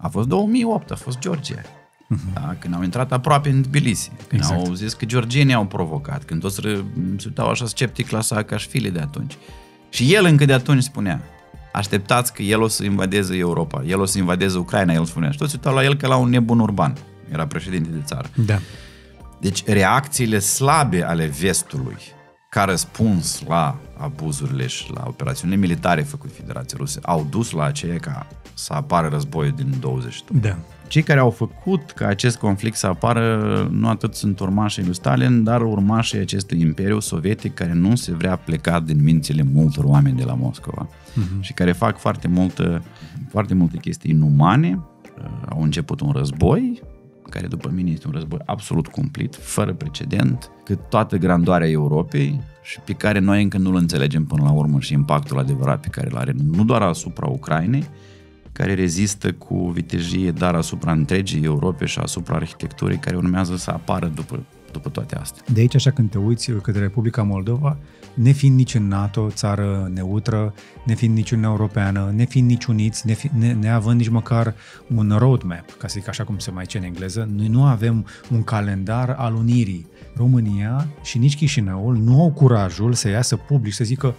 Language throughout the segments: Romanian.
A fost 2008, a fost Georgia. Uh-huh. Mhm. Da? Când au intrat aproape în Tbilisi, când exact. au zis că georgienii au provocat, când toți se uitau așa sceptic la sa și file de atunci. Și el încă de atunci spunea, așteptați că el o să invadeze Europa, el o să invadeze Ucraina, el spunea. Și toți uitau la el ca la un nebun urban. Era președinte de țară. Da. Deci reacțiile slabe ale vestului ca răspuns la abuzurile și la operațiunile militare făcute Federația Rusă au dus la aceea ca să apară războiul din 20. Da. Cei care au făcut ca acest conflict să apară nu atât sunt urmașii lui Stalin, dar urmașii acestui imperiu sovietic care nu se vrea pleca din mințile multor oameni de la Moscova uh-huh. și care fac foarte, multă, foarte multe chestii inumane. Uh, au început un război care după mine este un război absolut cumplit, fără precedent, cât toată grandoarea Europei și pe care noi încă nu-l înțelegem până la urmă și impactul adevărat pe care îl are nu doar asupra Ucrainei, care rezistă cu vitejie, dar asupra întregii Europe și asupra arhitecturii care urmează să apară după, după toate astea. De aici, așa când te uiți către Republica Moldova, fiind nici în NATO, țară neutră, fiind nici în Europeană, fiind nici uniți, fi, ne, având nici măcar un roadmap, ca să zic așa cum se mai cere în engleză, noi nu avem un calendar al unirii. România și nici Chișinăul nu au curajul să iasă public, să zică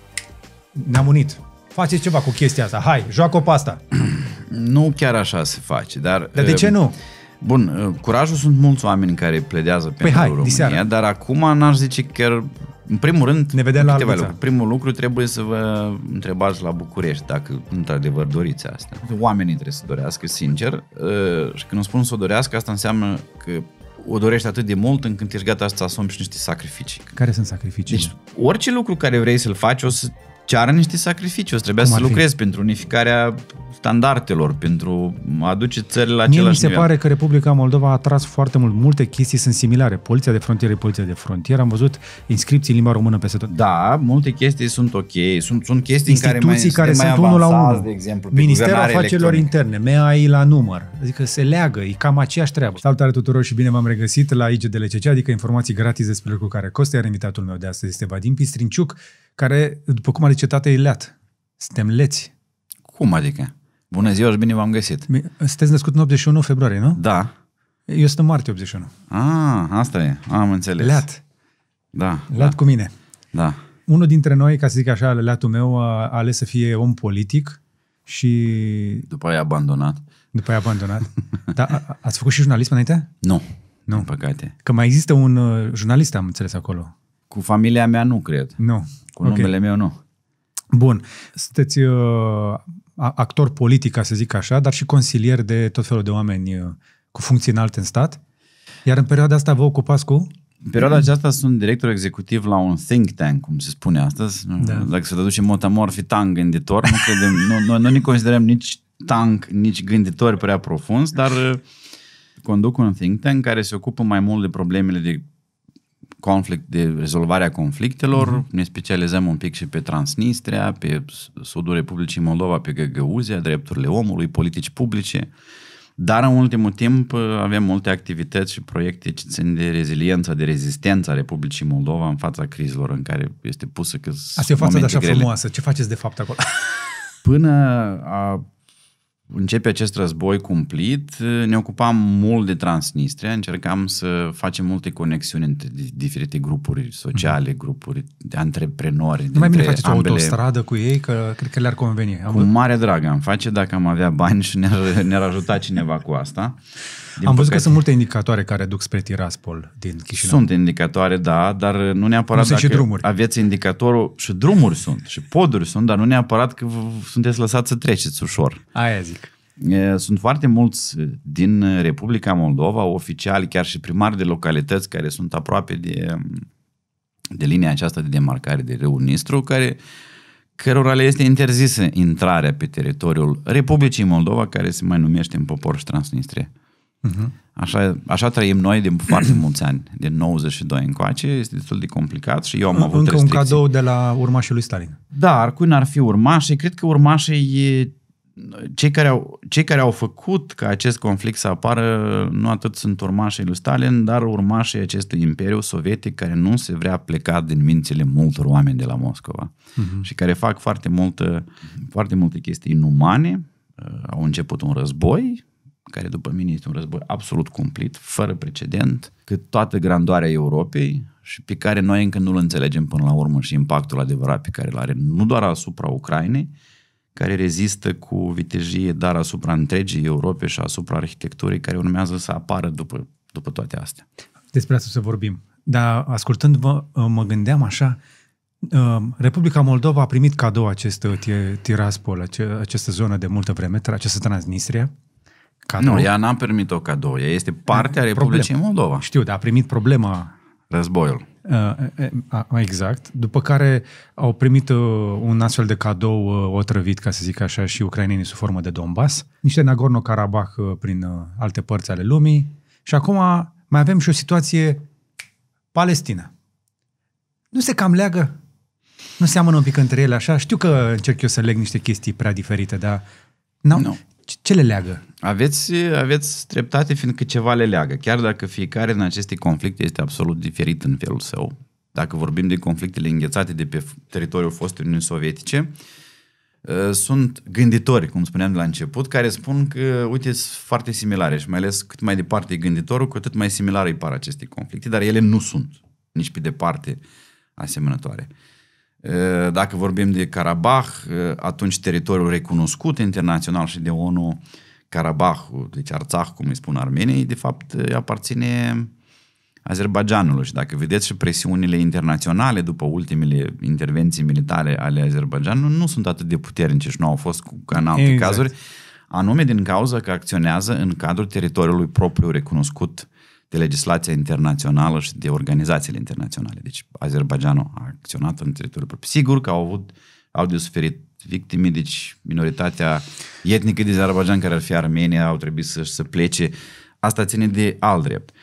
ne-am unit, faceți ceva cu chestia asta, hai, joacă-o pe asta. Nu chiar așa se face, dar... Dar de eh, ce nu? Bun, eh, curajul sunt mulți oameni care pledează păi pentru hai, România, diseară. dar acum n-aș zice chiar... În primul rând, ne vedem la lucruri. primul lucru trebuie să vă întrebați la București dacă într-adevăr doriți asta. Oamenii trebuie să dorească, sincer, eh, și când spun să o dorească, asta înseamnă că o dorești atât de mult încât ești gata să asumi și niște sacrificii. Care sunt sacrificii? Deci orice lucru care vrei să-l faci o să ceară niște sacrificii. O să trebuie să lucrezi pentru unificarea standardelor, pentru a aduce țările la Mie același nivel. mi se nivel. pare că Republica Moldova a atras foarte mult. Multe chestii sunt similare. Poliția de frontieră e poliția de frontieră. Am văzut inscripții în limba română peste tot. Da, multe chestii sunt ok. Sunt, sunt chestii Instituții în care, mai, care sunt unul la unul. De exemplu, Ministerul Afacerilor Interne, MAI la număr. Adică se leagă, e cam aceeași treabă. Salutare tuturor și bine v-am regăsit la IGDLCC, adică informații gratis despre lucruri care costă, iar invitatul meu de astăzi este Vadim Pistrinciuc, care, după cum a zis cetatea, e leat. Suntem leți. Cum adică? Bună ziua și bine v-am găsit. Sunteți născut în 81 februarie, nu? Da. Eu sunt în martie 81. Ah, asta e. Am înțeles. Leat. Da. Leat da. cu mine. Da. Unul dintre noi, ca să zic așa, leatul meu a ales să fie om politic și... După aia abandonat. După aia abandonat. Dar ați făcut și jurnalism înainte? Nu. Nu. În păcate. Că mai există un uh, jurnalist, am înțeles acolo. Cu familia mea nu, cred. Nu. Cu okay. numele meu nu. Bun. Sunteți uh, actor politic, ca să zic așa, dar și consilier de tot felul de oameni uh, cu funcții înalte în stat. Iar în perioada asta vă ocupați cu? În perioada aceasta sunt director executiv la un think tank, cum se spune astăzi. Da. Dacă se traduce motamor, fi tank gânditor, nu, credem, nu, noi nu ne considerăm nici tank, nici gânditori prea profunzi, dar uh, conduc un think tank care se ocupă mai mult de problemele de conflict, de rezolvarea conflictelor. Mm-hmm. Ne specializăm un pic și pe Transnistria, pe Sudul Republicii Moldova, pe Găgăuzia, drepturile omului, politici publice. Dar în ultimul timp avem multe activități și proiecte ce țin de reziliență, de rezistență a Republicii Moldova în fața crizelor în care este pusă că Asta e o față de așa grele. frumoasă. Ce faceți de fapt acolo? Până a începe acest război cumplit, ne ocupam mult de Transnistria, încercam să facem multe conexiuni între diferite grupuri sociale, mhm. grupuri de antreprenori. Nu mai bine faceți ambele. o autostradă cu ei, că cred că le-ar conveni. Am cu mare drag am face dacă am avea bani și ne-ar, ne-ar ajuta cineva cu asta. Din Am văzut păcate. că sunt multe indicatoare care duc spre Tiraspol din Chișinău. Sunt indicatoare, da, dar nu neapărat nu dacă și drumuri. aveți indicatorul și drumuri sunt și poduri sunt, dar nu neapărat că sunteți lăsați să treceți ușor. Aia zic. Sunt foarte mulți din Republica Moldova, oficiali, chiar și primari de localități care sunt aproape de, de linia aceasta de demarcare de râul Nistru, care cărora le este interzisă intrarea pe teritoriul Republicii Moldova, care se mai numește în popor și Transnistria. Uh-huh. Așa, așa trăim noi de foarte mulți ani, de 92 încoace, este destul de complicat și eu am avut Încă restricții. un cadou de la urmașii lui Stalin. Da, ar cui n-ar fi urmașii? Cred că urmașii e cei care, au, cei care au făcut ca acest conflict să apară nu atât sunt urmașii lui Stalin, dar urmașii acestui imperiu sovietic care nu se vrea pleca din mințile multor oameni de la Moscova uh-huh. și care fac foarte, multă, foarte multe chestii inumane, uh, au început un război, care după mine este un război absolut cumplit, fără precedent, cât toată grandoarea Europei și pe care noi încă nu-l înțelegem până la urmă și impactul adevărat pe care îl are nu doar asupra Ucrainei, care rezistă cu vitejie, dar asupra întregii Europe și asupra arhitecturii care urmează să apară după, după toate astea. Despre asta să vorbim. Dar ascultându-vă, mă gândeam așa, um, Republica Moldova a primit cadou acest uh, Tiraspol, această zonă de multă vreme, această Transnistria, cadou. Nu, ea n-a primit-o cadou. Ea este partea Republicii Problem. Moldova. Știu, dar a primit problema. Războiul. Uh, exact. După care au primit uh, un astfel de cadou uh, otrăvit, ca să zic așa, și ucrainenii sub formă de Donbass, niște Nagorno-Karabakh prin alte părți ale lumii și acum mai avem și o situație Palestina. Nu se cam leagă? Nu seamănă un pic între ele așa? Știu că încerc eu să leg niște chestii prea diferite, dar... Nu. No ce le leagă? Aveți, aveți dreptate, fiindcă ceva le leagă. Chiar dacă fiecare din aceste conflicte este absolut diferit în felul său, dacă vorbim de conflictele înghețate de pe teritoriul fostei Uniunii Sovietice, ă, sunt gânditori, cum spuneam de la început, care spun că, uite, sunt foarte similare și mai ales cât mai departe e gânditorul, cu atât mai similare îi par aceste conflicte, dar ele nu sunt nici pe departe asemănătoare. Uh, Eh, dacă vorbim de Karabakh, eh, atunci teritoriul recunoscut internațional și de ONU, Karabakh, deci Arțah, cum îi spun armenii, de fapt eh, aparține Azerbaijanului și dacă vedeți și presiunile internaționale după ultimele intervenții militare ale Azerbaijanului nu sunt atât de puternice și nu au fost cu, în alte exact. cazuri, anume din cauza că acționează în cadrul teritoriului propriu recunoscut de legislația internațională și de organizațiile internaționale. Deci Azerbaijanul a acționat în teritoriul propriu. Sigur că au avut, au de suferit victime, deci minoritatea etnică din Azerbaijan, care ar fi Armenia, au trebuit să, să plece. Asta ține de alt drept.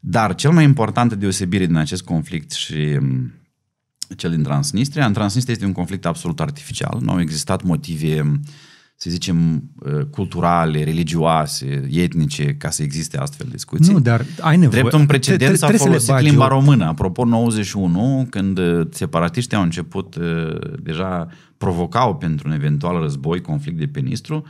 Dar cel mai important deosebire din acest conflict și mm, cel din Transnistria, în Transnistria este un conflict absolut artificial, nu au existat motive uh, să zicem, uh, culturale, religioase, etnice, ca să existe astfel de discuții. Nu, dar ai nevoie. Drept un precedent s-a folosit limba română. Apropo, 91, când uh, separatiștii au început, uh, deja provocau pentru un eventual război, conflict de penistru,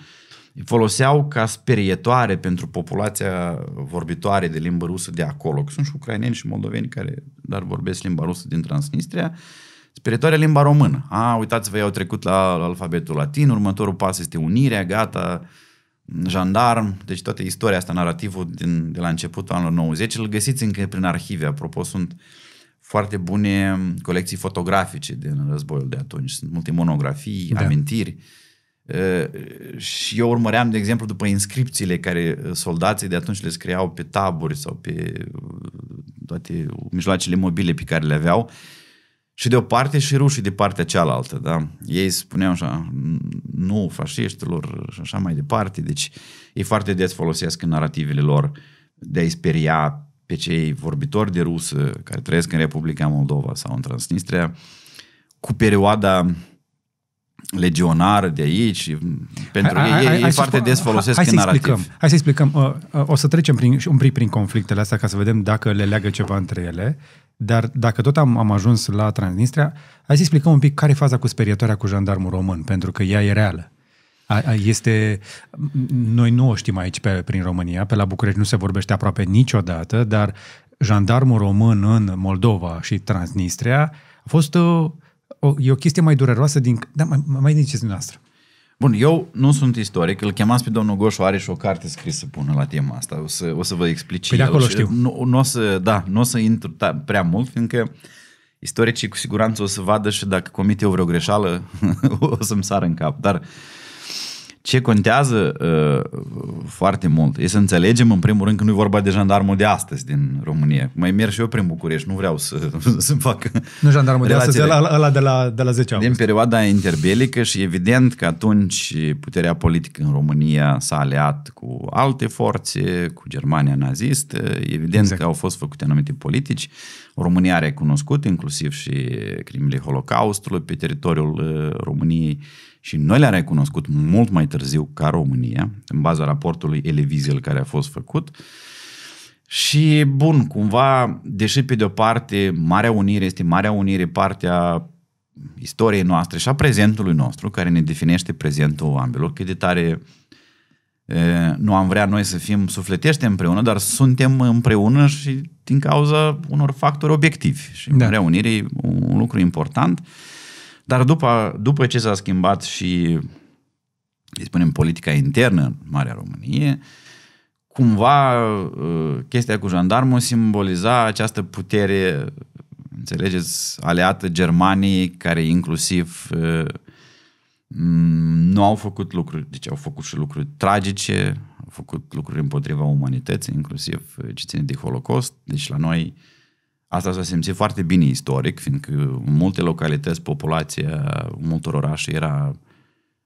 foloseau ca sperietoare pentru populația vorbitoare de limbă rusă de acolo, că sunt și ucraineni și moldoveni care dar vorbesc limba rusă din Transnistria, uh, Sperietoarea limba română. A, uitați-vă, eu au trecut la, la alfabetul latin, următorul pas este unirea, gata, jandarm, deci toată istoria asta, narativul din, de la începutul anilor 90, îl găsiți încă prin arhive. Apropo, sunt foarte bune colecții fotografice din războiul de atunci. Sunt multe monografii, da. amintiri. E, și eu urmăream, de exemplu, după inscripțiile care soldații de atunci le scriau pe taburi sau pe toate mijloacele mobile pe care le aveau și de o parte și rușii de partea cealaltă, da? Ei spuneau așa, nu fașiștilor și așa mai departe, deci ei foarte des folosesc în narativele lor de a-i speria pe cei vorbitori de rusă uh, care trăiesc în Republica Moldova sau în Transnistria cu perioada legionară de aici, mm, pentru hai, ei, hai, ei hai foarte des folosesc hai, hai să Explicăm, hai să explicăm, uh, uh, o să trecem prin, un pic prin conflictele astea ca să vedem dacă le leagă ceva între ele, dar dacă tot am, am ajuns la Transnistria, hai să explicăm un pic care e faza cu sperietoarea cu jandarmul român, pentru că ea e reală. A, a, este, noi nu o știm aici pe, prin România, pe la București nu se vorbește aproape niciodată, dar jandarmul român în Moldova și Transnistria a fost o, uh, o, e o chestie mai dureroasă din... Da, mai, mai din noastră. Bun, eu nu sunt istoric, îl chemați pe domnul Goșu, are și o carte scrisă până la tema asta, o să, o să vă explic. Păi de acolo știu. Nu, nu o să, da, nu o să intru ta, prea mult, fiindcă istoricii cu siguranță o să vadă și dacă comit eu vreo greșeală, o să-mi sară în cap. Dar uh, ce contează uh, foarte mult e să înțelegem, în primul rând, că nu e vorba de jandarmul de astăzi din România. Mai merg și eu prin București, nu vreau să, să fac... Nu jandarmul de astăzi, ăla, ăla de, la, de la 10 august. Din perioada interbelică și evident că atunci puterea politică în România s-a aliat cu alte forțe, cu Germania nazistă, evident exact. că au fost făcute anumite politici. România a recunoscut inclusiv și crimele Holocaustului pe teritoriul uh, României și noi le-am recunoscut mult mai târziu ca România, în baza raportului Elevizel care a fost făcut. Și bun, cumva, deși pe de-o parte Marea Unire este Marea Unire partea istoriei noastre și a prezentului nostru, care ne definește prezentul ambelor. cât de tare nu am vrea noi să fim sufletește împreună, dar suntem împreună și din cauza unor factori obiectivi. Și da. Marea Unire e un lucru important. Dar după, după ce s-a schimbat și, îi spunem, politica internă în Marea Românie, cumva uh, chestia cu jandarmul simboliza această putere, înțelegeți, aleată Germaniei, care inclusiv uh, nu au făcut lucruri, deci au făcut și lucruri tragice, au făcut lucruri împotriva umanității, inclusiv uh, ce ține de Holocaust. Deci la noi uh, Asta s-a simțit foarte bine istoric, fiindcă în multe localități populația multor orașe era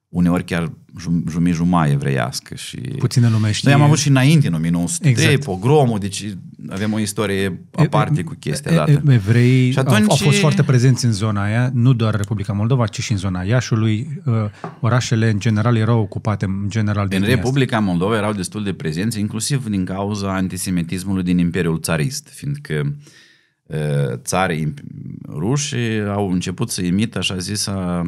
uneori chiar jumătate jumai evreiască. Și... Puțină lume știe. Noi am avut și înainte, în 1903, exact. pogromul, deci avem o istorie aparte cu chestia dată. Evrei și atunci... au fost foarte prezenți în zona aia, nu doar Republica Moldova, ci și în zona Iașului. Uh, orașele, în general, erau ocupate, în general, din În Republica asta. Moldova erau destul de prezenți, inclusiv din cauza antisemitismului din Imperiul Țarist, fiindcă țari ruși au început să imită așa zisă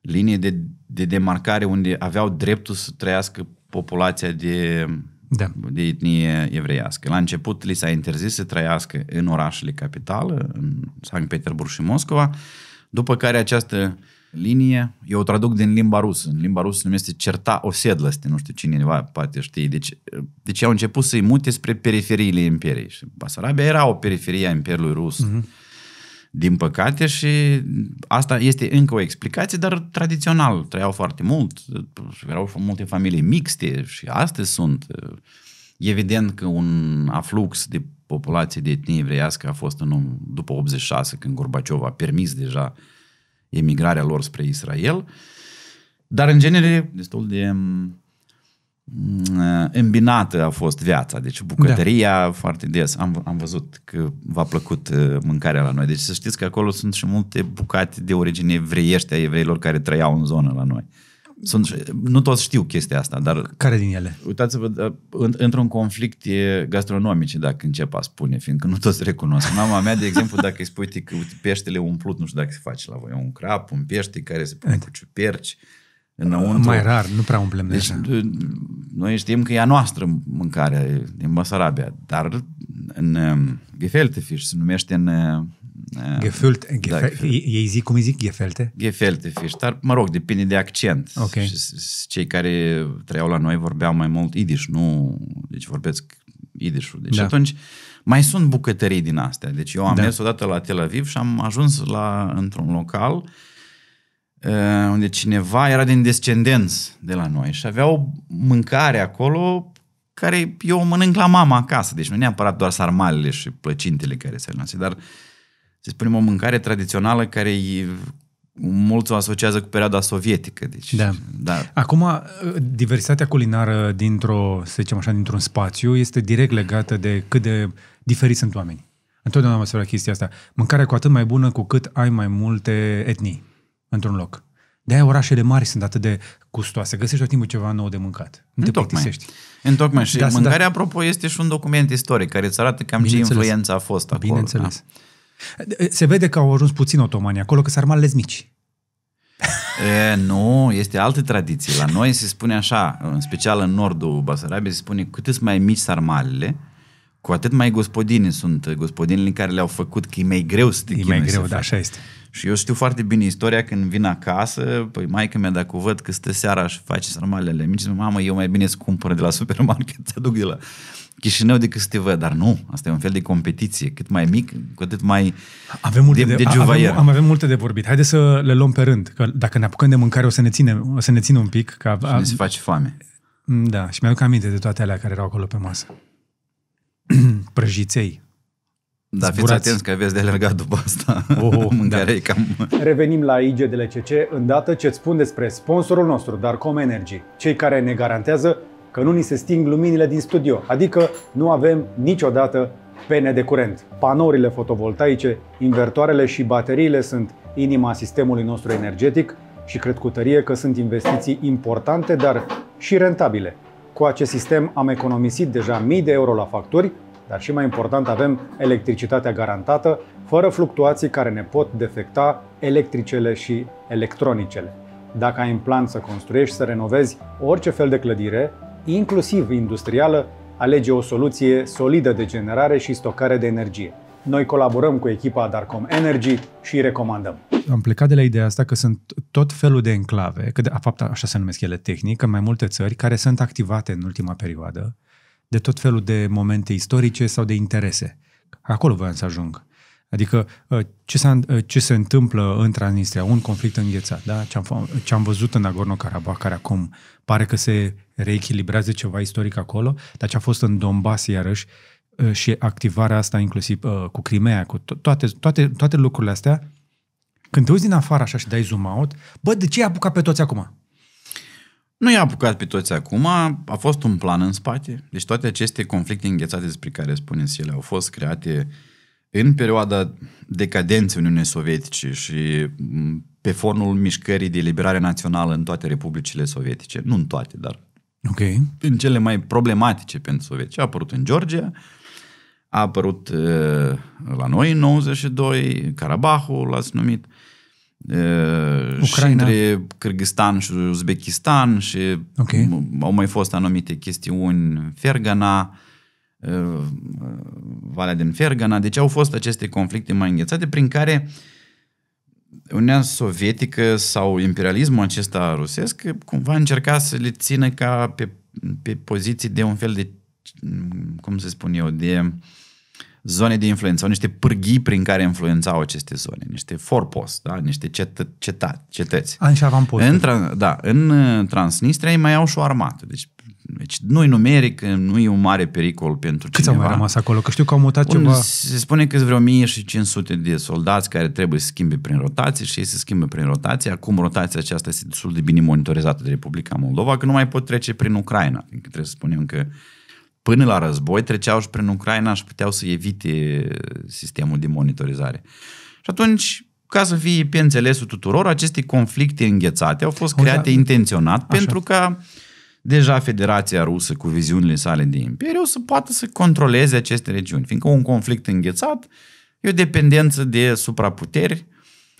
linie de, de demarcare unde aveau dreptul să trăiască populația de, da. de etnie evreiască. La început li s-a interzis să trăiască în orașele capitală, în Sankt Petersburg și Moscova, după care această uh, linie, eu o traduc din limba rusă. În limba rusă se numește certa osedlasti, nu știu cineva poate știe. Deci, deci au început să-i mute spre periferiile imperiei. Și Basarabia era o periferie a Imperiului Rus. Uh-huh. Din păcate și asta este încă o explicație, dar tradițional trăiau foarte mult, erau multe familii mixte și astăzi sunt. Evident că un aflux de populație de etnie evreiască a fost în, după 86, când Gorbaciov a permis deja uh, emigrarea lor spre Israel, dar în genere destul de mm, mm, îmbinată a fost viața, deci bucătăria da. foarte des. Am, am văzut că v-a plăcut uh, mâncarea la noi. Deci să știți că acolo sunt și multe bucate de origine evreiește a evreilor care trăiau în zonă la noi. Sunt, nu toți știu chestia asta, dar... Care din ele? Uitați-vă, într-un conflict gastronomic, dacă încep a spune, fiindcă nu toți recunosc. Mama mea, de exemplu, dacă îi spui că peștele umplut, nu știu dacă se face la voi, un crap, un pește care se pune cu exact. ciuperci, înăuntru. Mai rar, nu prea umplem de deci, așa. Noi știm că e a noastră mâncare din Basarabia, dar în Gefeltefish se numește în Ah. Gefült, da, gefe, ei zic, cum îi zic, gefelte? Gefelte fish, dar mă rog, depinde de accent. Okay. Și cei care trăiau la noi vorbeau mai mult idiș, nu, deci vorbesc idișul. Deci da. atunci mai sunt bucătării din astea. Deci eu am da. mers odată la Tel Aviv și am ajuns la într-un local uh, unde cineva era din descendenți de la noi și aveau mâncare acolo care eu o mănânc la mama acasă. Deci nu neapărat doar sarmalele și plăcintele care se lăsă, dar uh, să spunem, o mâncare tradițională care mulți o asociază cu perioada sovietică. Deci, da. da. Acum, ă, diversitatea culinară dintr-o, să zicem așa, dintr-un spațiu este direct legată de cât de diferiți sunt oamenii. Întotdeauna am observat chestia asta. Mâncarea cu atât mai bună cu cât ai mai multe etnii într-un loc. De-aia orașele mari sunt atât de gustoase. Găsești tot timpul ceva nou de mâncat. Nu te plictisești. Întocmai. Și da, da. mâncarea, da. apropo, este și un document istoric care îți arată cam ce influență a fost acolo. Da. Bineînțeles. Da. Se vede că au ajuns puțin otomani acolo, că s-ar mici. E, nu, este altă tradiție. La noi se spune așa, în special în nordul Basarabiei, se spune cât sunt mai mici sarmalele, cu atât mai gospodine sunt gospodinile care le-au făcut, că e mai greu să te E mai greu, da, așa este. Și eu știu foarte bine istoria când vin acasă, păi maica mea dacă o văd că stă seara și face sarmalele mici, mamă, eu mai bine să cumpăr de la supermarket, să duc de la... Chișinău decât să te văd, dar nu, asta e un fel de competiție, cât mai mic, cu atât mai avem multe de, de, de avem, am, avem multe de vorbit, haideți să le luăm pe rând, că dacă ne apucăm de mâncare o să ne ținem, o să ne ținem un pic. Ca, și a, se face foame. Mm, da, și mi-aduc aminte de toate alea care erau acolo pe masă. Prăjiței, da, Zburați. fiți atenți că aveți de alergat după asta. Oh, oh da. e cam... Revenim la IGDLCC îndată ce îți spun despre sponsorul nostru, Darkom Energy, cei care ne garantează că nu ni se sting luminile din studio, adică nu avem niciodată pene de curent. Panourile fotovoltaice, invertoarele și bateriile sunt inima sistemului nostru energetic și cred cu tărie că sunt investiții importante, dar și rentabile. Cu acest sistem am economisit deja mii de euro la facturi, dar și mai important avem electricitatea garantată, fără fluctuații care ne pot defecta electricele și electronicele. Dacă ai în plan să construiești, să renovezi orice fel de clădire, inclusiv industrială, alege o soluție solidă de generare și stocare de energie. Noi colaborăm cu echipa Darkom Energy și recomandăm. Am plecat de la ideea asta că sunt tot felul de enclave, că de fapt așa se numesc ele tehnic, în mai multe țări, care sunt activate în ultima perioadă de tot felul de momente istorice sau de interese. Acolo voiam să ajung. Adică uh, ce, s-a, uh, ce se întâmplă în Transnistria, un conflict înghețat, da? ce, am, ce am văzut în Nagorno-Karabakh, care acum pare că se reechilibrează ceva istoric acolo, dar ce a fost în Donbass iarăși uh, și activarea asta inclusiv uh, cu Crimea, cu toate, toate, toate lucrurile astea, când te uiți din afară așa și dai zoom out, bă, de ce i-a apucat pe toți acum? Nu i-a apucat pe toți acum, a fost un plan în spate. Deci toate aceste conflicte înghețate despre care spuneți ele au fost create în perioada decadenței Uniunii Sovietice și pe fonul mișcării de eliberare națională în toate republicile sovietice. Nu în toate, dar okay. în cele mai problematice pentru sovietice. A apărut în Georgia, a apărut uh, la noi în 92, Karabahul l-ați numit, uh, Ucraina. și între Kyrgyzstan și Uzbekistan și okay. au mai fost anumite chestiuni, Fergana, uh, Valea din Fergana, deci au fost aceste conflicte mai înghețate prin care uh, Uniunea Sovietică sau imperialismul acesta rusesc cumva încerca să le țină ca pe, pe poziții de un fel de, cum să spun eu, de zone de influență, sau niște pârghii prin care influențau aceste zone, niște forpost, da? niște cetă, cetă, cetăți. v-am pus. În, da, în uh, Transnistria ei mai au și o armată, deci deci nu e numeric, nu e un mare pericol pentru Câți cineva. au mai rămas acolo? Că știu că au mutat Bun, ceva... Se spune că sunt vreo 1500 de soldați care trebuie să schimbe prin rotație și ei se schimbă prin rotație. Acum rotația aceasta este destul de bine monitorizată de Republica Moldova, că nu mai pot trece prin Ucraina. Adică trebuie să spunem că până la război treceau și prin Ucraina și puteau să evite sistemul de monitorizare. Și atunci ca să fie pe înțelesul tuturor, aceste conflicte înghețate au fost create Uite, da. intenționat așa. pentru ca deja Federația Rusă cu viziunile sale de imperiu să poată să controleze aceste regiuni, fiindcă un conflict înghețat e o dependență de supraputeri.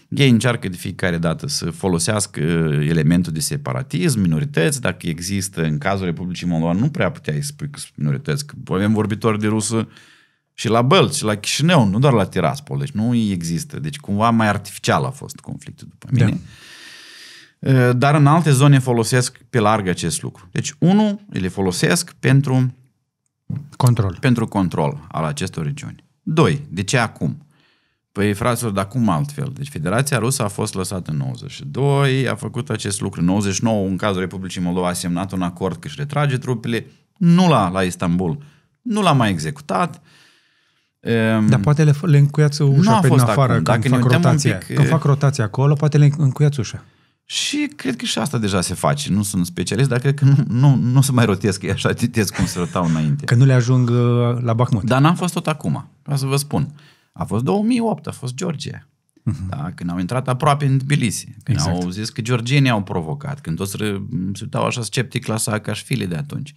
Ei încearcă de fiecare dată să folosească uh, elementul de separatism, minorități, dacă există în cazul Republicii Moldova, nu prea putea spui că sunt minorități, că avem vorbitori de rusă și la Bălți, și la Chișinău, nu doar la Tiraspol, deci nu există. Deci cumva mai artificial a fost conflictul după da. mine. Da. Eh, dar în alte zone folosesc pe larg acest lucru. Deci, unul, le folosesc pentru control. pentru control al acestor regiuni. Doi, de ce acum? Păi, fraților, dar cum altfel? Deci, Federația Rusă a fost lăsată în 92, a făcut acest lucru în 99, în cazul Republicii Moldova a semnat un acord că își retrage trupele, nu la, la Istanbul, nu l-a mai executat, ehm, dar poate le, le încuiați ușa pe din afară acum. Dacă când, fac rotația, pic, când fac rotația acolo, poate le încuiați ușa. Și cred că și asta deja se face. Nu sunt specialist, dar cred că nu, nu, nu se mai rotesc, e așa citesc cum se rotau înainte. Că nu le ajung uh, la Bahmut. Dar n-am fost tot acum, vreau să vă spun. A fost 2008, a fost Georgia. Uh-huh. Mhm. Da? Când au intrat aproape în Tbilisi, când exact. au zis că georgienii au provocat, când toți se uitau așa sceptic la Saakashvili de atunci.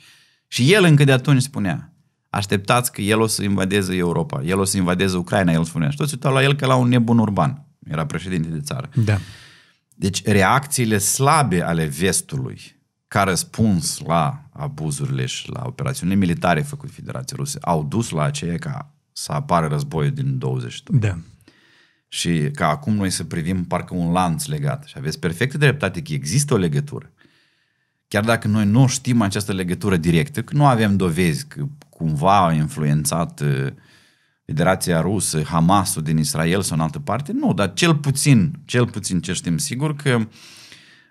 Și el încă de atunci spunea, așteptați că el o să invadeze Europa, el o să invadeze Ucraina, el spunea. Și toți uitau la el ca la un nebun urban. Era președinte de țară. Da. Deci reacțiile slabe ale vestului ca răspuns la abuzurile și la operațiunile militare făcute Federația Rusă au dus la aceea ca să apară războiul din 20. Da. Și ca acum noi să privim parcă un lanț legat. Și aveți perfectă dreptate că există o legătură. Chiar dacă noi nu știm această legătură directă, că nu avem dovezi că cumva a influențat uh, Federația Rusă, Hamasul din Israel sau în altă parte, nu, dar cel puțin, cel puțin ce știm sigur că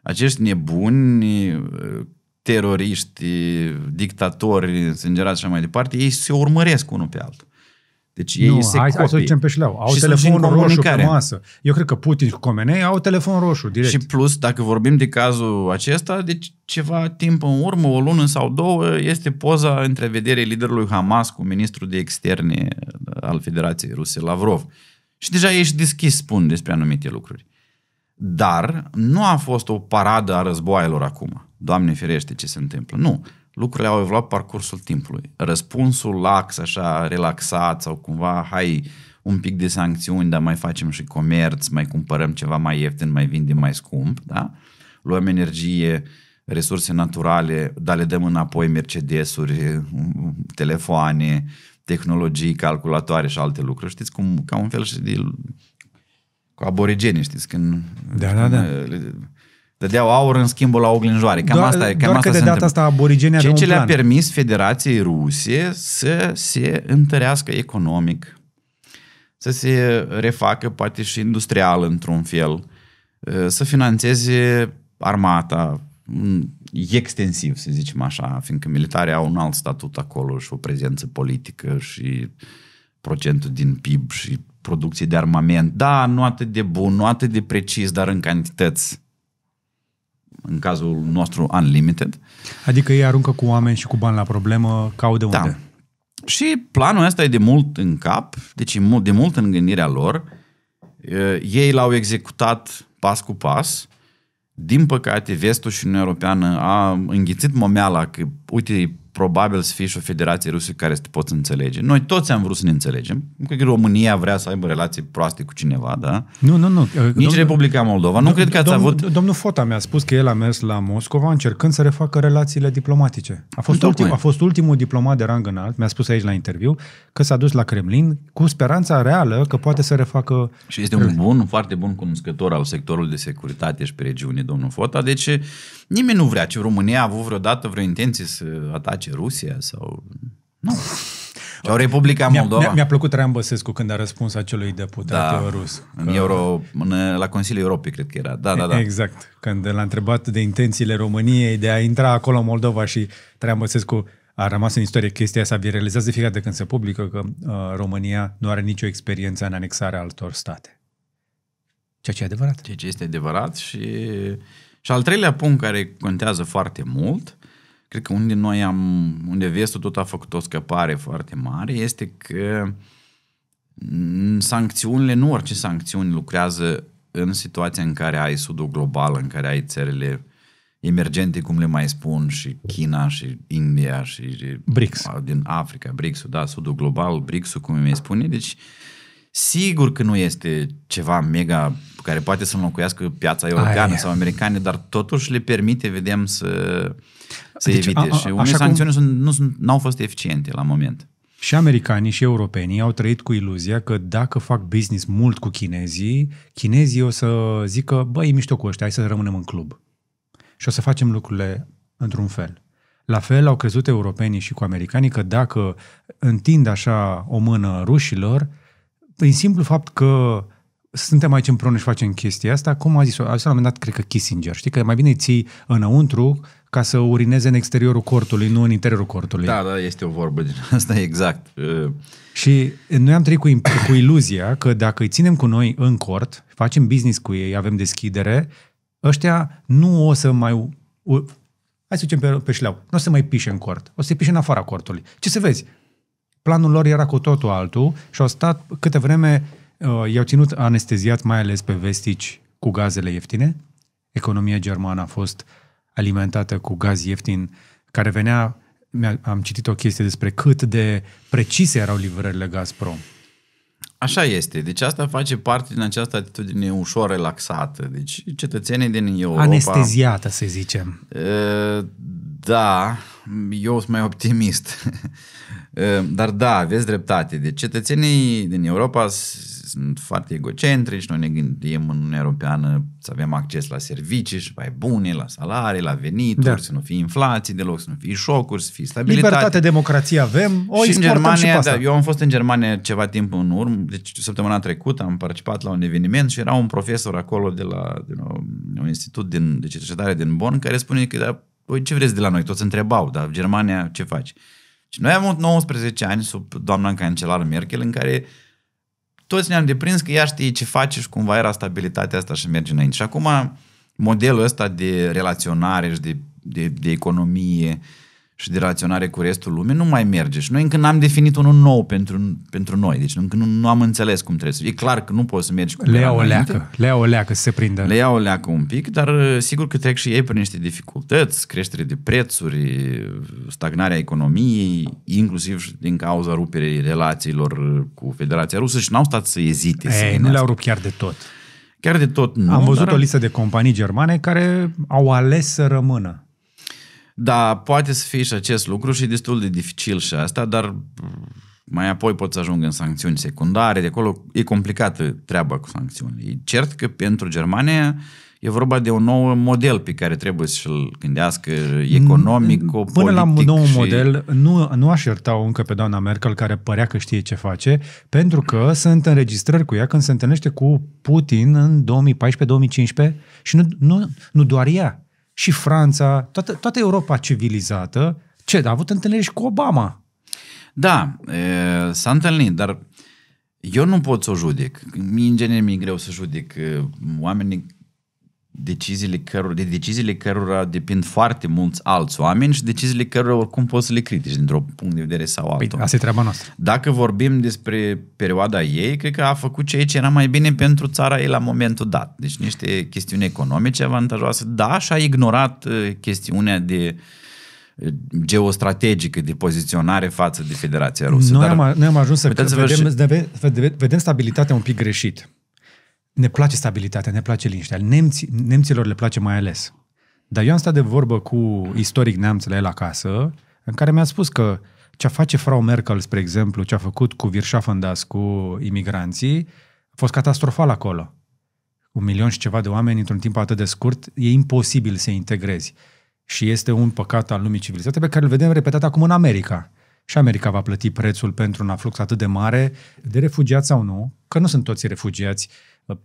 acești nebuni, teroriști, dictatori, sângerați și mai departe, ei se urmăresc unul pe altul. Deci ei nu, se hai copie. hai să zicem pe șleau. Au telefonul roșu pe masă. Eu cred că Putin și Comenei au telefon roșu direct. Și plus, dacă vorbim de cazul acesta, deci ceva timp în urmă, o lună sau două, este poza întrevederii liderului Hamas cu ministrul de externe uh, al Federației Ruse, Lavrov. Și deja ești deschis, spun, despre anumite lucruri. Dar nu a fost o paradă a războaielor acum. Doamne ferește ce se întâmplă. Nu lucrurile au evoluat parcursul timpului. Răspunsul lax, așa, relaxat sau cumva, hai, un pic de sancțiuni, dar mai facem și comerț, mai cumpărăm ceva mai ieftin, mai vindem mai scump, da? Luăm energie, resurse naturale, dar le dăm înapoi Mercedesuri, telefoane, tehnologii, calculatoare și alte lucruri. Știți cum, ca un fel și de cu aborigenii, știți, când da, da, da. Uh, le, Dădeau aur în schimbul la oglinjoare. Cam Do- asta, cam doar asta că de data asta aborigenii Ceea ce le-a permis Federației Ruse să se întărească economic, să se refacă poate și industrial într-un fel, ă, să financeze armata extensiv, să zicem așa, fiindcă militarii au un alt statut acolo și o prezență politică și procentul din PIB și producție de armament. Da, nu atât de bun, nu atât de precis, dar în cantități în cazul nostru Unlimited. Adică ei aruncă cu oameni și cu bani la problemă, ca de da. unde. Da. Și planul ăsta e de mult în cap, deci de mult în gândirea lor. Ei l-au executat pas cu pas. Din păcate, vestul și Uniunea Europeană a înghițit momeala că, uite, probabil să fie și o federație rusă care să te poți înțelege. Noi toți am vrut să ne înțelegem. Nu cred că România vrea să aibă relații proaste cu cineva, da? Nu, nu, nu. Nici domnul, Republica Moldova. Nu cred că ați avut... Domnul Fota mi-a spus că el a mers la Moscova încercând să refacă relațiile diplomatice. A fost, ultim, a fost ultimul diplomat de rang înalt, mi-a spus aici la interviu, că s-a dus la Kremlin cu speranța reală că poate să refacă... Și este un bun, un foarte bun cunoscător al sectorului de securitate și pe regiune, domnul Fota. Deci nimeni nu vrea. Ce România a avut vreodată vreo intenție să atace face Rusia sau... Nu. Sau Republica Moldova. Mi-a, mi-a plăcut Ryan Băsescu când a răspuns acelui deputat da, rus. În Euro, în, la Consiliul Europei, cred că era. Da, da, da. Exact. Când l-a întrebat de intențiile României de a intra acolo în Moldova și Traian Băsescu a rămas în istorie chestia asta, vi de fiecare de când se publică că uh, România nu are nicio experiență în anexarea altor state. Ceea ce e adevărat. Ceea ce este adevărat și... Și al treilea punct care contează foarte mult cred că unde noi am, unde vestul tot a făcut o scăpare foarte mare, este că sancțiunile, nu orice sancțiuni lucrează în situația în care ai sudul global, în care ai țările emergente, cum le mai spun, și China, și India, și BRICS. din Africa, brics da, sudul global, brics cum îmi spune, deci sigur că nu este ceva mega care poate să înlocuiască piața europeană sau americană, dar totuși le permite, vedem, să se deci, evite. A, a, și unele sancțiuni cum... nu, sunt, nu au fost eficiente la moment. Și americanii și europenii au trăit cu iluzia că dacă fac business mult cu chinezii, chinezii o să zică, băi, e mișto cu ăștia, hai să rămânem în club. Și o să facem lucrurile într-un fel. La fel au crezut europenii și cu americanii că dacă întind așa o mână rușilor, prin simplu fapt că suntem aici împreună și facem chestia asta, cum a zis-o, a zis la un moment dat, cred că Kissinger, știi, că mai bine îi ții înăuntru ca să urineze în exteriorul cortului, nu în interiorul cortului. Da, da, este o vorbă din asta, exact. Uh, și noi am trăit cu, cu iluzia că dacă îi ținem cu noi în cort, facem business cu ei, avem deschidere, ăștia nu o să mai... Hai să zicem pe, pe șleau, nu o să mai pișe în cort, o să pișe în afara cortului. Ce să vezi? Planul lor era cu totul altul și au stat câte vreme, uh, i-au ținut anesteziat mai ales pe vestici cu gazele ieftine. Economia germană a fost uh, alimentată cu gaz ieftin, care venea, am citit o chestie despre cât de precise erau livrările Gazprom. Așa este. Deci asta face parte din această atitudine ușor relaxată. Deci cetățenii din Europa... Anesteziată, să zicem. Da, eu sunt mai optimist. Dar da, aveți dreptate. Deci cetățenii din Europa sunt foarte egocentrici, noi ne gândim în Uniunea Europeană să avem acces la servicii și mai bune, la salarii, la venituri, da. să nu fie inflații deloc, să nu fie șocuri, să fie stabilitate. Libertate, democrație avem, o și în Germania, și Da, eu am fost în Germania ceva timp în urmă, deci săptămâna trecută am participat la un eveniment și era un profesor acolo de la de la un institut din, de cercetare din Bonn care spune că, da, păi, ce vreți de la noi? Toți întrebau, dar Germania ce faci? Și noi am avut 19 ani sub doamna cancelar Merkel în care toți ne-am deprins că ea știe ce face și cumva era stabilitatea asta și merge înainte. Și acum modelul ăsta de relaționare și de, de, de economie uh, și de relaționare cu restul lumii nu mai merge. Și noi încă n-am definit unul nou pentru, pentru noi, deci încă nu, nu am înțeles cum trebuie să E clar că nu poți să mergi cu Le ia o leacă, le ia o leacă să se prindă. Le ia o leacă un pic, dar uh, sigur că trec și ei prin niște dificultăți, creștere de prețuri, stagnarea economiei, inclusiv din cauza ruperei relațiilor uh, cu Federația Rusă și n-au stat să ezite. Ei, să nu le-au rupt chiar de tot. Chiar de tot nu. Am văzut dar... o listă de companii germane care au ales să rămână da, poate să fie și acest lucru și destul de dificil și asta, dar mm, mai apoi pot să ajung în sancțiuni secundare, de acolo e complicată treaba cu sancțiunile. E cert că pentru Germania E vorba de un nou model pe care trebuie să-l gândească economic, Până politic la un nou și... model, nu, nu aș ierta încă pe doamna Merkel, care părea că știe ce face, pentru că sunt înregistrări cu ea când se întâlnește cu Putin în 2014-2015 și nu, nu, nu doar ea și Franța, toată, toată Europa civilizată, ce, a avut întâlniri și cu Obama. Da, e, s-a întâlnit, dar eu nu pot să o judec. Mie, în general mi-e greu să judec oamenii deciziile căror, de deciziile cărora depind foarte mulți alți oameni și deciziile cărora oricum poți să le critici dintr-un punct de vedere sau păi, altul. Păi, asta e treaba noastră. Dacă vorbim despre perioada ei, cred că a făcut ceea ce era mai bine pentru țara ei la momentul dat. Deci niște chestiuni economice avantajoase, da, și a ignorat uh, chestiunea de uh, geostrategică de poziționare față de Federația Rusă. Noi, dar am, noi am ajuns să, vedem, și... vedem, vedem stabilitatea un pic greșit ne place stabilitatea, ne place liniștea. Nemți, nemților le place mai ales. Dar eu am stat de vorbă cu istoric neamț la el acasă, în care mi-a spus că ce face Frau Merkel, spre exemplu, ce a făcut cu Virschafendas, cu imigranții, a fost catastrofal acolo. Un milion și ceva de oameni într-un timp atât de scurt, e imposibil să integrezi. Și este un păcat al lumii civilizate pe care îl vedem repetat acum în America. Și America va plăti prețul pentru un aflux atât de mare de refugiați sau nu, că nu sunt toți refugiați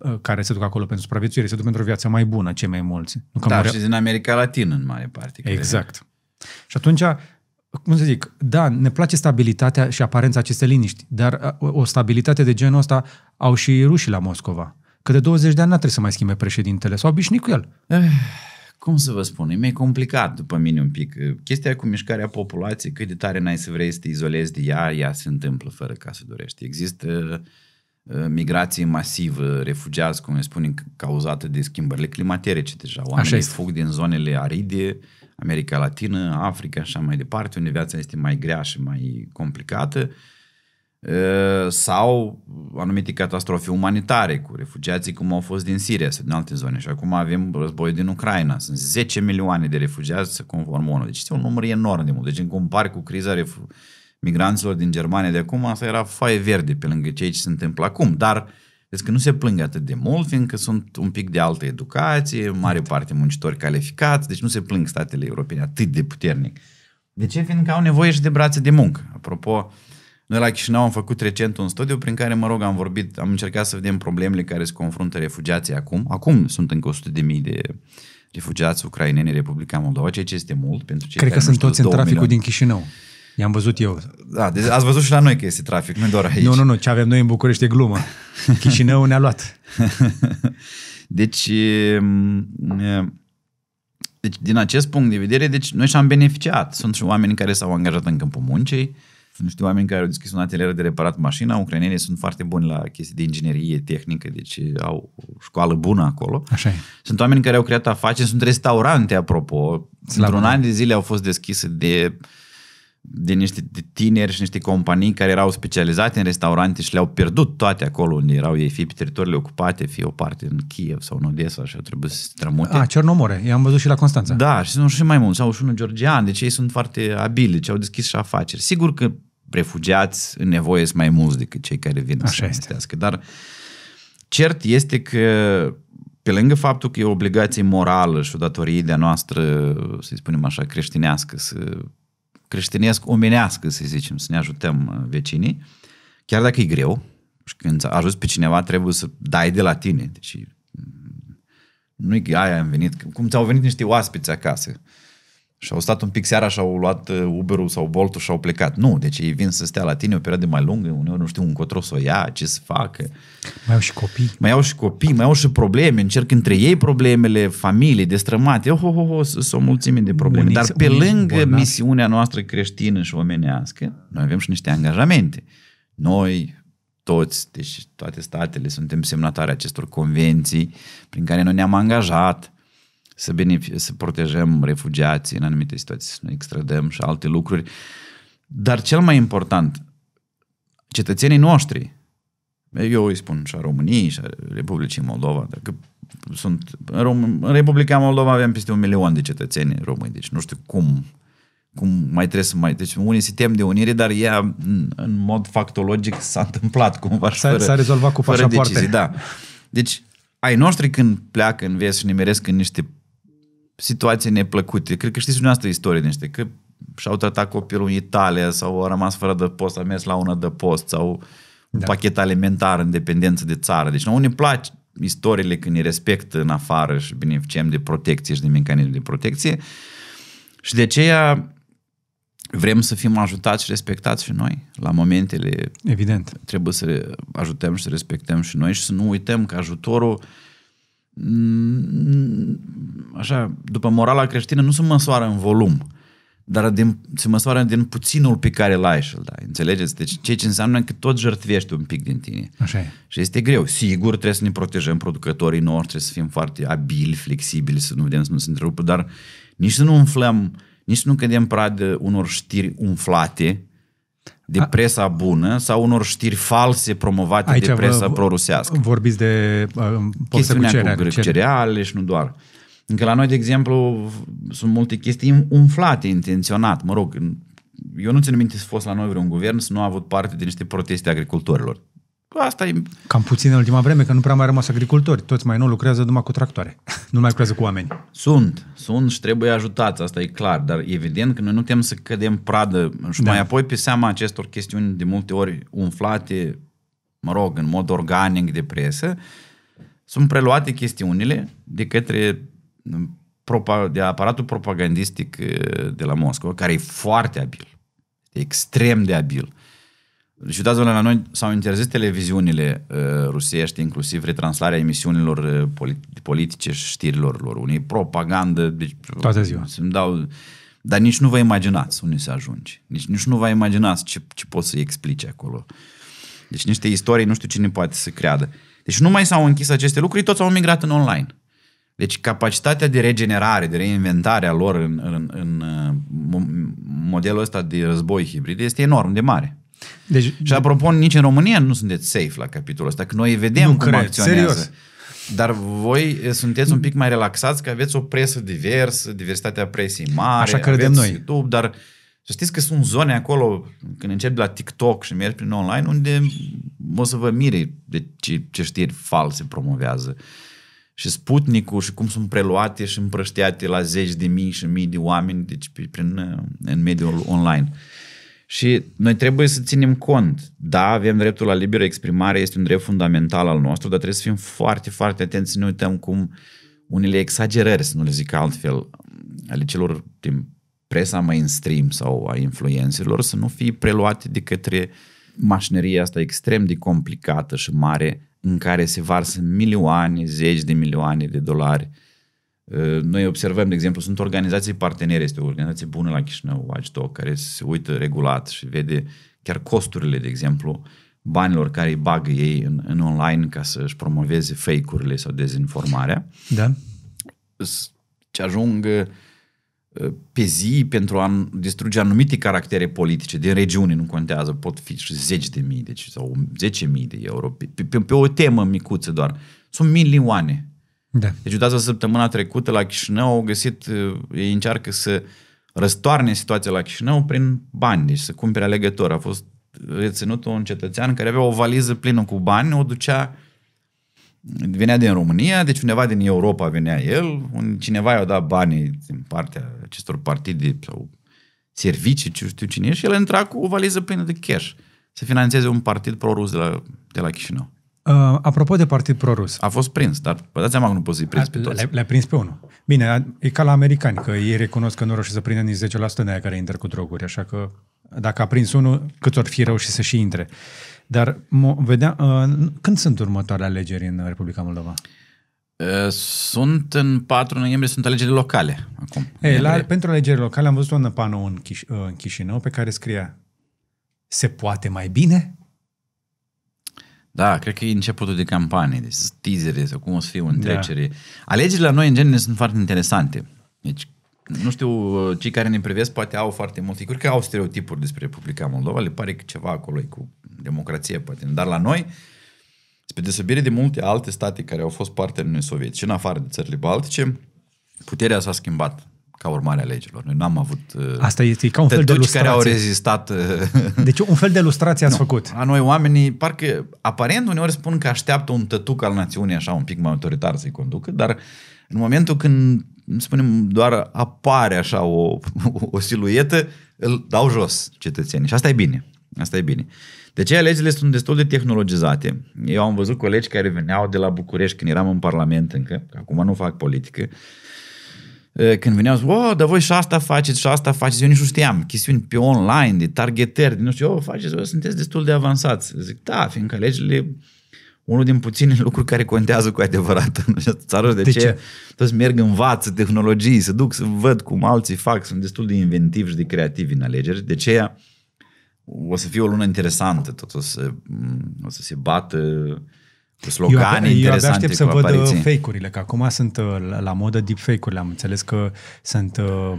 Ă, care se duc acolo pentru supraviețuire, se duc pentru o viață mai bună, cei mai mulți. Nu că da, mare... și din America Latină, în mare parte. Exact. Cred. Și atunci, cum să zic, da, ne place stabilitatea și aparența acestei liniști, dar ă, o stabilitate de genul ăsta au și rușii la Moscova. Că de 20 de ani n trebuie să mai schimbe președintele, s-au obișnuit cu el. Eh, cum să vă spun, e mai complicat după mine un pic. Chestia cu mișcarea populației, cât de tare n-ai să vrei să te izolezi de ea, ea se întâmplă fără ca să dorești. Există uh, Uh, migrație masivă, refugiați, cum ne spunem, cauzată de schimbările climaterice deja. Oamenii așa fug din zonele aride, America Latină, Africa așa mai departe, unde viața este mai grea și mai complicată, uh, sau anumite catastrofe umanitare cu refugiații cum au fost din Siria sau din alte zone. Și acum avem războiul din Ucraina. Sunt 10 milioane de refugiați conform ONU. Deci este un număr enorm de mult. Deci în compar cu criza refugiaților migranților din Germania de acum, asta era faie verde pe lângă ceea ce se întâmplă acum, dar deci că nu se plâng atât de mult, fiindcă sunt un pic de altă educație, mare parte muncitori calificați, deci nu se plâng statele europene atât de puternic. De ce? Fiindcă au nevoie și de brațe de muncă. Apropo, noi la Chișinău am făcut recent un studiu prin care, mă rog, am vorbit, am încercat să vedem problemele care se confruntă refugiații acum. Acum sunt încă mii de refugiați ucraineni în Republica Moldova, ceea ce este mult pentru cei Cred care că sunt toți în traficul milioane. din Chișinău. I-am văzut eu. Da, deci ați văzut și la noi că este trafic, nu doar aici. Nu, nu, nu, ce avem noi în București e glumă. Chișinău ne-a luat. deci, ehm, deci, din acest punct de vedere, deci noi și-am beneficiat. Sunt și oameni care s-au angajat în câmpul muncii, sunt niște oameni care au deschis un atelier de reparat mașina, ucrainenii sunt foarte buni la chestii de inginerie tehnică, deci au o școală bună acolo. Așa e. Sunt oameni care au creat afaceri, sunt restaurante, apropo. Într-un an de zile au fost deschise de uh, de niște tineri și niște companii care erau specializate în restaurante și le-au pierdut toate acolo unde erau ei, fie pe teritoriile ocupate, fie o parte în Kiev sau în Odessa și au trebuit să se strămute. A, ah, Cernomore, i-am văzut și la Constanța. Da, și sunt și mai mulți, sau și unul georgian, deci ei sunt foarte abili, deci au deschis și afaceri. Sigur că refugiați în nevoie sunt mai mulți decât cei care vin Așa să este. dar cert este că pe lângă faptul că e o obligație morală și o datorie de-a noastră, să spunem așa, creștinească, să creștinesc omenească, să zicem, să ne ajutăm uh, vecinii, chiar dacă e greu, și când ajuți pe cineva, trebuie să dai de la tine. Deci mm, nu i aia am venit, cum ți-au venit niște oaspeți acasă. Și au stat un pic seara și au luat uh, Uber-ul sau Bolt-ul și au plecat. Nu, deci ei vin să stea la tine o perioadă mai lungă, uneori nu știu încotro să o ia, ce să facă. Mai au și copii. Mai au și copii, mai au și probleme, încerc între ei problemele, familii, destrămate, oh, oh, oh, oh sunt o mulțime de probleme. Dar pe lângă misiunea noastră creștină și omenească, noi avem și niște angajamente. Noi, toți, deci toate statele, suntem semnatari acestor convenții prin care noi ne-am angajat să, benefic- să protejăm refugiații în anumite situații, să ne extradăm și alte lucruri. Dar cel mai important, cetățenii noștri, eu îi spun și a României și a Republicii Moldova, dacă sunt, în, Rom- în Republica Moldova avem peste un milion de cetățeni români, deci nu știu cum cum mai trebuie să mai... Deci unii se tem de unire, dar ea, în mod factologic, s-a întâmplat cumva. S-a, fără, s-a rezolvat cu fără decizii, da. Deci, ai noștri când pleacă în vest și nimeresc în niște situații neplăcute. Cred că știți dumneavoastră istorie niște, că și-au tratat copilul în Italia sau a rămas fără de post, a mers la una de post sau da. pachet alimentar în dependență de țară. Deci nouă ne place istoriile când ne respectă în afară și beneficiem de protecție și de mecanism de protecție. Și de aceea vrem să fim ajutați și respectați și noi la momentele... Evident. Trebuie să ajutăm și să respectăm și noi și să nu uităm că ajutorul Mm, așa, după morala creștină, nu se măsoară în volum, dar din, se măsoară din puținul pe care îl ai și îl dai. Înțelegeți? Deci ceea ce înseamnă că tot jertfești un pic din tine. Așa e. Și este greu. Sigur, trebuie să ne protejăm producătorii noștri, trebuie să fim foarte abili, flexibili, să nu vedem să nu se întrerupă, dar nici să nu umflăm, nici să nu cădem pradă unor știri umflate, de presa bună sau unor știri false promovate Aici de presa vă, prorusească. Vorbiți de uh, chestiunea cu, cereale, cu cereale și nu doar. Încă la noi, de exemplu, sunt multe chestii umflate intenționat. Mă rog, eu nu țin minte să fost la noi vreun guvern să nu a avut parte de niște proteste agricultorilor. Asta e... Cam puțin în ultima vreme, că nu prea mai rămas agricultori. Toți mai nu lucrează numai cu tractoare. nu mai lucrează cu oameni. Sunt, sunt și trebuie ajutați, asta e clar. Dar evident că noi nu putem să cădem pradă și da. mai apoi pe seama acestor chestiuni de multe ori umflate, mă rog, în mod organic de presă, sunt preluate chestiunile de către mm, de aparatul propagandistic eh, de la Moscova, care e foarte abil, extrem de abil și uitați la noi s-au interzis televiziunile uh, rusești, inclusiv retranslarea emisiunilor uh, polit- politice și știrilor lor. Unii propagandă. Deci, Toată ziua. dau, dar nici nu vă imaginați unde se ajunge. Nici, nici nu vă imaginați ce, ce poți să explice acolo. Deci niște istorii, nu știu cine poate să creadă. Deci nu mai s-au închis aceste lucruri, toți au migrat în online. Deci capacitatea de regenerare, de reinventare a lor în, în, în uh, modelul ăsta de război hibrid este enorm de mare. Deci, și apropo, nici în România nu sunteți safe la capitolul ăsta, că noi vedem nu cum cred, acționează. Serios. Dar voi sunteți un pic mai relaxați că aveți o presă diversă, diversitatea presii mare, Așa credem noi. YouTube, dar să știți că sunt zone acolo, când începi la TikTok și mergi prin online, unde o să vă mire de ce, ce știri false promovează. Și Sputnicul și cum sunt preluate și împrăștiate la zeci de mii și mii de oameni deci prin, în mediul online. Și noi trebuie să ținem cont. Da, avem dreptul la liberă exprimare, este un drept fundamental al nostru, dar trebuie să fim foarte, foarte atenți să ne uităm cum unele exagerări, să nu le zic altfel, ale celor din presa mainstream sau a influențelor, să nu fie preluate de către mașineria asta extrem de complicată și mare în care se varsă milioane, zeci de milioane de dolari Uh, noi observăm, de exemplu, sunt organizații partenere, este o organizație bună la Chișinău, Watchdog, care se uită regulat și vede chiar costurile, de exemplu, banilor care îi bagă ei în, în online ca să-și promoveze fake-urile sau dezinformarea. Da. Ce ajung uh, pe zi pentru a distruge anumite caractere politice din regiune, nu contează, pot fi și zeci de mii deci, sau zece mii de euro, pe, pe, pe o temă micuță doar. Sunt milioane da. Deci uitați-vă săptămâna trecută la Chișinău au găsit, uh, ei încearcă să răstoarne situația la Chișinău prin bani, deci să cumpere alegător. A fost reținut un cetățean care avea o valiză plină cu bani, o ducea venea din România, deci undeva din Europa venea el, un, cineva i-a dat banii din partea acestor partide sau servicii, ce știu cine, e, și el intra cu o valiză plină de cash să financeze un partid pro-rus de la, de la Chișinău. Uh, apropo de partid prorus. A fost prins, dar vă dați seama că nu poți să-i prins pe toți. Le-a, le prins pe unul. Bine, e ca la americani, că ei recunosc că nu reușesc să prindă nici 10% de aia care intră cu droguri, așa că dacă a prins unul, cât ori fi reușit să și intre. Dar mo, vedea, uh, când sunt următoarele alegeri în Republica Moldova? Uh, sunt în 4 noiembrie, sunt alegeri locale acum. Ei, la, pentru alegeri locale am văzut un panou în, Chiș, uh, în Chișinău pe care scria se poate mai bine? Da, cred că e începutul de campanie, deci teasere sau cum o să fie o da. întrecere. Da. Alegerile la noi, în genere, sunt foarte interesante. Deci, nu știu, cei care ne privesc poate au foarte mult. Cred că au stereotipuri despre Republica Moldova, le pare că ceva acolo e cu democrație, poate. Dar la noi, spre deosebire de multe alte state care au fost parte ale Uniunii Sovietice, în afară de țările baltice, puterea s-a schimbat ca urmare a legilor. Noi n-am avut uh, Asta este ca un fel de lustrație. care au rezistat. Uh, deci un fel de lustrație ați nu. făcut. La noi oamenii, parcă aparent uneori spun că așteaptă un tătuc al națiunii așa un pic mai autoritar să-i conducă, dar în momentul când spunem, doar apare așa o, o siluetă, îl dau jos cetățenii. Și asta e bine. Asta e bine. De aceea legile sunt destul de tehnologizate. Eu am văzut colegi care veneau de la București când eram în Parlament încă, că acum nu fac politică, Eh, când veneau, zic, o, dar voi și asta faceți, și asta faceți, eu nici nu știam, chestiuni pe online, de targetări, de nu știu, o, oh, faceți, o, sunteți destul de avansați. Zic, da, fiindcă legile unul din puține lucruri care contează cu adevărat în această țară. De, de ce? ce? Toți merg, vață tehnologii, se duc să văd cum alții fac, sunt destul de inventivi și de creativi în alegeri. De ce o să fie o lună interesantă, tot o să, o să se bată slogane eu, interesante Eu aștept să văd uh, fake-urile, că acum sunt uh, la, la modă deepfake-urile. Am înțeles că sunt, uh,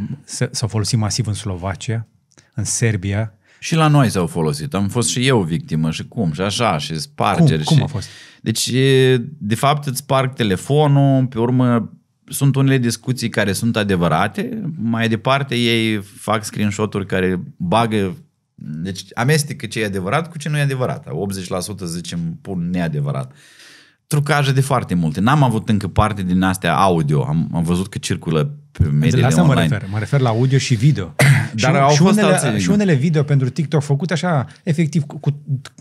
s-au folosit masiv în Slovacia, în Serbia. Și la noi s-au folosit. Am fost și eu victimă și cum și așa și spargeri. Cum, cum a fost? Deci, de fapt, îți sparg telefonul, pe urmă sunt unele discuții care sunt adevărate, mai departe ei fac screenshot-uri care bagă deci amestecă ce e adevărat cu ce nu e adevărat. 80% zicem pun neadevărat. Trucaje de foarte multe. N-am avut încă parte din astea audio. Am, am văzut că circulă pe mediile la asta online. mă refer. Mă refer la audio și video. Dar și, au și, fost unele, alții. și unele video pentru TikTok făcute așa, efectiv, cu,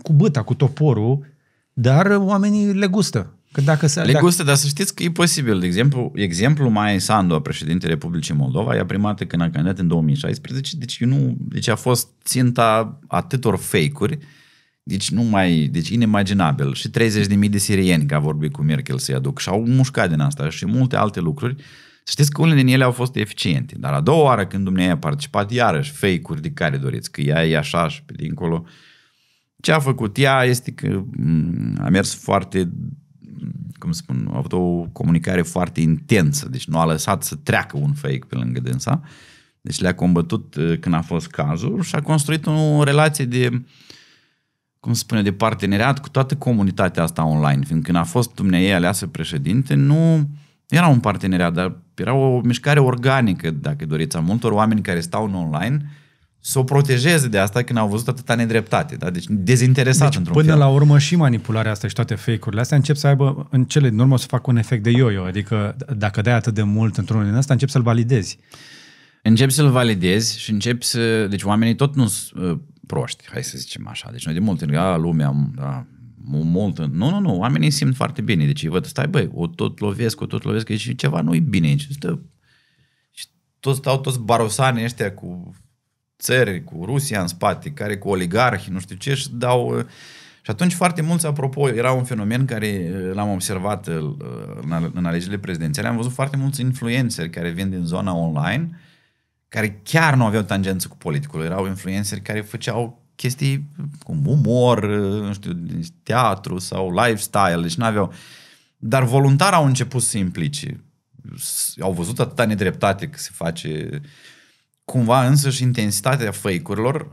cu băta, cu toporul, dar oamenii le gustă. Că dacă se, le dacă... gustă, dar să știți că e posibil. De exemplu, exemplu mai Sandu, președintele Republicii Moldova, ea primată când a candidat în 2016, deci, nu, deci a fost ținta atâtor fake-uri, deci nu mai, deci inimaginabil. Și 30.000 de sirieni, că a vorbit cu Merkel să-i aduc, și au mușcat din asta și multe alte lucruri. Să Știți că unele din ele au fost eficiente, dar a doua oară când dumneavoastră a participat, iarăși fake-uri de care doriți, că ea e așa și pe dincolo. Ce a făcut ea este că a mers foarte cum spun, a avut o comunicare foarte intensă, deci nu a lăsat să treacă un fake pe lângă dânsa. Deci le-a combătut uh, când a fost cazul și a construit o relație de, cum spune, de parteneriat cu toată comunitatea asta online. Fiindcă când a fost dumneavoastră aleasă președinte, nu era un parteneriat, dar era o mișcare organică, dacă doriți, a multor oameni care stau în online – să o protejeze de asta când au văzut atâta nedreptate. Da? Deci dezinteresat deci, într-un până fel. la urmă și manipularea asta și toate fake-urile astea încep să aibă, în cele din urmă, să facă un efect de yo-yo. Adică dacă dai atât de mult într-unul din asta, încep să-l validezi. încep să-l validezi și încep să... Deci oamenii tot nu sunt uh, proști, hai să zicem așa. Deci noi de mult, a, lumea, da, mult. Nu, nu, nu, oamenii simt foarte bine. Deci văd, stai băi, o tot lovesc, o tot lovesc, și ceva nu e bine Deci, Stă, și toți stau toți barosani ăștia cu țări, cu Rusia în spate, care cu oligarhi, nu știu ce, și dau... Uh, și atunci foarte mulți, apropo, era un fenomen care uh, l-am observat uh, în alegerile prezidențiale, am văzut foarte mulți influenceri care vin din zona online, care chiar nu aveau tangență cu politicul, erau influenceri care făceau chestii cu umor, nu știu, teatru sau lifestyle, deci nu aveau... Dar voluntar au început să implice. Au văzut atâta nedreptate că se face uh, cumva însă și intensitatea fake-urilor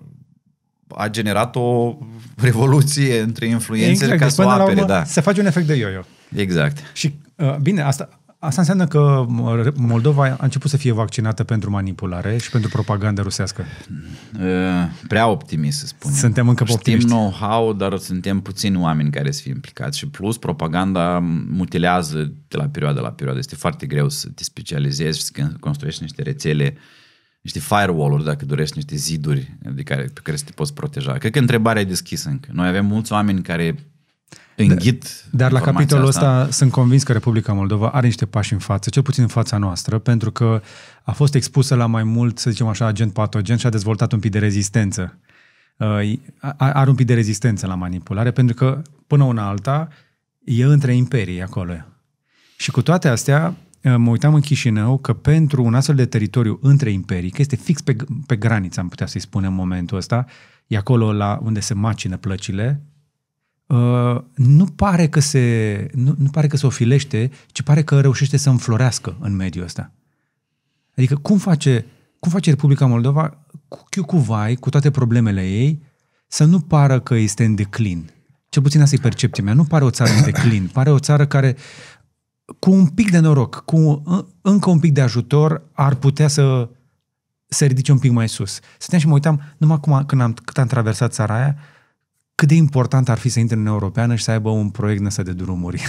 a generat o revoluție între influențe. exact, ca să deci, o apere. Urmă, da. Se face un efect de yo-yo. Exact. Și uh, bine, asta, Asta înseamnă că uh, Moldova a început să fie vaccinată pentru manipulare și pentru propagandă rusească. Mm, uh, prea optimist, să spunem. Suntem încă Știm optimiști. Știm know-how, dar suntem puțini oameni care să fie implicați și plus propaganda mutilează de la perioadă la perioadă. Este foarte greu să te specializezi și să construiești niște rețele uh, niște firewall-uri, dacă dorești, niște ziduri de care, pe care să te poți proteja. Cred că întrebarea e deschisă încă. Noi avem mulți oameni care da, înghit Dar, dar la capitolul ăsta sunt convins că Republica Moldova are niște pași în față, cel puțin în fața noastră, pentru că a fost expusă la mai mult, să zicem așa, agent patogen și a dezvoltat un pic de rezistență. Uh, are un pic de rezistență la manipulare, pentru că până una alta e între imperii acolo. Și cu toate astea, Eh, mă uitam în Chișinău că pentru un astfel de teritoriu între imperii, că este fix pe, pe graniță, am putea să-i spunem în momentul ăsta, e acolo la unde se macină plăcile, Uh, nu pare că se, nu, nu pare că se ofilește, ci pare că reușește să înflorească în mediul ăsta. Adică cum face, cum face Republica Moldova cu Chiucuvai, cu toate problemele ei, să nu pară că este în declin? Cel puțin asta e percepția mea. Nu pare o țară în declin. Pare o țară care cu un pic de noroc, cu încă un pic de ajutor, ar putea să se ridice un pic mai sus. Stăteam și mă uitam, numai acum când am, cât am traversat țara aia, cât de important ar fi să intre în Uniunea Europeană și să aibă un proiect năsă de drumuri.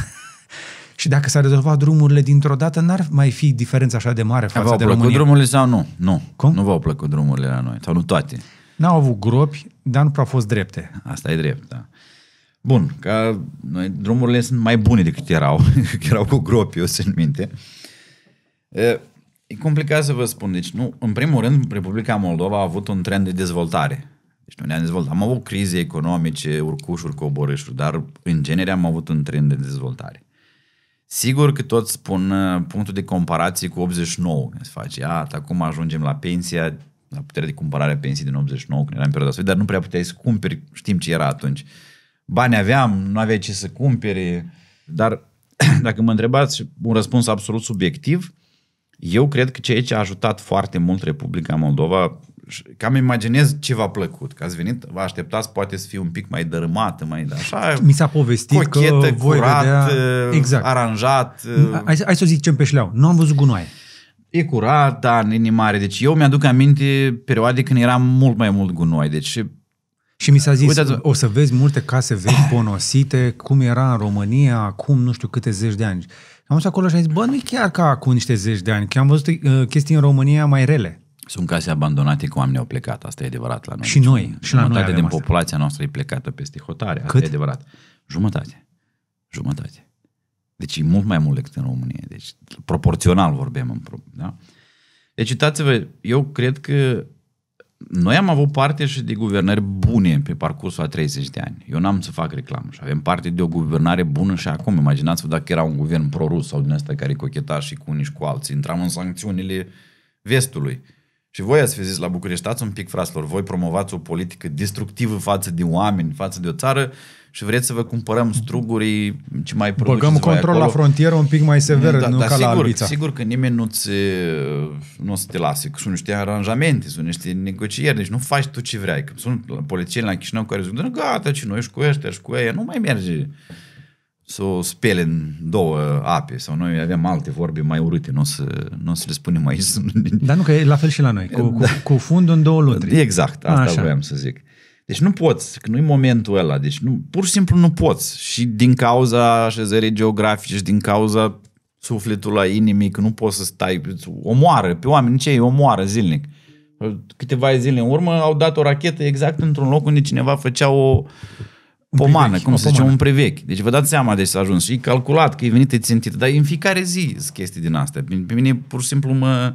și dacă s-ar rezolva drumurile dintr-o dată, n-ar mai fi diferența așa de mare față de v-au plăcut drumurile sau nu? Nu. Cum? Nu v-au plăcut drumurile la noi, sau nu toate. N-au avut gropi, dar nu prea au fost drepte. Asta e drept, da. Bun, ca noi, drumurile sunt mai bune decât erau, că erau cu gropi, eu țin minte. E, e complicat să vă spun. Deci, nu, în primul rând, Republica Moldova a avut un trend de dezvoltare. Deci nu ne-am dezvoltat. Am avut crize economice, urcușuri, coborâșuri, dar în genere am avut un trend de dezvoltare. Sigur că toți spun uh, punctul de comparație cu 89. Se face, iată, acum ajungem la pensia, la puterea de cumpărare a pensii din 89, când era în perioada asta, dar nu prea puteai să cumperi, știm ce era atunci bani aveam, nu aveai ce să cumpere, dar dacă mă întrebați un răspuns absolut subiectiv, eu cred că ceea ce a ajutat foarte mult Republica Moldova, cam imaginez ce v-a plăcut, că ați venit, vă așteptați poate să fie un pic mai dărâmată, mai așa. Mi s-a povestit cochetă, că voi curat, vedea... Uh, exact. aranjat. Uh. Hai, hai să o zicem pe șleau, nu am văzut gunoaie. E curat, dar în mare. Deci eu mi-aduc aminte perioade când era mult mai mult gunoi. Deci și mi s-a zis, Uitați-vă. o să vezi multe case vechi, bonosite, cum era în România acum nu știu câte zeci de ani. Am văzut acolo și am zis, bă, nu chiar ca acum niște zeci de ani, că am văzut uh, chestii în România mai rele. Sunt case abandonate cu oameni au plecat, asta e adevărat la noi. Și noi, și la noi. din populația noastră e plecată peste hotare, asta Cât? e adevărat. Jumătate. Jumătate. Deci e mult mai mult decât în România. Deci proporțional vorbim. În, da? Deci uitați-vă, eu cred că noi am avut parte și de guvernări bune pe parcursul a 30 de ani. Eu n-am să fac reclamă și avem parte de o guvernare bună și acum. Imaginați-vă dacă era un guvern prorus sau din ăsta care cocheta și cu unii și cu alții. Intram în sancțiunile vestului. Și voi ați fi zis la București, stați un pic, fraților, voi promovați o politică destructivă față de oameni, față de o țară, și vreți să vă cumpărăm struguri ce mai produceți Băgăm control acolo. la frontieră un pic mai sever, da, nu da, ca sigur, la Albița. Sigur că nimeni nu-ți, nu o să te lase. Sunt niște aranjamente, sunt niște negocieri, deci nu faci tu ce vrei. Că sunt polițieni la Chișinău care zic, gata, ce noi și cu ăștia și cu aia, nu mai merge să o spele în două ape sau noi avem alte vorbe mai urâte, nu o să, nu o să le spunem aici. Dar nu, că e la fel și la noi, cu, da. cu, cu fundul în două lutri. Exact, asta A, Așa. voiam să zic. Uh, deci nu poți, că nu-i momentul ăla, deci nu, pur și simplu nu poți. Și din cauza așezării geografice și din cauza sufletul la inimii, că nu poți să stai, omoară pe oameni, ce îi omoară zilnic. Câteva zile în urmă au dat o rachetă exact într-un loc unde cineva făcea o pomană, privechi, cum o se zice, un prevechi. Deci vă dați seama de deci ce s-a ajuns. Și e calculat că e venit, e țintit, dar în fiecare zi sunt chestii din astea. Pe mine pur și simplu mă,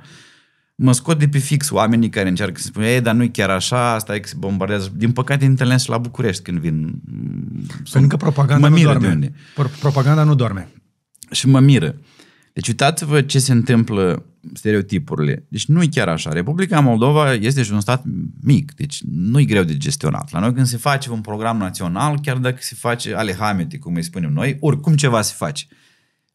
mă scot de pe fix oamenii care încearcă să spună, ei, dar nu-i chiar așa, stai că se bombardează. Din păcate, întâlnesc la București când vin. Pentru că propaganda mă nu doarme. De unde. Propaganda nu doarme. Și mă miră. Deci uitați-vă ce se întâmplă stereotipurile. Deci nu e chiar așa. Republica Moldova este și un stat mic, deci nu e greu de gestionat. La noi când se face un program național, chiar dacă se face alehamete, cum îi spunem noi, oricum ceva se face. Uh,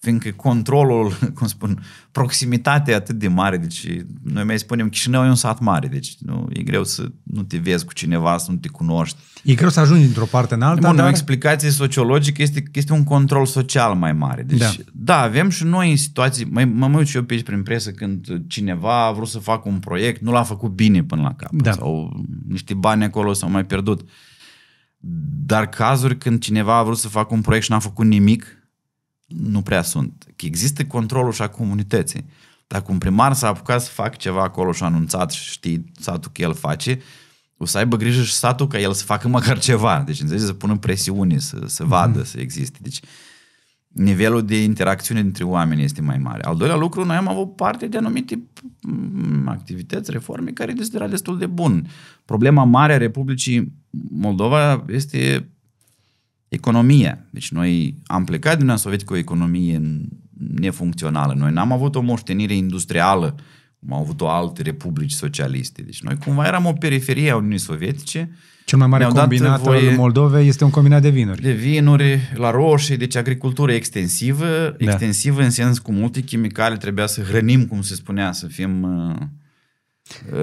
fiindcă controlul, cum spun, proximitatea e atât de mare, deci noi mai spunem Chișinău e un sat mare, deci nu, e greu să nu te vezi cu cineva, să nu te cunoști. E greu să ajungi dintr-o parte în alta, Bun, dar... o explicație sociologică este, este un control social mai mare. Deci, da. da, avem și noi în situații, mai, mă mai uit și eu pe aici prin presă când cineva a vrut să facă un proiect, nu l-a făcut bine până la capăt, da. sau niște bani acolo s-au mai pierdut. Dar cazuri când cineva a vrut să facă un proiect și n-a făcut nimic, nu prea sunt. Există controlul și a comunității. Dacă un primar s-a apucat să fac ceva acolo și a anunțat și știi satul că el face, o să aibă grijă și satul ca el să facă măcar ceva. Deci, înțelegi, să pună presiuni, să, să vadă, mm-hmm. să existe. Deci, nivelul de interacțiune dintre oameni este mai mare. Al doilea lucru, noi am avut parte de anumite mm, activități, reforme, care este destul de bun. Problema mare a Republicii Moldova este economia. Deci noi am plecat din Uniunea Sovietică o economie nefuncțională. Noi n-am avut o moștenire industrială cum au avut-o alte republici socialiste. Deci noi cumva eram o periferie a Uniunii Sovietice. Cel mai mare combinat voie... al Moldovei este un combinat de vinuri. De vinuri, la roșii, deci agricultură extensivă, da. extensivă în sens cu multe chimicale, trebuia să hrănim, cum se spunea, să fim... Uh,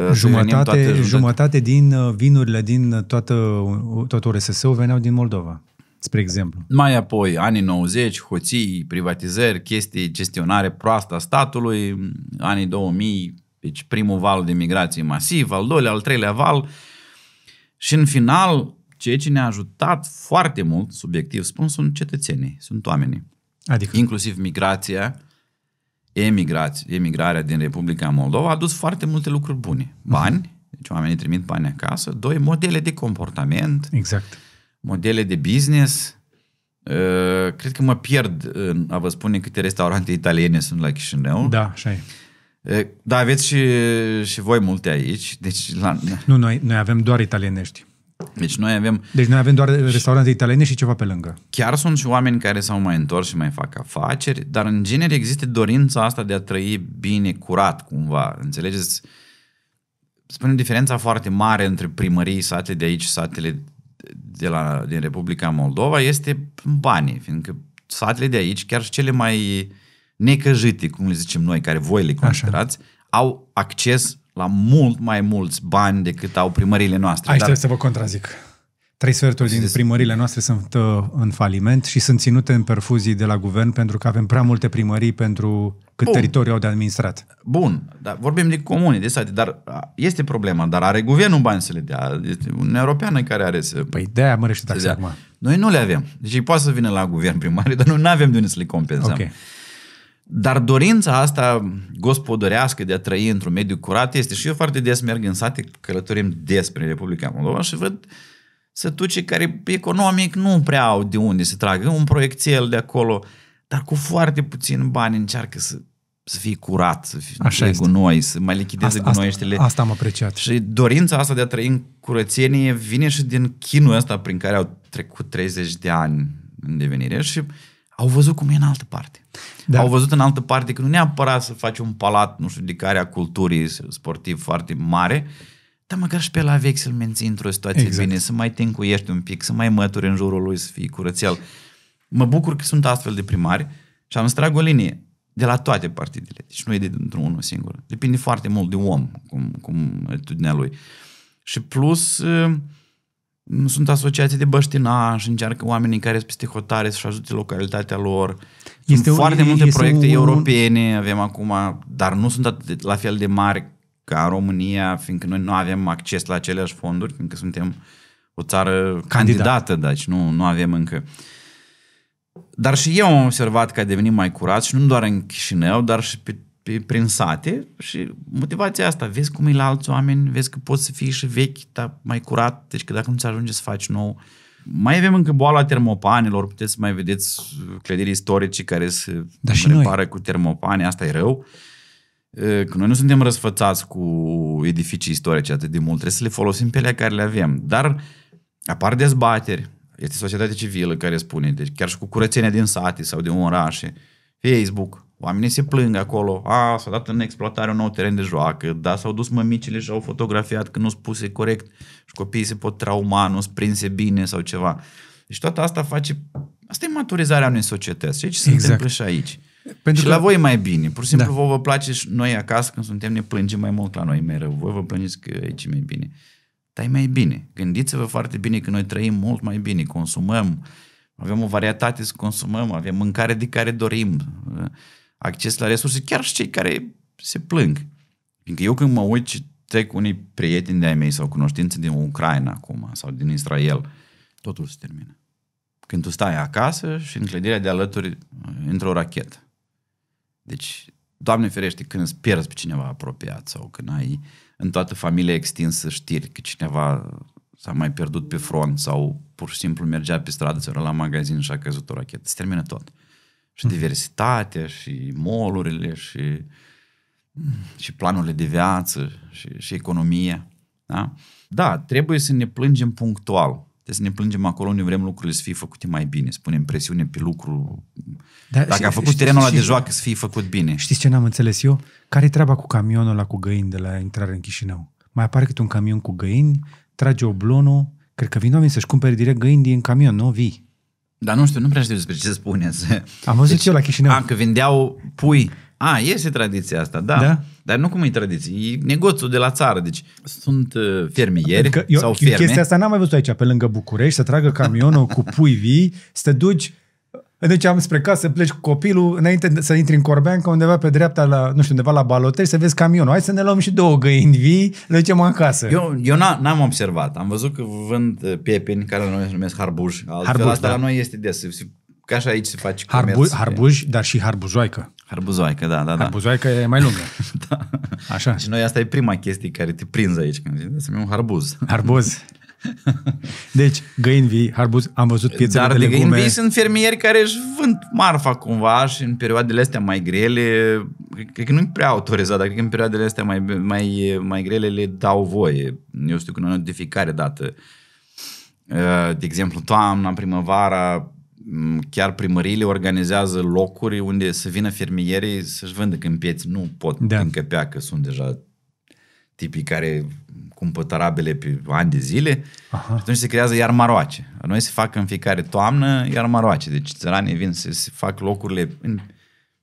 uh, jumătate, jumătate din uh, vinurile din toată, toată URSS-ul veneau din Moldova spre exemplu. Mai apoi, anii 90, hoții, privatizări, chestii, gestionare proastă a statului, anii 2000, deci primul val de migrație masiv, al doilea, al treilea val și în final, ceea ce ne-a ajutat foarte mult, subiectiv spun, sunt cetățenii, sunt oamenii. Adică? Inclusiv migrația, emigrația, emigrarea din Republica Moldova a adus foarte multe lucruri bune. Mhm. Bani, uh-huh. deci oamenii trimit bani acasă, doi, modele de comportament. Exact modele de business. Uh, cred că mă pierd în uh, a vă spune câte restaurante italiene sunt la Chișinău. Da, așa e. Uh, da, aveți și, și voi multe aici. Deci la... Nu, noi, noi avem doar italienești. Deci noi avem... Deci noi avem doar restaurante italiene și ceva pe lângă. Chiar sunt și oameni care s-au mai întors și mai fac afaceri, dar în genere există dorința asta de a trăi bine, curat cumva. Înțelegeți? Spunem diferența foarte mare între primării, satele de aici, satele de la, din Republica Moldova este banii, fiindcă satele de aici, chiar și cele mai necăjite, cum le zicem noi, care voi le considerați, Așa. au acces la mult mai mulți bani decât au primările noastre. Aici Dar... trebuie să vă contrazic. Trei sferturi din primările noastre sunt uh, în faliment și sunt ținute în perfuzii de la guvern pentru că avem prea multe primării pentru cât Bun. teritoriu au de administrat. Bun, dar vorbim de comune, de state, dar este problema, dar are guvernul bani să le dea, este Uniunea Europeană care are să... Păi de-aia mărește taxa acum. Noi nu le avem. Deci poate să vină la guvern primar, dar noi nu avem de unde să le compensăm. Okay. Dar dorința asta gospodărească de a trăi într-un mediu curat este și eu foarte des merg în sate, călătorim des prin Republica Moldova și văd sătuce care economic nu prea au de unde să tragă, un proiectel de acolo, dar cu foarte puțin bani încearcă să să fie curat, să fie Așa este. gunoi, să mai lichideze asta, noi, Asta, asta am apreciat. Și dorința asta de a trăi în curățenie vine și din chinul ăsta prin care au trecut 30 de ani în devenire și au văzut cum e în altă parte. Da. Au văzut în altă parte că nu neapărat să faci un palat, nu știu, de care a culturii sportiv foarte mare, dar măcar și pe la vechi să-l menții într-o situație exact. bine, să mai tencuiești un pic, să mai mături în jurul lui, să fii curățel. Mă bucur că sunt astfel de primari și am strag o linie de la toate partidele. Deci nu e de unul singur. Depinde foarte mult de om, cum, cum atitudinea lui. Și plus, uh, sunt asociații de băștinași, încearcă oamenii care sunt peste hotare să-și ajute localitatea lor. Este sunt foarte multe este proiecte un, europene, avem acum, dar nu sunt atât la fel de mari ca România, fiindcă noi nu avem acces la aceleași fonduri, fiindcă suntem o țară candidată, candidată deci nu, nu avem încă. Uh, dar și eu am observat că a devenit mai curat și nu doar în Chișinău, dar și pe, pe, prin sate și motivația asta, vezi cum e la alți oameni, vezi că poți să fii și vechi, dar mai curat, deci că dacă nu ți ajunge să faci nou. Mai avem încă boala termopanelor, puteți să mai vedeți uh, clădiri istorice care se da repară noi. cu termopane, asta e rău. Uh, că noi nu suntem răsfățați cu edificii istorice atât de mult, trebuie să le folosim pe ele care le avem. Dar apar dezbateri, este societatea civilă care spune, deci chiar și cu curățenia din sate sau din orașe, Facebook, oamenii se plâng acolo, a, s-a dat în exploatare un nou teren de joacă, da, s-au dus mămicile și au fotografiat că nu spuse corect și copiii se pot trauma, nu prinse bine sau ceva. Deci toată asta face, asta e maturizarea unei societăți și aici exact. întâmplă și aici. Pentru și că... la voi e mai bine. Pur și simplu da. vă place și noi acasă când suntem ne plângem mai mult la noi mereu. Voi vă plângeți că aici e mai bine. Dar e mai bine. Gândiți-vă foarte bine că noi trăim mult mai bine, consumăm, avem o varietate să consumăm, avem mâncare de care dorim, uh, acces la resurse, chiar și cei care se plâng. Fiindcă eu când mă uit și trec unii prieteni de-ai mei sau cunoștințe din Ucraina acum sau din Israel, totul se termină. Când tu stai acasă și în clădirea de alături într-o uh, rachetă. Deci, Doamne ferește, când îți pierzi pe cineva apropiat sau când ai în toată familia extinsă știri că cineva s-a mai pierdut pe front sau pur și simplu mergea pe stradă, se la magazin și a căzut o rachetă. Se termină tot. Și mm. diversitatea și molurile și, și planurile de viață și, și economia. Da? da, trebuie să ne plângem punctual Trebuie să ne plângem acolo unde vrem lucrurile să fie făcute mai bine, să punem presiune pe lucru. Da, Dacă și, a făcut terenul ăla de joacă, să fie făcut bine. Știți ce n-am înțeles eu? care e treaba cu camionul ăla cu găini de la intrare în Chișinău? Mai apare câte un camion cu găini, trage oblonul, cred că vin oameni să-și cumpere direct găini din camion, nu vii. Dar nu știu, nu prea știu despre ce spuneți. Am văzut deci, eu la Chișinău. Am, că vindeau pui a, este tradiția asta, da. da? Dar nu cum e tradiție, e negoțul de la țară. Deci sunt uh, fermieri adică eu, sau ferme. Chestia asta n-am mai văzut aici, pe lângă București, să tragă camionul cu pui vii, să te duci deci am spre casă, pleci cu copilul, înainte să intri în Corbeanca, undeva pe dreapta, la, nu știu, undeva la Balotești, să vezi camionul. Hai să ne luăm și două găini vii, le ducem acasă. Eu, eu n-am observat. Am văzut că vând uh, pepeni, care noi se numesc harbuj. Harbuș, asta da. la noi este des. Ca și aici se face Harbu- comerț. Harbuj, dar și harbuzoaică. Harbuzoaică, da, da, da. Harbuzoaică e mai lungă. da. Așa. Și noi asta e prima chestie care te prinzi aici. Când zici, să un harbuz. Harbuz. Deci, găini vii, harbuz, am văzut piețele Dar de, de legume. găini vii sunt fermieri care își vând marfa cumva și în perioadele astea mai grele, cred că nu-i prea autorizat, dar cred că în perioadele astea mai, mai, mai grele le dau voie. Eu știu că de fiecare dată. Uh, de exemplu, toamna, primăvara, chiar primăriile organizează locuri unde să vină fermierii să-și vândă câmpieți. Nu pot da. încăpea că sunt deja tipii care cumpătărabile rabele pe ani de zile Aha. atunci se creează iar maroace. La noi se fac în fiecare toamnă iar maroace. Deci țăranii vin să se fac locurile în,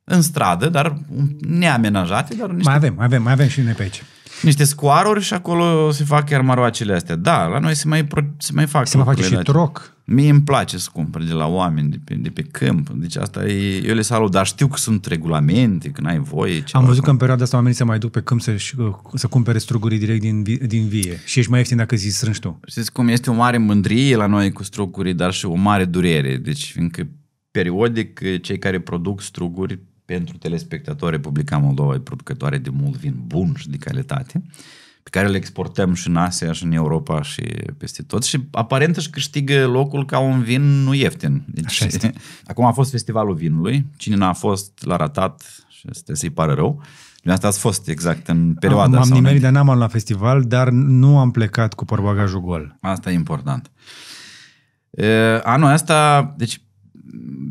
în stradă, dar neamenajate. Dar niște... Mai avem, mai avem, mai avem și noi pe aici niște scoaruri și acolo se fac iar maroacele astea. Da, la noi se mai, se mai fac. Se mai face și troc. Mie îmi place să cumpăr de la oameni de pe, de pe câmp, deci asta e, eu le salut, dar știu că sunt regulamente, că n-ai voie. Ceva Am văzut că în perioada asta oamenii se mai duc pe câmp să, uh, să cumpere strugurii direct din, din vie și ești mai ieftin dacă zici strângi tu. Știți cum este o mare mândrie la noi cu strugurii, dar și o mare durere, deci fiindcă periodic uh, cei care produc struguri pentru telespectatori Republica Moldova e producătoare de mult vin bun și de calitate. Uh, pe care le exportăm și în Asia și în Europa și peste tot și aparent își câștigă locul ca un vin nu ieftin. Deci, Așa este. Acum a fost festivalul vinului, cine n-a fost l-a ratat și este să-i pară rău. Dumneavoastră ați fost exact în perioada. M-am nimerit, dar n-am la festival, dar nu am plecat cu porbagajul gol. Asta e important. E, anul ăsta, deci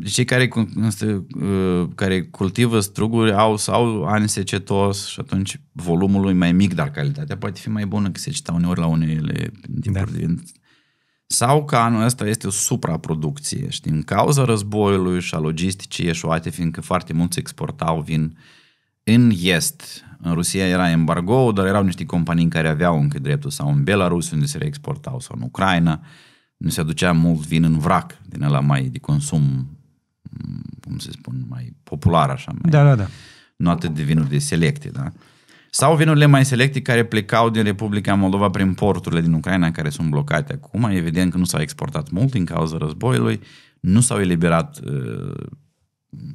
cei care, uh, care cultivă struguri au sau ani secetos și atunci volumul lui mai mic, dar calitatea poate fi mai bună, că se cita uneori la unele timpuri. Da. Din... Sau că anul ăsta este o supraproducție, și în cauza războiului și a logisticii eșuate, fiindcă foarte mulți exportau vin în est. În Rusia era embargo, dar erau niște companii care aveau încă dreptul sau în Belarus, unde se reexportau, sau în Ucraina. Uh, nu se aducea mult vin în vrac, din ăla mai de consum, mm, cum se spun, mai popular așa. Mai, da, da, da. Nu atât de vinuri de selecte, da? Sau vinurile mai selecte care plecau din Republica Moldova prin porturile din Ucraina care sunt blocate acum. Evident că nu s-au exportat mult din cauza războiului, nu s-au eliberat uh,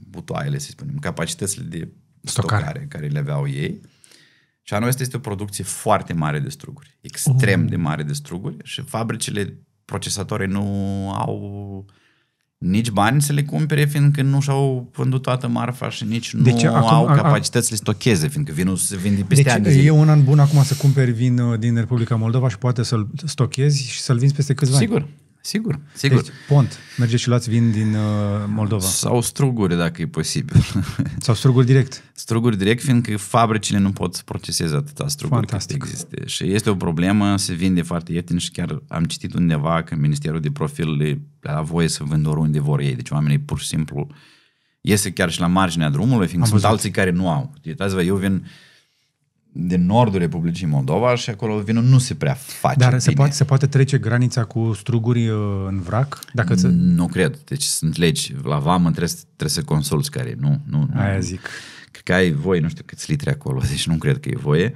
butoaiele, să spunem, capacitățile de stocare, stocare care le aveau ei. Și anul ăsta este o producție foarte mare de struguri, oh. extrem uh. de mare de struguri și fabricile procesatoare nu au nici bani să le cumpere, fiindcă nu și-au vândut toată marfa și nici nu deci, acum, au capacități să le stocheze, fiindcă vinul se vinde peste deci, ani. Deci e un an bun acum să cumperi vin uh, din Republica Moldova și poate să-l stochezi și să-l vinzi peste câțiva Sigur. ani. Sigur, sigur. Deci, pont. Mergeți și luați vin din uh, Moldova. Sau struguri, dacă e posibil. Sau struguri direct. Struguri direct, fiindcă fabricile nu pot să proceseze atâta struguri Fantastic. cât există. Și este o problemă, se vinde foarte ieftin și chiar am citit undeva că Ministerul de Profil le a voie să vândă oriunde vor ei. Deci oamenii pur și simplu iese chiar și la marginea drumului, fiindcă am sunt văzut. alții care nu au. Uitați-vă, eu vin din nordul Republicii Moldova și acolo vinul nu se prea face Dar bine. Se, poate, se poate trece granița cu struguri uh, în vrac? Dacă se... Mm, nu cred. Deci sunt legi. La vamă trebuie, trebuie să consulți care nu. nu, nu Aia zic. Cred că ai voie, nu știu câți litri acolo, deci nu cred că e voie.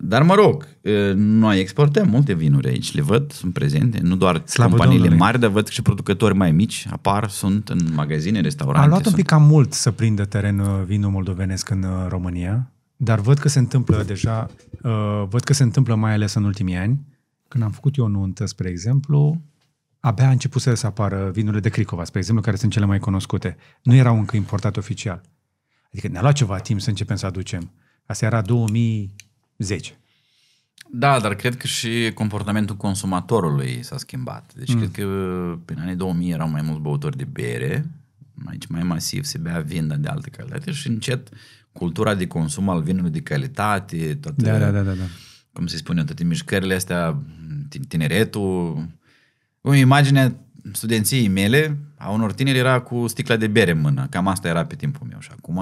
Dar mă rog, uh, noi exportăm multe vinuri aici, le văd, sunt prezente, nu doar Slavă companiile Domnului. mari, dar văd și producători mai mici apar, sunt în magazine, restaurante. A luat sunt... un pic cam mult să prindă teren uh, vinul moldovenesc în România? Dar văd că se întâmplă deja, uh, văd că se întâmplă mai ales în ultimii ani. Când am făcut eu nuntă, spre exemplu, abia a început să apară vinurile de Cricova, spre exemplu, care sunt cele mai cunoscute. Nu erau încă importate oficial. Adică ne-a luat ceva timp să începem să aducem. Asta era 2010. Da, dar cred că și comportamentul consumatorului s-a schimbat. Deci mm. cred că prin anii 2000 erau mai mulți băutori de bere, aici mai masiv se bea vin, de alte calitate și încet cultura de consum al vinului de calitate, toate, da, da, da, da, da. cum se spune, toate mișcările astea, tineretul. O imagine studenției mele, a unor tineri era cu sticla de bere în mână. Cam asta era pe timpul meu. Și acum,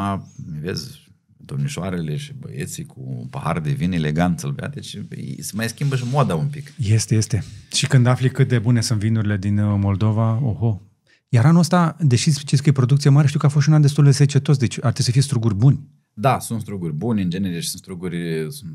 vezi, domnișoarele și băieții cu un pahar de vin elegant să-l bea, deci se mai schimbă și moda un pic. Este, este. Și când afli cât de bune sunt vinurile din uh, Moldova, oho. Iar anul ăsta, deși ziceți că e producție mare, știu că a fost și un an destul de secetos, deci ar trebui să fie struguri buni. Da, sunt struguri buni, în genere, și sunt struguri, sunt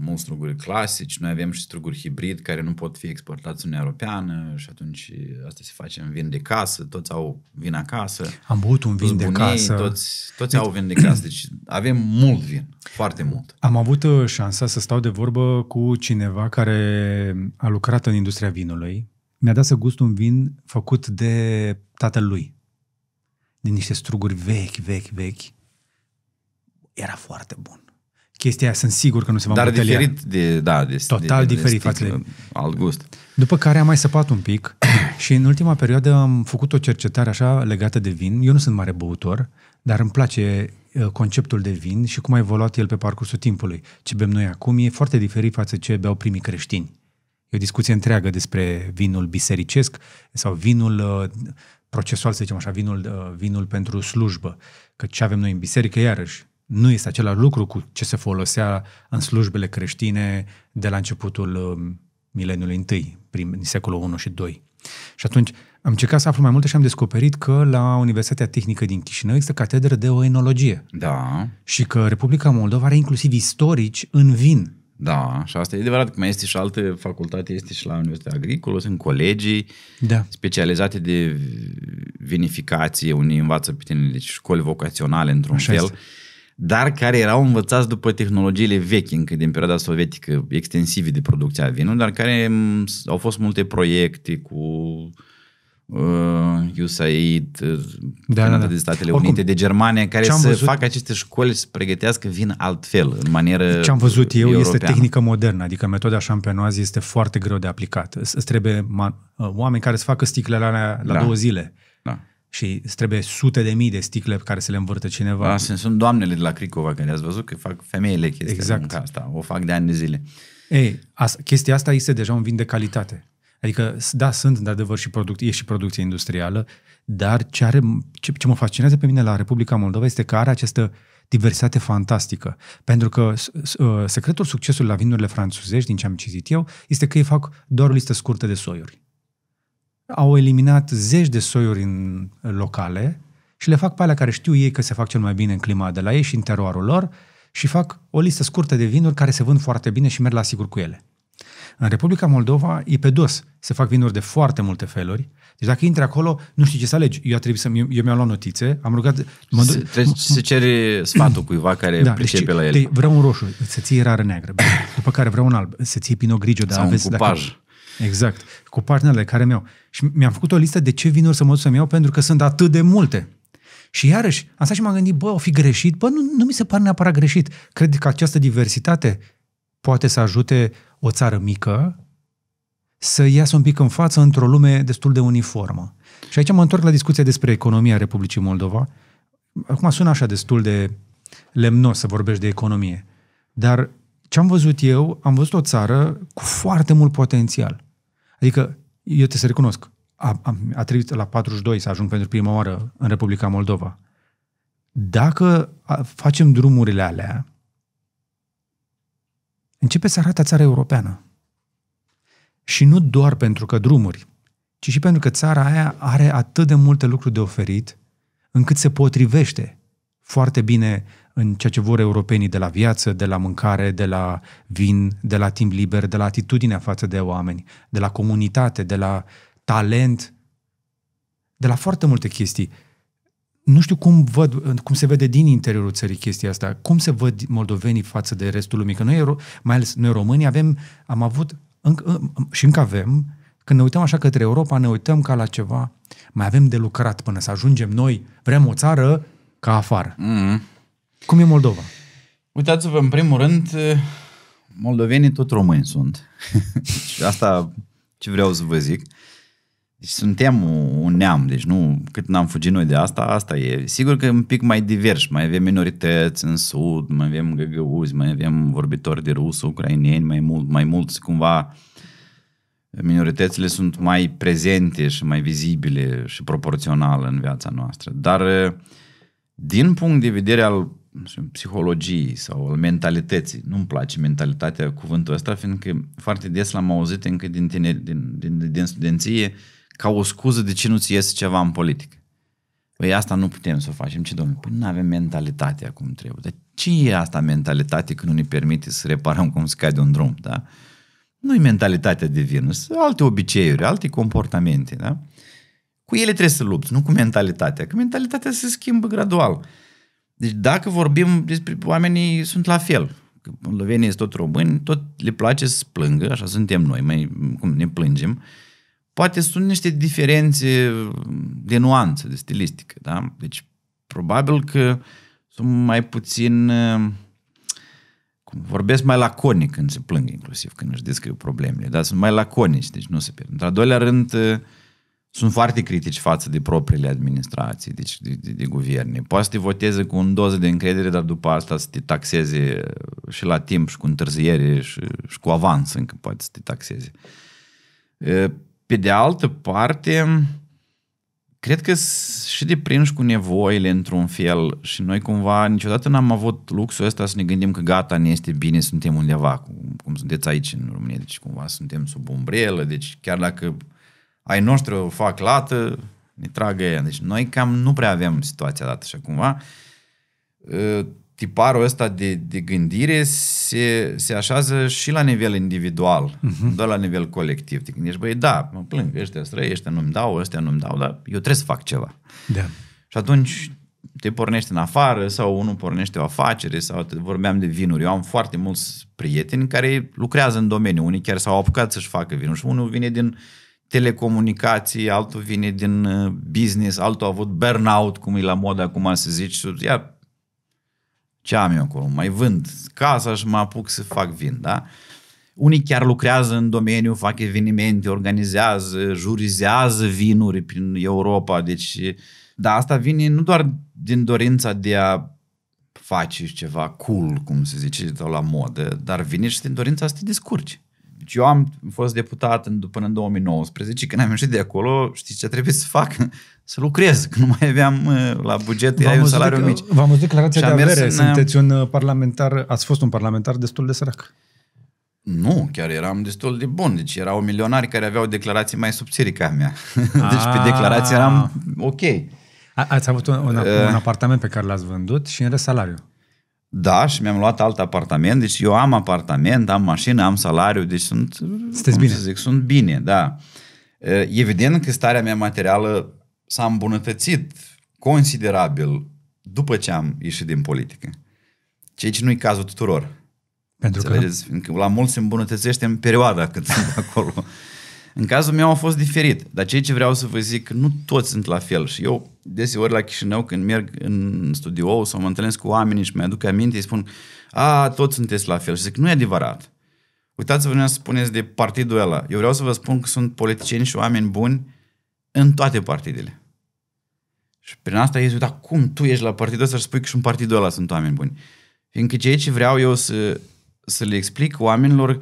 mulți struguri clasici, noi avem și struguri hibrid care nu pot fi exportați în Europeană și atunci asta se face în vin de casă, toți au vin acasă. Am băut un vin de bunii, casă. Toți, toți deci au vin de casă, deci avem mult vin, foarte mult. Am avut uh, șansa să stau de vorbă cu cineva care a lucrat în industria vinului. Mi-a dat să gust un vin făcut de tatăl lui, din niște struguri vechi, vechi, vechi era foarte bun. Chestia aia sunt sigur că nu se va Dar diferit de, da, de, Total de, diferit de, de, de, de gust. După care am mai săpat un pic și în ultima perioadă am făcut o cercetare așa legată de vin. Eu nu sunt mare băutor, dar îmi place uh, conceptul de vin și cum a evoluat el pe parcursul timpului. Ce bem noi acum e foarte diferit față ce beau primii creștini. E o discuție întreagă despre vinul bisericesc sau vinul uh, procesual, să zicem așa, vinul, uh, vinul pentru slujbă. Că ce avem noi în biserică, iarăși, nu este același lucru cu ce se folosea în slujbele creștine de la începutul um, mileniului I, prin secolul 1 și 2. Și atunci am încercat să aflu mai multe și am descoperit că la Universitatea Tehnică din Chișinău există catedră de oenologie. Da. Și că Republica Moldova are inclusiv istorici în vin. Da, și asta e adevărat, mai este și alte facultate, este și la Universitatea Agricolă, sunt colegii da. specializate de vinificație, unii învață pe tine, deci școli vocaționale într-un Așa fel. Este dar care erau învățați după tehnologiile vechi încă din perioada sovietică, extensivi de producția a vinului, dar care au fost multe proiecte cu uh, USAID, uh, da, Canada da, da. de Statele Oricum, Unite, de Germania, care să văzut, facă aceste școli să pregătească vin altfel, în manieră Ce am văzut eu europeană. este tehnică modernă, adică metoda champenoază este foarte greu de aplicat. Îți trebuie uh, oameni care să facă sticlele alea la da. două zile și trebuie sute de mii de sticle pe care să le învârte cineva. Asta da, sunt doamnele de la Cricova, când le-ați văzut că fac femeile chestia exact. asta, o fac de ani de zile. Ei, asta, chestia asta este deja un vin de calitate. Adică, da, sunt, de adevăr, și product, e și producție industrială, dar ce, are, ce, ce mă fascinează pe mine la Republica Moldova este că are această diversitate fantastică. Pentru că uh, secretul succesului la vinurile franțuzești, din ce am citit eu, este că ei fac doar o listă scurtă de soiuri au eliminat zeci de soiuri în locale și le fac pe alea care știu ei că se fac cel mai bine în clima de la ei și în teroarul lor și fac o listă scurtă de vinuri care se vând foarte bine și merg la sigur cu ele. În Republica Moldova e pe dos. Se fac vinuri de foarte multe feluri. Deci dacă intri acolo, nu știi ce să alegi. Eu trebuie să eu, eu mi-am luat notițe, am rugat... Mă se, trebuie, m- se cere sfatul cuiva care da, pricepe deci, la el. Deci vreau un roșu, să ții rară neagră, după care vreau un alb, să ții pinot grigio, dar aveți... Dacă, Exact. Cu partenerele care mi-au. Și mi-am făcut o listă de ce vinuri să mă duc să-mi iau pentru că sunt atât de multe. Și iarăși, am stat și m-am gândit, bă, o fi greșit? Bă, nu, nu mi se pare neapărat greșit. Cred că această diversitate poate să ajute o țară mică să iasă un pic în față într-o lume destul de uniformă. Și aici mă întorc la discuția despre economia Republicii Moldova. Acum sună așa destul de lemnos să vorbești de economie, dar ce am văzut eu, am văzut o țară cu foarte mult potențial. Adică eu trebuie să recunosc, a, a, a trebuit la 42 să ajung pentru prima oară în Republica Moldova. Dacă facem drumurile alea, începe să arate țara europeană. Și nu doar pentru că drumuri, ci și pentru că țara aia are atât de multe lucruri de oferit, încât se potrivește foarte bine în ceea ce vor europenii de la viață, de la mâncare, de la vin, de la timp liber, de la atitudinea față de oameni, de la comunitate, de la talent, de la foarte multe chestii. Nu știu cum, văd, cum se vede din interiorul țării chestia asta, cum se văd moldovenii față de restul lumii, că noi, mai ales noi românii, avem, am avut înc- și încă avem, când ne uităm așa către Europa, ne uităm ca la ceva, mai avem de lucrat până să ajungem noi, vrem o țară ca afară. Mm-hmm. Cum e Moldova? Uitați-vă, în primul rând, moldovenii tot români sunt. și asta ce vreau să vă zic. Deci suntem un neam, deci nu, cât n-am fugit noi de asta, asta e. Sigur că e un pic mai divers, mai avem minorități în sud, mai avem găgăuzi, mai avem vorbitori de rusă, ucraineni, mai, mult, mai mulți cumva minoritățile sunt mai prezente și mai vizibile și proporțional în viața noastră. Dar din punct de vedere al știu, psihologiei sau al mentalității. Nu-mi place mentalitatea cuvântul ăsta, fiindcă foarte des l-am auzit încă din, tine, din, din, din studenție ca o scuză de ce nu-ți iese ceva în politică. Păi asta nu putem să o facem. Ce, domnule? Păi nu avem mentalitatea cum trebuie. Dar ce e asta mentalitate când nu ne permite să reparăm cum scade un drum, da? nu e mentalitatea de vină, sunt alte obiceiuri, alte comportamente, da? Cu ele trebuie să lupți, nu cu mentalitatea, că mentalitatea se schimbă gradual. Deci dacă vorbim despre oamenii sunt la fel. Moldovenii sunt tot români, tot le place să plângă, așa suntem noi, mai, cum ne plângem. Poate sunt niște diferențe de nuanță, de stilistică, da? Deci probabil că sunt mai puțin cum, vorbesc mai laconic când se plâng, inclusiv când își descriu problemele, dar sunt mai laconici, deci nu se pierd. Într-al doilea rând, uh, sunt foarte critici față de propriile administrații, deci de, de, de guverne. Poate să te voteze cu un doză de încredere, dar după asta să te taxeze și la timp și cu întârziere și, și cu avans încă poate să te taxeze. Pe de altă parte, cred că și de deprinși cu nevoile într-un fel și noi cumva niciodată n-am avut luxul ăsta să ne gândim că gata, ne este bine, suntem undeva, cum, cum sunteți aici în România, deci cumva suntem sub umbrelă, deci chiar dacă ai noștri o fac lată, ne tragă ea. Deci noi cam nu prea avem situația dată și cumva ă, tiparul ăsta de, de gândire se, se așează și la nivel individual, uh-huh. doar la nivel colectiv. Deci, deci băi, da, mă plâng, ăștia străi, ăștia nu-mi dau, ăștia nu-mi dau, dar eu trebuie să fac ceva. Da. Și atunci te pornești în afară sau unul pornește o afacere sau te vorbeam de vinuri. Eu am foarte mulți prieteni care lucrează în domeniu. Unii chiar s-au apucat să-și facă vinuri și unul vine din telecomunicații, altul vine din uh, business, altul a avut burnout, cum e la mod acum să zici, ia ce am eu acolo, mai vând casa și mă apuc să fac vin, da? Unii chiar lucrează în domeniu, fac evenimente, organizează, jurizează vinuri prin Europa, deci dar asta vine nu doar din dorința de a face ceva cool, cum se zice, la modă, dar vine și din dorința să te descurci. Deci eu am fost deputat în, până în 2019, când am ieșit de acolo, știți ce trebuie să fac? Să lucrez, că nu mai aveam la buget, ai un salariu mic. V-am văzut declarația de avere, în... sunteți un uh, parlamentar, ați fost un parlamentar destul de sărac. Nu, chiar eram destul de bun. Deci erau milionari care aveau declarații mai subțiri ca a Deci pe ah. declarații eram ok. A, ați avut un, un, uh, un apartament pe care l-ați vândut și în rest salariu. Da, și mi-am luat alt apartament, deci eu am apartament, am mașină, am salariu, deci sunt, Sunteți bine. Să zic, sunt bine, da. Evident că starea mea materială s-a îmbunătățit considerabil după ce am ieșit din politică. Ceea ce nu-i cazul tuturor. Pentru Înțelegeți? că... la mulți se îmbunătățește în perioada cât sunt acolo. În cazul meu a fost diferit, dar ceea ce vreau să vă zic, nu toți sunt la fel și eu deseori la Chișinău când merg în studio sau mă întâlnesc cu oamenii și mi-aduc aminte, îi spun, a, toți sunteți la fel și zic, nu e adevărat. Uitați-vă, nu să spuneți de partidul ăla. Eu vreau să vă spun că sunt politicieni și oameni buni în toate partidele. Și prin asta ei zic, dar cum tu ești la partidul ăsta și spui că și în partidul ăla sunt oameni buni? Fiindcă ceea ce vreau eu să, să le explic oamenilor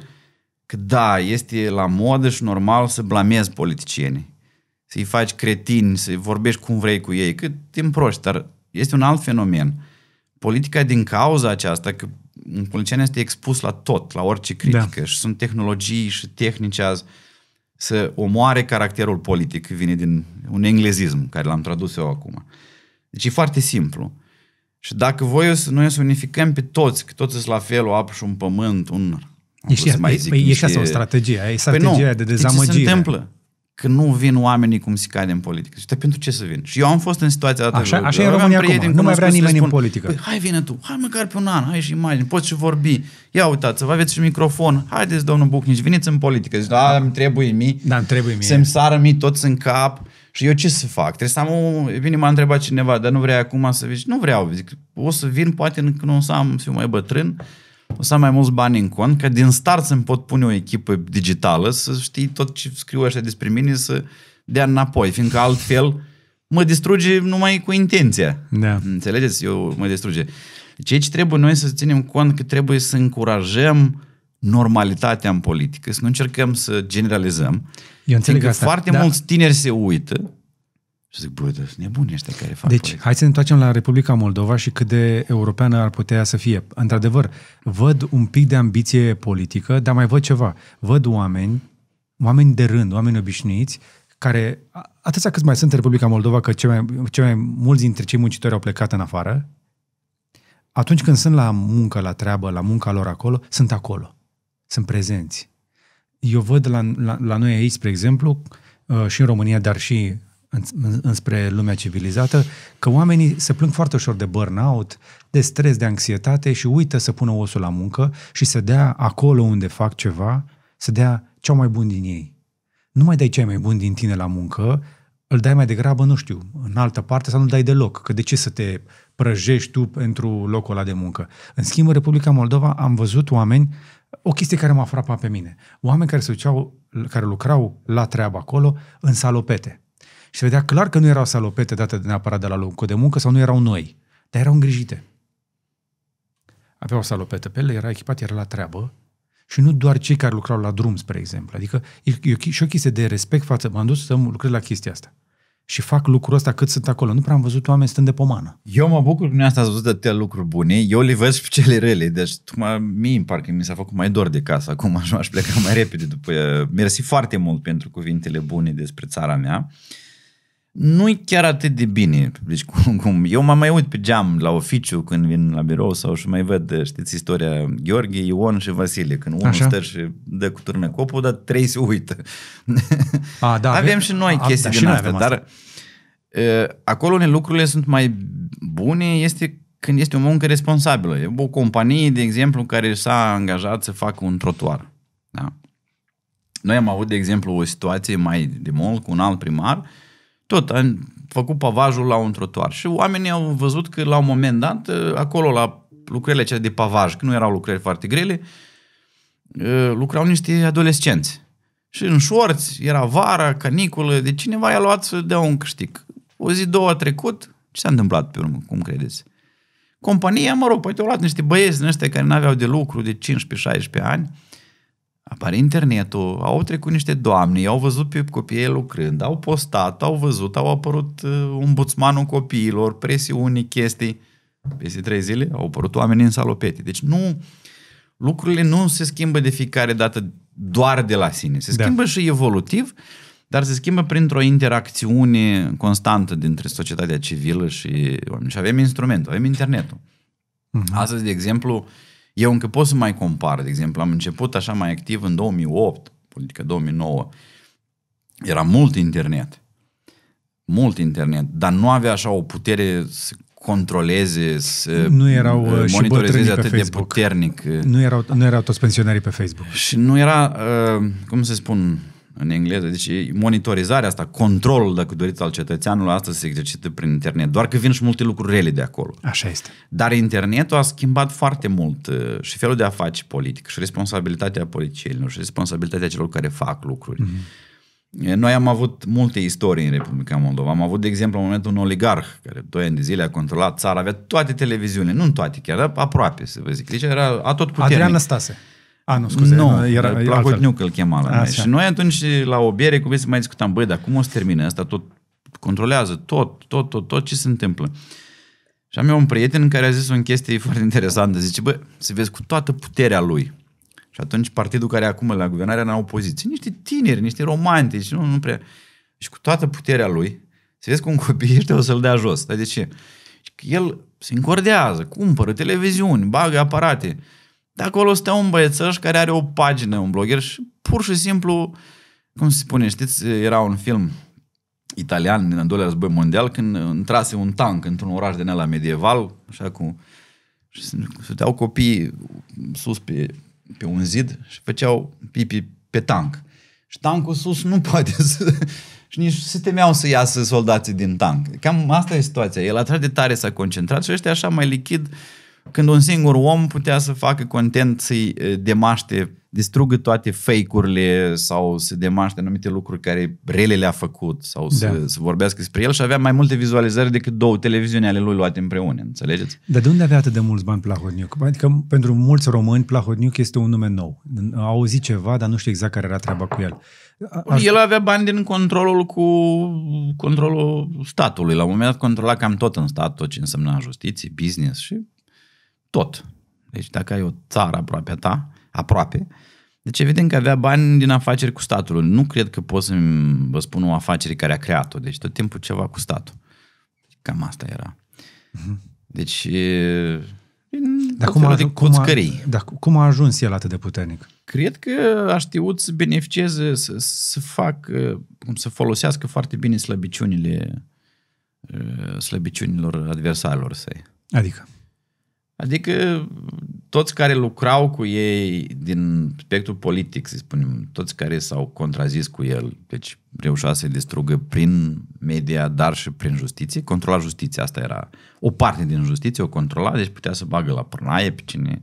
că da, este la modă și normal să blamezi politicienii, să-i faci cretini, să-i vorbești cum vrei cu ei, cât timp proști, dar este un alt fenomen. Politica din cauza aceasta, că un politician este expus la tot, la orice da. critică da. și sunt tehnologii și tehnici azi să omoare caracterul politic, vine din un englezism care l-am tradus eu acum. Deci e foarte simplu. Și dacă voi o să, noi o să unificăm pe toți, că toți sunt la fel, o apă și un pământ, un Ești, să mai zic e, niște... e asta o strategie, e păi strategia păi de deci dezamăgire. ce se întâmplă? Că nu vin oamenii cum se cade în politică. Și pentru ce să vin? Și eu am fost în situația asta. Așa, așa e România acum, nu mai vrea nimeni spun, în politică. Păi, hai vine tu, hai măcar pe un an, hai și imagine. poți și vorbi. Ia uitați, vă aveți și microfon, haideți domnul Bucnici, veniți în politică. Zici, da, îmi trebuie mie, da, îmi trebuie mie. să-mi sară mi toți în cap. Și eu ce să fac? Trebuie să am o... Bine, m-a întrebat cineva, dar nu vrea acum să vezi. Nu vreau, zic, o să vin poate când o să am, să fiu mai bătrân o să am mai mulți bani în cont, că din start să-mi pot pune o echipă digitală, să știi tot ce scriu ăștia despre mine, să dea înapoi, fiindcă altfel mă distruge numai cu intenția. Da. Înțelegeți? Eu mă distruge. Deci ce trebuie noi să ținem cont că trebuie să încurajăm normalitatea în politică, să nu încercăm să generalizăm. Eu înțeleg asta. foarte da. mulți tineri se uită și zic, băi, sunt nebuni ăștia care fac Deci, proiect. hai să ne întoarcem la Republica Moldova și cât de europeană ar putea să fie. Într-adevăr, văd un pic de ambiție politică, dar mai văd ceva. Văd oameni, oameni de rând, oameni obișnuiți, care, atâția cât mai sunt în Republica Moldova, că cei mai, cei mai mulți dintre cei muncitori au plecat în afară, atunci când sunt la muncă, la treabă, la munca lor acolo, sunt acolo. Sunt prezenți. Eu văd la, la, la noi aici, spre exemplu, uh, și în România, dar și înspre lumea civilizată, că oamenii se plâng foarte ușor de burnout, de stres, de anxietate și uită să pună osul la muncă și să dea acolo unde fac ceva, să dea cea mai bun din ei. Nu mai dai cei mai bun din tine la muncă, îl dai mai degrabă, nu știu, în altă parte sau nu dai deloc, că de ce să te prăjești tu pentru locul ăla de muncă. În schimb, în Republica Moldova am văzut oameni, o chestie care m-a frapat pe mine, oameni care se duceau, care lucrau la treabă acolo, în salopete și vedea clar că nu erau salopete date neapărat de la locul de muncă sau nu erau noi, dar erau îngrijite. Aveau salopete pe ele, era echipat, era la treabă și nu doar cei care lucrau la drum, spre exemplu. Adică e, e și o chestie de respect față, m-am dus să lucrez la chestia asta. Și fac lucrul ăsta cât sunt acolo. Nu prea am văzut oameni stând de pomană. Eu mă bucur că dumneavoastră ați văzut atâtea lucruri bune. Eu le văd și pe cele rele. Deci, tocmai mie parcă mi s-a făcut mai dor de casă. Acum aș, aș pleca mai repede după Mersi foarte mult pentru cuvintele bune despre țara mea. Uh, nu-i chiar atât de bine. Deci, cum, cum, eu mă mai uit pe geam la oficiu când vin la birou sau și mai văd, știți, istoria Gheorghe, Ion și Vasile. Când unul stă și dă cu turne copul, dar trei se uită. A, da, avem și noi a, chestii da, din astea, dar asta. acolo unde lucrurile sunt mai bune este când este o muncă responsabilă. E o companie, de exemplu, care s-a angajat să facă un trotuar. Da? Noi am avut, de exemplu, o situație mai de mult cu un alt primar uh, tot am făcut pavajul la un trotuar și oamenii au văzut că la un moment dat, ă, acolo la lucrările acelea de pavaj, că nu erau lucrări foarte grele, ă, lucrau niște adolescenți. Și în șorți, era vara, caniculă, de cineva i-a luat să dea un câștig. O zi, două a trecut, ce s-a întâmplat pe urmă, cum credeți? Compania, mă rog, poate au luat niște băieți din ăștia care nu aveau de lucru de 15-16 ani, apare internetul, au trecut niște doamne, i-au văzut pe copiii lucrând, au postat, au văzut, au apărut un uh, ombudsmanul copiilor, presiuni, chestii. Peste trei zile au apărut oameni în salopete. Deci nu, lucrurile nu se schimbă de fiecare dată doar de la sine. Se da. schimbă da. și evolutiv, dar se schimbă printr-o interacțiune constantă dintre societatea civilă și oameni. Și avem instrumentul, avem internetul. Mm-hmm. Astăzi, de exemplu, uh, eu încă pot să mai compar, de exemplu, am început așa mai activ în 2008, politică 2009. Era mult internet. Mult internet, dar nu avea așa o putere să controleze, să nu erau uh, monitorizeze atât de puternic. Nu erau, nu erau toți pensionarii pe Facebook. Și nu era, uh, cum să spun, în engleză. Deci monitorizarea asta, controlul, dacă doriți, al cetățeanului asta se exercită prin internet. Doar că vin și multe lucruri rele de acolo. Așa este. Dar internetul a schimbat foarte mult uh, și felul de a face politic și responsabilitatea politicienilor și responsabilitatea celor care fac lucruri. Mm-hmm. Noi am avut multe istorii în Republica Moldova. Am avut, de exemplu, în momentul un oligarh care doi ani de zile a controlat țara, avea toate televiziunile, nu în toate chiar, dar aproape, să vă zic. Deci era a tot puternic. Adrian Năstase. A, nu, scuze, nu, era, Plahotniuc îl chema la noi. Și noi atunci la o bere cu mai discutam, băi, dar cum o să termine asta? Tot controlează tot, tot, tot, tot ce se întâmplă. Și am eu un prieten care a zis o chestie foarte interesantă. Zice, bă, să vezi cu toată puterea lui. Și atunci partidul care acum la guvernare era în opoziție. Niște tineri, niște romantici, nu, nu prea. Și cu toată puterea lui, să vezi cum copil ăștia o să-l dea jos. Dar de ce? El se încordează, cumpără televiziuni, bagă aparate. De acolo stă un băiețăș care are o pagină, un blogger și pur și simplu, cum se spune, știți, era un film italian din al doilea război mondial când intrase un tank într-un oraș de la medieval, așa cu... Și stăteau copii sus pe, pe un zid și făceau pipi pe tank. Și tankul sus nu poate să... Și nici se temeau să iasă soldații din tank. Cam asta e situația. El atât de tare s-a concentrat și ăștia așa mai lichid când un singur om putea să facă content să-i eh, demaște, distrugă toate fake-urile sau să demaște anumite lucruri care rele le-a făcut sau să, da. să vorbească despre el și avea mai multe vizualizări decât două televiziuni ale lui luate împreună, înțelegeți? Dar de unde avea atât de mulți bani Plahotniuc? Adică pentru mulți români Plahotniuc este un nume nou. Au auzit ceva, dar nu știu exact care era treaba cu el. Aș... El avea bani din controlul cu controlul statului. La un moment dat controla cam tot în stat, tot ce însemna justiție, business și tot. Deci dacă ai o țară aproape a ta, aproape, deci evident că avea bani din afaceri cu statul. Nu cred că pot să-mi vă spun o afacere care a creat-o. Deci tot timpul ceva cu statul. Cam asta era. Deci... Dar cum, a, de cum, a, da, cum a ajuns el atât de puternic? Cred că a știut să beneficieze, să, să fac, cum să folosească foarte bine slăbiciunile slăbiciunilor adversarilor săi. Adică? Adică toți care lucrau cu ei din spectrul politic, să spunem, toți care s-au contrazis cu el, deci reușea să-i distrugă prin media, dar și prin justiție, controla justiția, asta era o parte din justiție, o controla, deci putea să bagă la pârnaie pe cine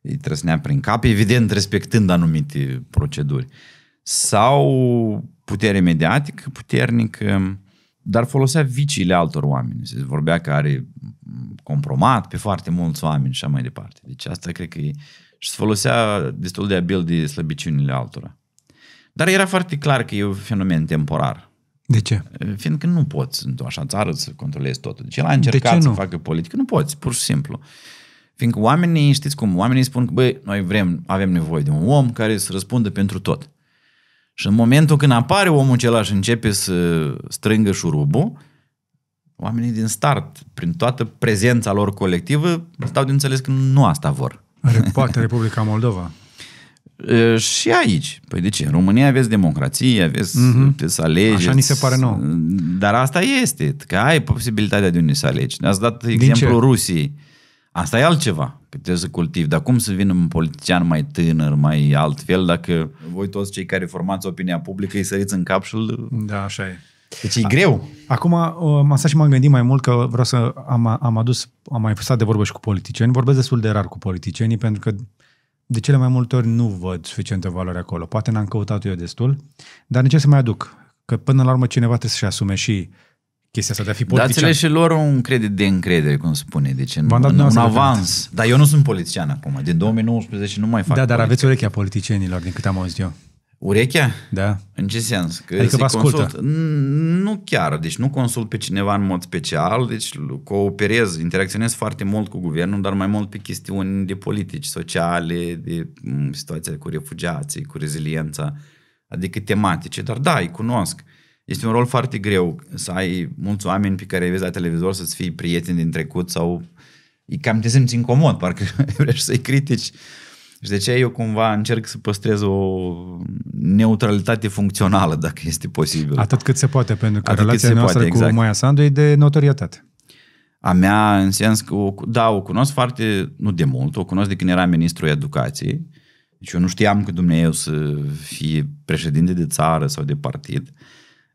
îi trăsnea prin cap, evident respectând anumite proceduri. Sau putere mediatică puternică, dar folosea viciile altor oameni. Se vorbea că are compromat pe foarte mulți oameni și așa mai departe. Deci asta cred că e... Și se folosea destul de abil de slăbiciunile altora. Dar era foarte clar că e un fenomen temporar. De ce? Fiindcă nu poți într-o așa țară să controlezi totul. Deci el a încercat de să nu? facă politică. Nu poți, pur și simplu. Fiindcă oamenii, știți cum, oamenii spun că, băi, noi vrem, avem nevoie de un om care să răspundă pentru tot. Și în momentul când apare omul acela și începe să strângă șurubul, oamenii din start, prin toată prezența lor colectivă, stau de înțeles că nu asta vor. Poate Republica Moldova. și aici. Păi de ce? În România aveți democrație, aveți mm-hmm. să alegi. Așa ni se pare nou. Dar asta este, că ai posibilitatea de unde să alegi. Ne-ați dat din exemplul Rusiei. Asta e altceva, că trebuie să cultivi. Dar cum să vină un politician mai tânăr, mai altfel, dacă voi toți cei care formați opinia publică îi săriți în capșul? Da, așa e. Deci e greu. Acum uh, am stat și m-am gândit mai mult că vreau să am, am adus, am mai stat de vorbă și cu politicieni. Vorbesc destul de rar cu politicienii pentru că de cele mai multe ori nu văd suficientă valoare acolo. Poate n-am căutat eu destul, dar de ce să mai aduc? Că până la urmă cineva trebuie să-și asume și chestia asta de a fi politician. Dați-le și lor un credit de încredere, cum spune, deci în, în un avans. Dar eu nu sunt politician acum, din 2019 nu mai fac Da, dar politică. aveți urechea politicienilor, din cât am auzit eu. Urechea? Da. În ce sens? Că adică vă ascultă. Nu chiar, deci nu consult pe cineva în mod special, deci cooperez, interacționez foarte mult cu guvernul, dar mai mult pe chestiuni de politici sociale, de situația cu refugiații, cu reziliența, adică tematice, dar da, îi cunosc. Uh, este un rol foarte greu să ai mulți oameni pe care îi vezi la televizor să-ți fii prieteni din trecut sau e cam te simți incomod, parcă vrei să-i critici. Și de ce eu cumva încerc să păstrez o neutralitate funcțională, dacă este posibil. Atât cât se poate, pentru că Atât relația noastră poate, cu exact. Maia Sandu e de notorietate. A mea, în sens că, o, da, o cunosc foarte, nu de mult, o cunosc de când era ministrul educației. Deci eu nu știam că Dumnezeu să fie președinte de țară sau de partid. Uh,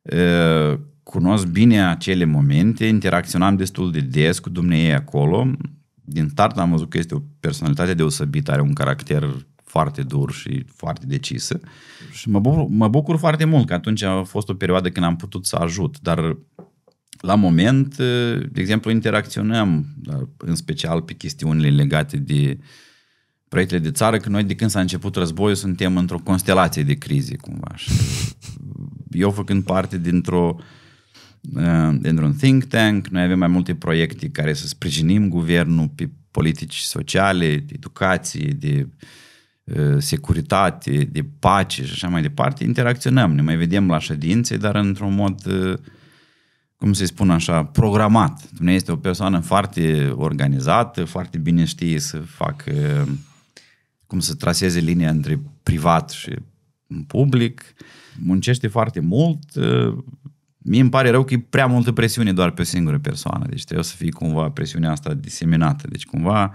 Eh, cunosc bine acele momente, interacționam destul de des cu dumneei acolo. Din start am văzut că este o personalitate deosebită, are un caracter foarte dur și foarte decisă. Și mă bucur, mă bucur foarte mult că atunci a fost o perioadă când am putut să ajut, dar la moment, eh, de exemplu, interacționăm, în special pe chestiunile legate de proiectele de țară, că noi de când s-a început războiul suntem într-o constelație de crize cumva și eu făcând parte dintr-o uh, dintr-un think tank, noi avem mai multe proiecte care să sprijinim guvernul pe politici sociale, de educație, de uh, securitate, de pace și așa mai departe, interacționăm, ne mai vedem la ședințe, dar într-un mod uh, cum se spune spun așa, programat. Dumnezeu este o persoană foarte organizată, foarte bine știe să facă, cum să traseze linia între privat și în public, muncește foarte mult. Mie îmi pare rău că e prea multă presiune doar pe o singură persoană, deci trebuie să fie cumva presiunea asta diseminată. Deci cumva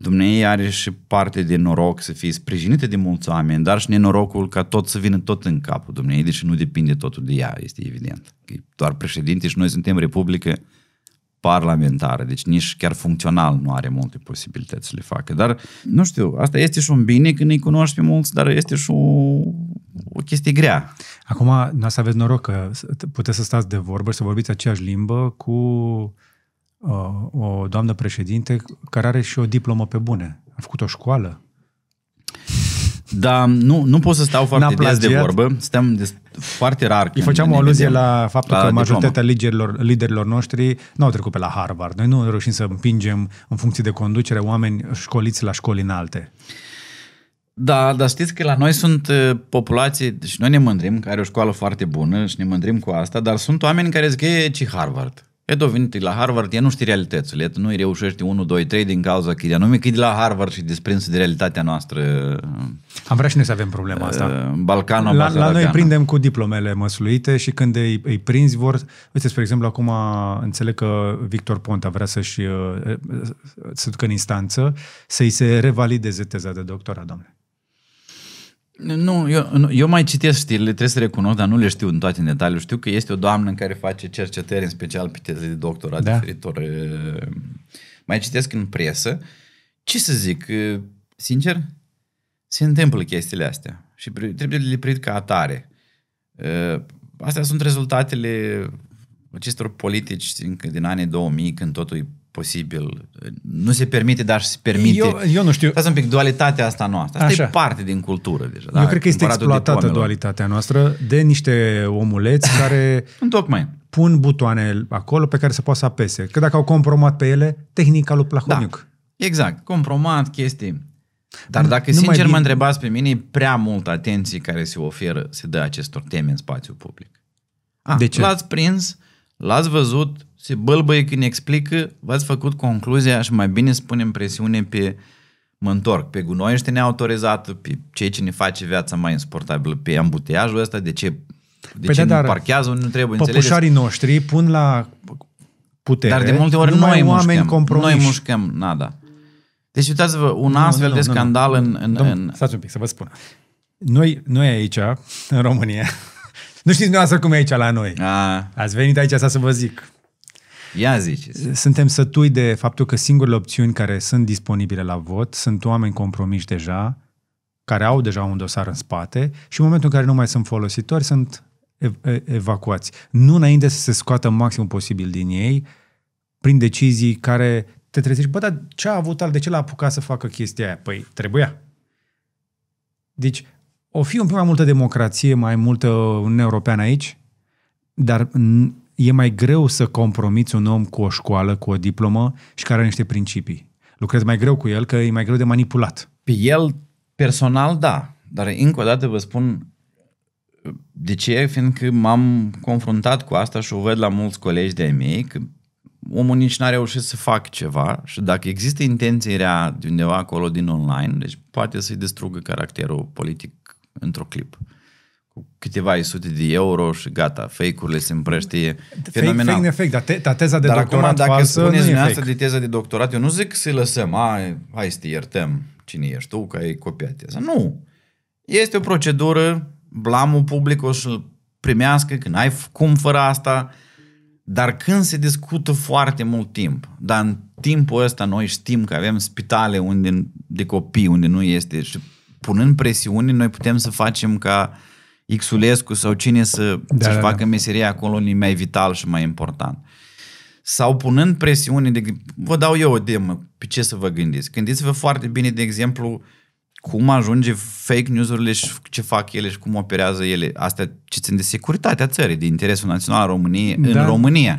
Dumnezeu are și parte de noroc să fie sprijinită de mulți oameni, dar și nenorocul ca tot să vină tot în capul Dumnezeu, deci nu depinde totul de ea, este evident. Că e doar președinte și noi suntem republică, parlamentare, deci nici chiar funcțional nu are multe posibilități să le facă. Dar, nu știu, asta este și un bine când îi cunoști pe mulți, dar este și o, o chestie grea. Acum, să aveți noroc că puteți să stați de vorbă și să vorbiți aceeași limbă cu uh, o doamnă președinte care are și o diplomă pe bune. A făcut o școală, dar nu, nu pot să stau foarte des de vorbă. Stăm des, foarte rar. Îi făceam o aluzie la faptul la că majoritatea liderilor, liderilor noștri nu au trecut pe la Harvard. Noi nu reușim să împingem în funcție de conducere oameni școliți la școli înalte. Da, dar știți că la noi sunt uh, populații, și deci noi ne mândrim că are o școală foarte bună și ne mândrim cu asta, dar sunt oameni care zic că e ci Harvard. E dovedit, la Harvard, ea nu știe realitățile, nu îi reușește 1, 2, 3 din cauza că e anume că e de la Harvard și desprins de realitatea noastră. Am vrea și noi să avem problema asta. Uh, Balcanul, la, la noi prindem cu diplomele măsluite și când îi, îi prinzi vor... Uite, spre exemplu, acum înțeleg că Victor Ponta vrea să-și uh, să ducă în instanță să-i se revalideze teza de doctorat, domnule. Nu, eu, eu mai citesc știrile, trebuie să recunosc, dar nu le știu în toate în detaliu. Știu că este o doamnă în care face cercetări, în special pe teze de doctorat da. diferitor. Mai citesc în presă. Ce să zic, sincer, se întâmplă chestiile astea și trebuie de liprit ca atare. Astea sunt rezultatele acestor politici din, din anii 2000, când totul e posibil. Nu se permite, dar se permite. Eu, eu nu știu. Asta un pic, dualitatea asta noastră. Asta Așa. e parte din cultură deja. Da? Eu cred că este exploatată dualitatea noastră de niște omuleți care... pun butoane acolo pe care se poate să apese. Că dacă au compromat pe ele, tehnica lui Plahoniuc. Da, exact, compromat, chestii. Dar nu, dacă, nu sincer, mă întrebați pe mine, e prea mult atenție care se oferă, se dă acestor teme în spațiu public. A, ah, De ce? L-ați prins, l-ați văzut, se bălbăie când explică, v-ați făcut concluzia și mai bine spunem presiune pe mă întorc, pe ăștia neautorizat pe cei ce ne face viața mai insuportabilă, pe ambuteiajul ăsta, de ce, de păi ce da, nu parchează, nu trebuie înțelegeți. noștri pun la putere, dar de multe ori noi oameni mușcăm, noi mușcăm nada. Deci uitați-vă, un nu, astfel nu, de nu, scandal nu, în... în, în... Stați un pic să vă spun. Noi, noi aici, în România, nu știți dumneavoastră cum e aici la noi. A. Ați venit aici asta să vă zic. Ia ziceți. Suntem sătui de faptul că singurele opțiuni care sunt disponibile la vot sunt oameni compromiși deja, care au deja un dosar în spate și în momentul în care nu mai sunt folositori, sunt ev- evacuați. Nu înainte să se scoată maxim posibil din ei, prin decizii care te trezești, bă, dar ce a avut al, de ce l-a apucat să facă chestia aia? Păi, trebuia. Deci, o fi un pic mai multă democrație, mai multă Uniunea Europeană aici, dar e mai greu să compromiți un om cu o școală, cu o diplomă și care are niște principii. Lucrezi mai greu cu el, că e mai greu de manipulat. Pe el personal, da. Dar încă o dată vă spun de ce, fiindcă m-am confruntat cu asta și o văd la mulți colegi de-ai mei, că omul nici n-a reușit să fac ceva și dacă există intenție rea de undeva acolo din online, deci poate să-i distrugă caracterul politic într-o clip câteva sute de euro și gata, fake-urile se împrăștie fenomenal. Fake, fake, dar, te, dar teza de dar doctorat acum, dacă falsă spuneți nu asta de teza de doctorat, eu nu zic să-i lăsăm, a, hai să te iertăm cine ești tu, că ai copiat teza. Nu! Este o procedură, blamul public o să-l primească, că n-ai cum fără asta, dar când se discută foarte mult timp, dar în timpul ăsta noi știm că avem spitale unde, de copii unde nu este și punând presiuni, noi putem să facem ca Xulescu sau cine să, da, să-și da, facă da. meseria acolo e mai vital și mai important. Sau punând presiune, de, vă dau eu o demă, pe ce să vă gândiți. Gândiți-vă foarte bine, de exemplu, uh, cum ajunge fake news-urile și ce fac ele și cum operează ele. Astea ce țin de securitatea țării, de interesul național al României da. în România.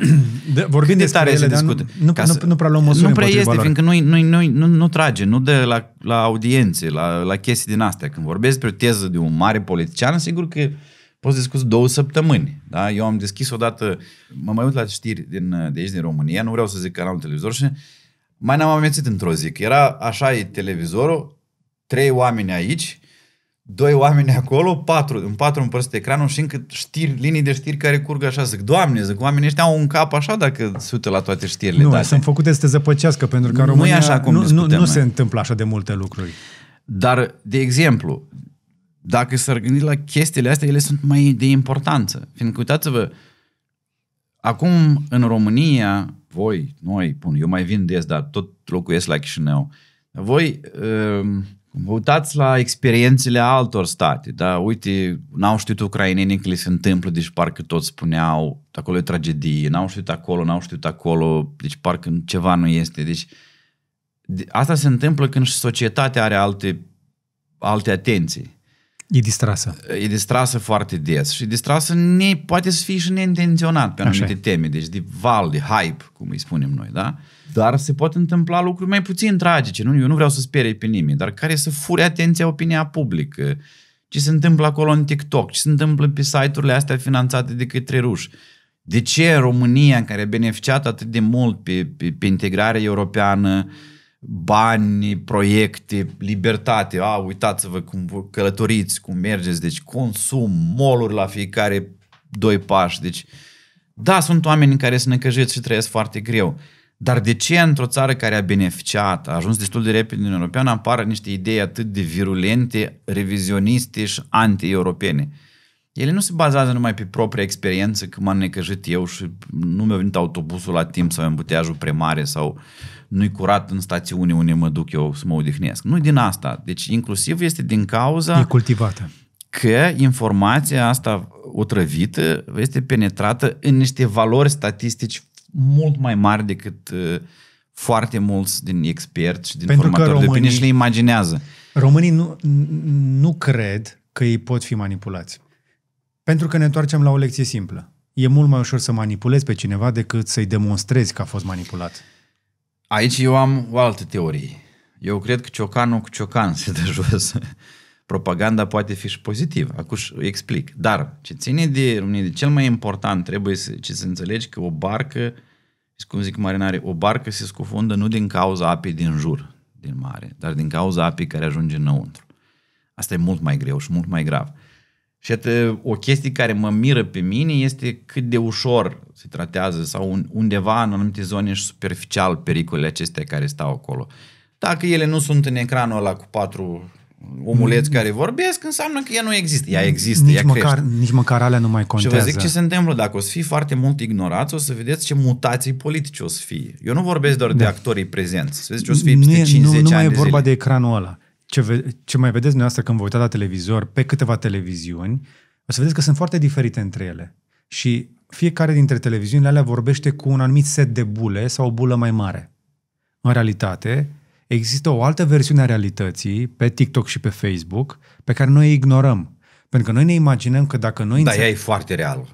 De, vorbim de tare ele, se discută. Nu, nu, nu, nu prea luăm măsuri Nu prea este, valori. fiindcă nu, nu, nu, nu, nu trage, nu de la, la audiențe, la, la chestii din astea. Când vorbesc despre o teză de un mare politician, sigur că poți discuți două săptămâni. Da? Eu am deschis odată, mă mai uit la știri din, de aici din România, nu vreau să zic canalul televizor și mai n-am amețit într-o zi, că era așa e televizorul, trei oameni aici, doi oameni acolo, patru, în patru împărțit ecranul și încă știri, linii de știri care curg așa. Zic, doamne, zic, oamenii ăștia au un cap așa dacă se uită la toate știrile Nu, date. sunt făcute să te zăpăcească, pentru că în România nu, așa cum nu, nu, nu se întâmplă așa de multe lucruri. Dar, de exemplu, dacă s-ar gândi la chestiile astea, ele sunt mai de importanță. Fiindcă, uitați-vă, acum în România, voi, noi, bun, eu mai vin des, dar tot locuiesc la Chișinău, voi... Uh, Uitați la experiențele altor state, da? Uite, n-au știut ucrainenii că le se întâmplă, deci parcă toți spuneau, acolo e tragedie, n-au știut acolo, n-au știut acolo, deci parcă ceva nu este. Deci asta se întâmplă când și societatea are alte, alte atenții. E distrasă. E distrasă foarte des și distrasă ne, poate să fie și neintenționat pe anumite Așa. teme, deci de val, de hype, cum îi spunem noi, da? Uh, dar se pot întâmpla lucruri mai puțin tragice. Nu? Eu nu vreau să sperie pe nimeni, dar care să fure atenția opinia publică. Ce se întâmplă acolo în TikTok, ce se întâmplă pe site-urile astea finanțate de către ruși. De ce România, în care a beneficiat atât de mult pe, pe, pe integrarea europeană, bani, proiecte, libertate, a, uitați-vă cum călătoriți, cum mergeți, deci consum, moluri la fiecare doi pași, deci da, sunt oameni care sunt necăjeți și trăiesc foarte greu, dar de ce într-o țară care a beneficiat, a ajuns destul de repede în European, apar niște idei atât de virulente, revizioniste și anti-europene? Ele nu se bazează numai pe propria experiență, că m-am necăjit eu și nu mi-a venit autobusul la timp sau îmbuteajul premare sau nu-i curat în stațiune unde mă duc eu să mă odihnesc. Nu din asta. Deci inclusiv este din cauza... E cultivată. Că informația asta otrăvită este penetrată în niște valori statistici mult mai mari decât uh, foarte mulți din experți și din Pentru formatori românii, de opinie și le imaginează. Românii nu, nu cred că ei pot fi manipulați. Pentru că ne întoarcem la o lecție simplă. E mult mai ușor să manipulezi pe cineva decât să-i demonstrezi că a fost manipulat. Aici eu am o altă teorie. Eu cred că ciocanul cu ciocan se dă jos propaganda poate fi și pozitivă. Acum explic. Dar ce ține de România, de cel mai important trebuie să, ce să înțelegi că o barcă, cum zic marinare, o barcă se scufundă nu din cauza apei din jur, din mare, dar din cauza apei care ajunge înăuntru. Asta e mult mai greu și mult mai grav. Și atât, o chestie care mă miră pe mine este cât de ușor se tratează sau undeva în anumite zone și superficial pericolele acestea care stau acolo. Dacă ele nu sunt în ecranul ăla cu patru omuleți mm. care vorbesc, înseamnă că ea nu există. Ea există, nici ea măcar, crește. Nici măcar alea nu mai contează. Și vă zic ce se întâmplă. Dacă o să fii foarte mult ignorați, o să vedeți ce mutații politice o să fie. Eu nu vorbesc doar de da. actorii prezenți. Să vezi ce o să fie peste 50 nu, nu, nu mai e vorba de ecranul ăla. Ce, ve- ce mai vedeți dumneavoastră când vă uitați la televizor, pe câteva televiziuni, o să vedeți că sunt foarte diferite între ele. Și fiecare dintre televiziunile alea vorbește cu un anumit set de bule sau o bulă mai mare. În realitate, există o altă versiune a realității pe TikTok și pe Facebook pe care noi ignorăm. Pentru că noi ne imaginăm că dacă noi... Da, ea e foarte reală.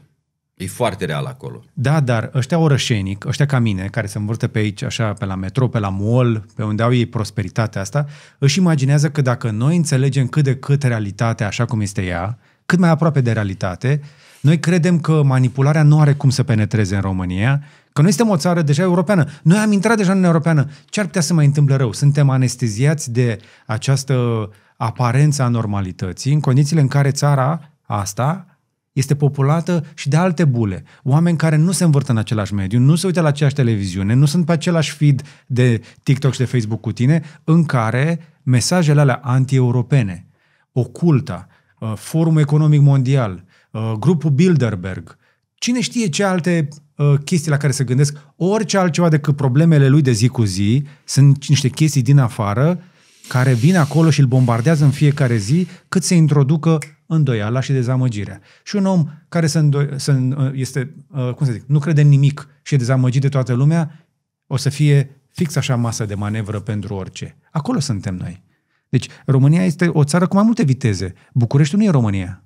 E foarte real acolo. Da, dar ăștia orășenic, ăștia ca mine, care se învârte pe aici, așa, pe la metro, pe la mall, pe unde au ei prosperitatea asta, își imaginează că dacă noi înțelegem cât de cât realitatea așa cum este ea, cât mai aproape de realitate, noi credem că manipularea nu are cum să penetreze în România Că noi suntem o țară deja europeană. Noi am intrat deja în Uniunea Europeană. Ce ar putea să mai întâmple rău? Suntem anesteziați de această aparență a normalității în condițiile în care țara asta este populată și de alte bule. Oameni care nu se învârtă în același mediu, nu se uită la aceeași televiziune, nu sunt pe același feed de TikTok și de Facebook cu tine, în care mesajele alea anti-europene, oculta, uh, forum Economic Mondial, uh, grupul Bilderberg, cine știe ce alte Uh, chestii la care se gândesc, orice altceva decât problemele lui de zi cu zi, sunt niște chestii din afară care vin acolo și îl bombardează în fiecare zi, cât se introducă îndoiala și dezamăgirea. Și un om care se îndoi, se, uh, este, uh, cum să zic, nu crede în nimic și e dezamăgit de toată lumea, o să fie fix așa masă de manevră pentru orice. Acolo suntem noi. Deci România este o țară cu mai multe viteze. București nu e România.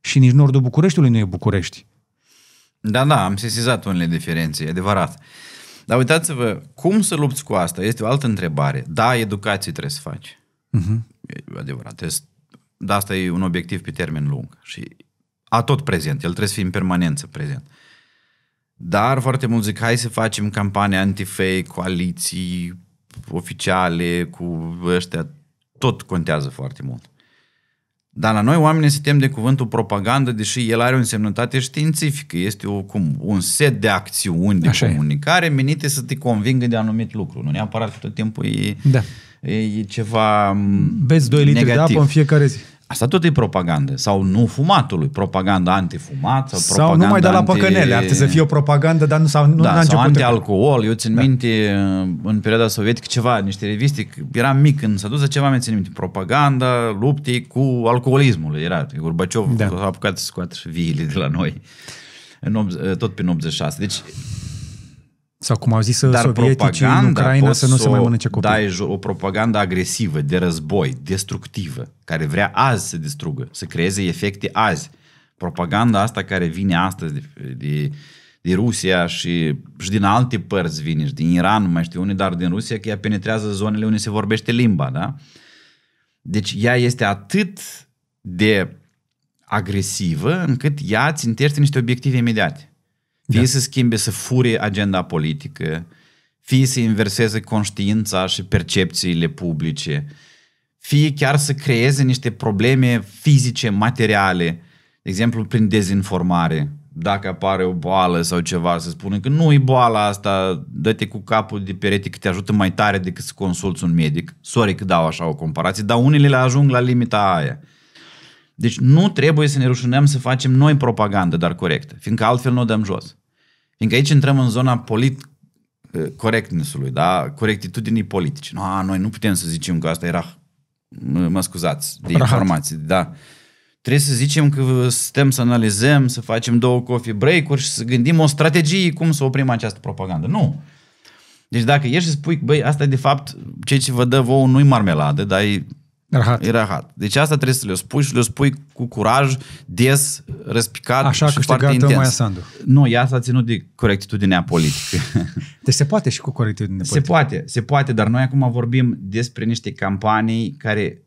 Și nici nordul Bucureștiului nu e București. Da, da, am sesizat unele diferențe, e adevărat. Dar uitați-vă, cum să lupți cu asta este o altă întrebare. Da, educație trebuie să faci. Uh-huh. E adevărat. Trebuie Dar asta e un obiectiv pe termen lung și a tot prezent. El trebuie să fie în permanență prezent. Dar foarte mult zic, hai să facem campanii anti-fake, coaliții oficiale cu ăștia. Tot contează foarte mult. Dar la noi oamenii se tem de cuvântul propagandă, deși el are o însemnătate științifică. Este o, cum, un set de acțiuni de Așa comunicare e. menite să te convingă de anumit lucru. Nu neapărat tot timpul e, da. e, e ceva Beți mm, 2 litri negativ. de apă în fiecare zi. Asta tot e propagandă. Sau nu fumatului, propaganda antifumat. Sau, sau propaganda mai de la anti... păcănele. Ar trebui să fie o propagandă, dar nu, sau, nu da, sau anti-alcool. Eu țin da. minte în perioada sovietică ceva, niște reviste, eram mic când s-a dus, ceva mi țin minte. Propaganda luptei cu alcoolismul. Era Gorbaciov da. a apucat să scoată viile de la noi. În, tot prin 86. Deci sau cum au zis uh, Dar sovieticii în Ucraina să nu se mai mănânce copii. Dar o propagandă agresivă, de război, destructivă, care vrea azi să distrugă, să creeze efecte azi. Propaganda asta care vine astăzi de, de, de Rusia și, și din alte părți vine, și din Iran, nu mai știu unii, dar din Rusia, că ea penetrează zonele unde se vorbește limba, da? Deci ea este atât de agresivă încât ea țintește niște obiective imediate. Fie da. să schimbe, să fure agenda politică, fie să inverseze conștiința și percepțiile publice, fie chiar să creeze niște probleme fizice, materiale, de exemplu prin dezinformare. Dacă apare o boală sau ceva, să spună că nu e boala asta, dă-te cu capul de perete că te ajută mai tare decât să consulți un medic. Sorry că dau așa o comparație, dar unele le ajung la limita aia. Deci nu trebuie să ne rușinăm să facem noi propagandă, dar corectă, fiindcă altfel nu o dăm jos. Fiindcă aici intrăm în zona polit eh, corectnessului, da? corectitudinii politice. No, a, noi nu putem să zicem că asta era, mă scuzați, de Rahat. informații. Da. Trebuie să zicem că stăm să analizăm, să facem două coffee break-uri și să gândim o strategie cum să oprim această propagandă. Nu! Deci dacă ești și spui, băi, asta e de fapt ceea ce vă dă vouă nu-i marmeladă, dar e Rahat. E rahat. Deci asta trebuie să le spui și le spui cu curaj, des, răspicat Așa și foarte intens. câștigată Sandu. Nu, ea s-a ținut de corectitudinea politică. Deci se poate și cu corectitudinea politică. Se poate, se poate, dar noi acum vorbim despre niște campanii care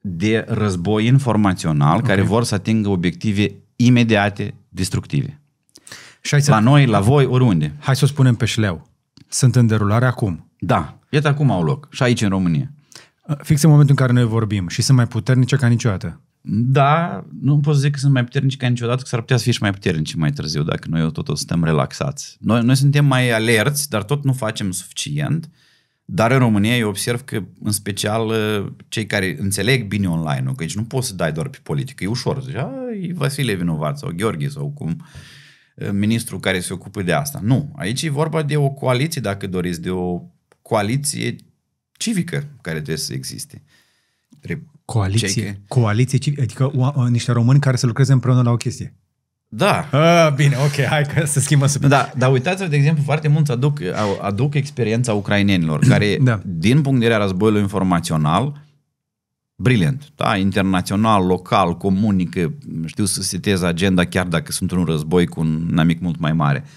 de război informațional, okay. care vor să atingă obiective imediate, destructive. Și să... La noi, la voi, oriunde. Hai să o spunem pe șleu. Sunt în derulare acum. Da, iată acum au loc. Și aici în România. Fix în momentul în care noi vorbim și sunt mai puternice ca niciodată. Da, nu pot să zic că sunt mai puternici ca niciodată, că s-ar putea să fie și mai puternici mai târziu dacă noi tot o suntem relaxați. Noi, noi suntem mai alerți, dar tot nu facem suficient. Dar în România eu observ că, în special, ă, cei care înțeleg bine online-ul, că aici deci nu poți să dai doar pe politică, e ușor. Zici, e Vasile vinovat sau Gheorghe sau cum ă, ministrul care se ocupă de asta. Nu, aici e vorba de o coaliție, dacă doriți, de o coaliție civică care trebuie să existe. Coaliție. Cei... Coaliție civică, adică o, niște români care să lucreze împreună la o chestie. Da. A, bine, ok, hai că să schimbăm subiect. Da, dar uitați-vă, de exemplu, foarte mulți aduc, aduc experiența ucrainenilor, care, da. din punct de vedere a războiului informațional, brilliant, da, internațional, local, comunică, știu să setez agenda chiar dacă sunt un război cu un amic mult mai mare. Uh,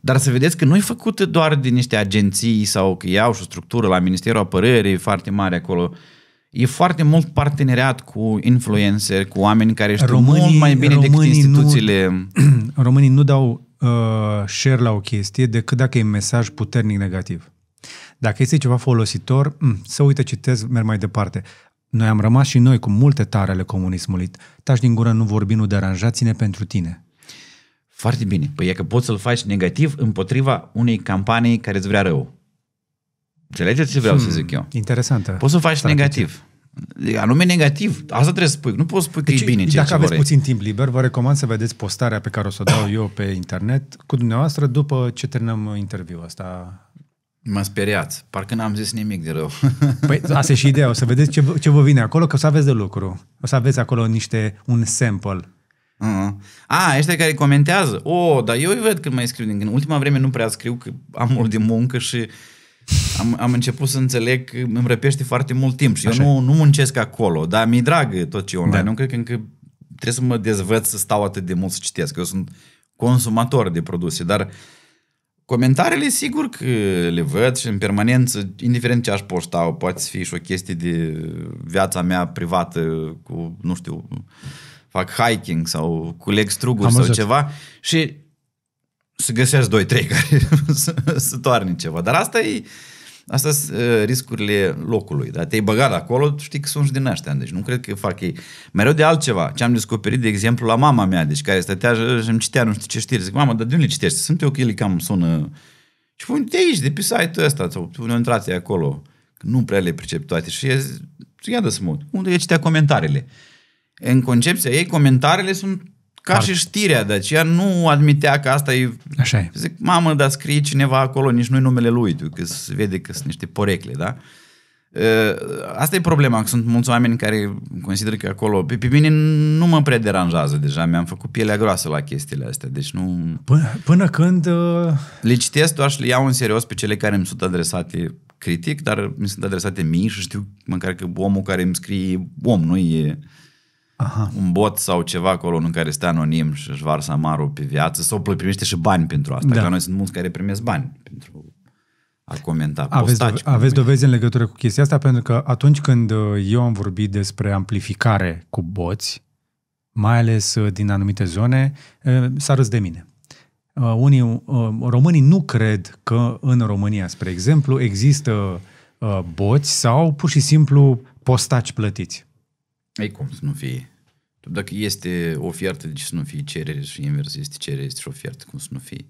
dar să vedeți că nu e făcută doar din niște agenții sau că iau și o structură la Ministerul Apărării foarte mare acolo. E foarte mult parteneriat cu influenceri, cu oameni care știu românii, mult mai bine decât instituțiile. Nu, românii nu dau uh, share la o chestie decât dacă e un mesaj puternic negativ. Dacă este ceva folositor, mm, să uită, citez, merg mai departe. Noi am rămas și noi cu multe tare ale comunismului. Taci din gură, nu vorbi, nu deranjați-ne pentru tine. Foarte bine. Păi e că poți să-l faci negativ împotriva unei campanii care îți vrea rău. Înțelegeți ce vreau hmm, să zic eu? Interesantă. Poți să faci strategie. negativ. Anume negativ. Asta trebuie să spui. Nu poți spui deci, că e deci, bine ceea Dacă ce aveți vrei. puțin timp liber, vă recomand să vedeți postarea pe care o să o dau eu pe internet cu dumneavoastră după ce terminăm interviul ăsta. Mă speriat. Parcă n-am zis nimic de rău. Păi asta e și ideea. O să vedeți ce, ce vă vine acolo, că o să aveți de lucru. O să aveți acolo niște, un sample Uh-huh. A, ăștia care comentează. O, oh, dar eu îi văd când mai scriu din când. În ultima vreme nu prea scriu, că am mult de muncă și am, am început să înțeleg că îmi răpește foarte mult timp și Așa. eu nu, nu muncesc acolo, dar mi-e drag tot ce online. Da. Nu cred că încă trebuie să mă dezvăț să stau atât de mult să citesc. Eu sunt consumator de produse, dar comentariile sigur că le văd și în permanență, indiferent ce aș posta, poate fi și o chestie de viața mea privată cu, nu știu, fac hiking sau culeg struguri Am sau văzut. ceva și să găsești doi, trei care să, toarne ceva. Dar asta e Asta sunt uh, riscurile locului. Da? Te-ai băgat acolo, știi că sunt și din ăștia. Deci nu cred că fac ei. Mereu de altceva. Ce am descoperit, de exemplu, la mama mea, deci care stătea și îmi citea nu știu ce știri. Zic, mamă, dar de unde citești? Sunt eu că el cam sună... Și pun te aici, de pe site-ul ăsta, sau unde intrați acolo. Că nu prea le pricep toate. Și ea, zi, ia să mă Unde e citea comentariile? în concepția ei, comentariile sunt ca Art. și știrea, de aceea nu admitea că asta e... Așa e. Zic, mamă, dar scrie cineva acolo, nici nu-i numele lui, că se vede că sunt niște porecle, da? Asta e problema, că sunt mulți oameni care consideră că acolo... Pe, pe mine nu mă prea deranjează deja, mi-am făcut pielea groasă la chestiile astea, deci nu... Până, până când... Uh... Le citesc doar și le iau în serios pe cele care îmi sunt adresate critic, dar mi sunt adresate mie și știu măcar că omul care îmi scrie om, nu e... Uh, Aha. un bot sau ceva acolo în care stea anonim și își varsă amarul pe viață sau primește și bani pentru asta. Da. Că noi sunt mulți care primesc bani pentru a comenta. Aveți, postaci, aveți dovezi în legătură cu chestia asta? Pentru că atunci când uh, eu am vorbit despre amplificare cu boți, mai ales uh, din anumite zone, uh, s-a râs de mine. Unii românii nu cred că în România, spre exemplu, există boți sau pur și simplu postaci plătiți. Ei cum să nu fie? Dacă este ofertă, de ce să nu fie cerere și invers este cerere, este și ofertă, cum să nu fie?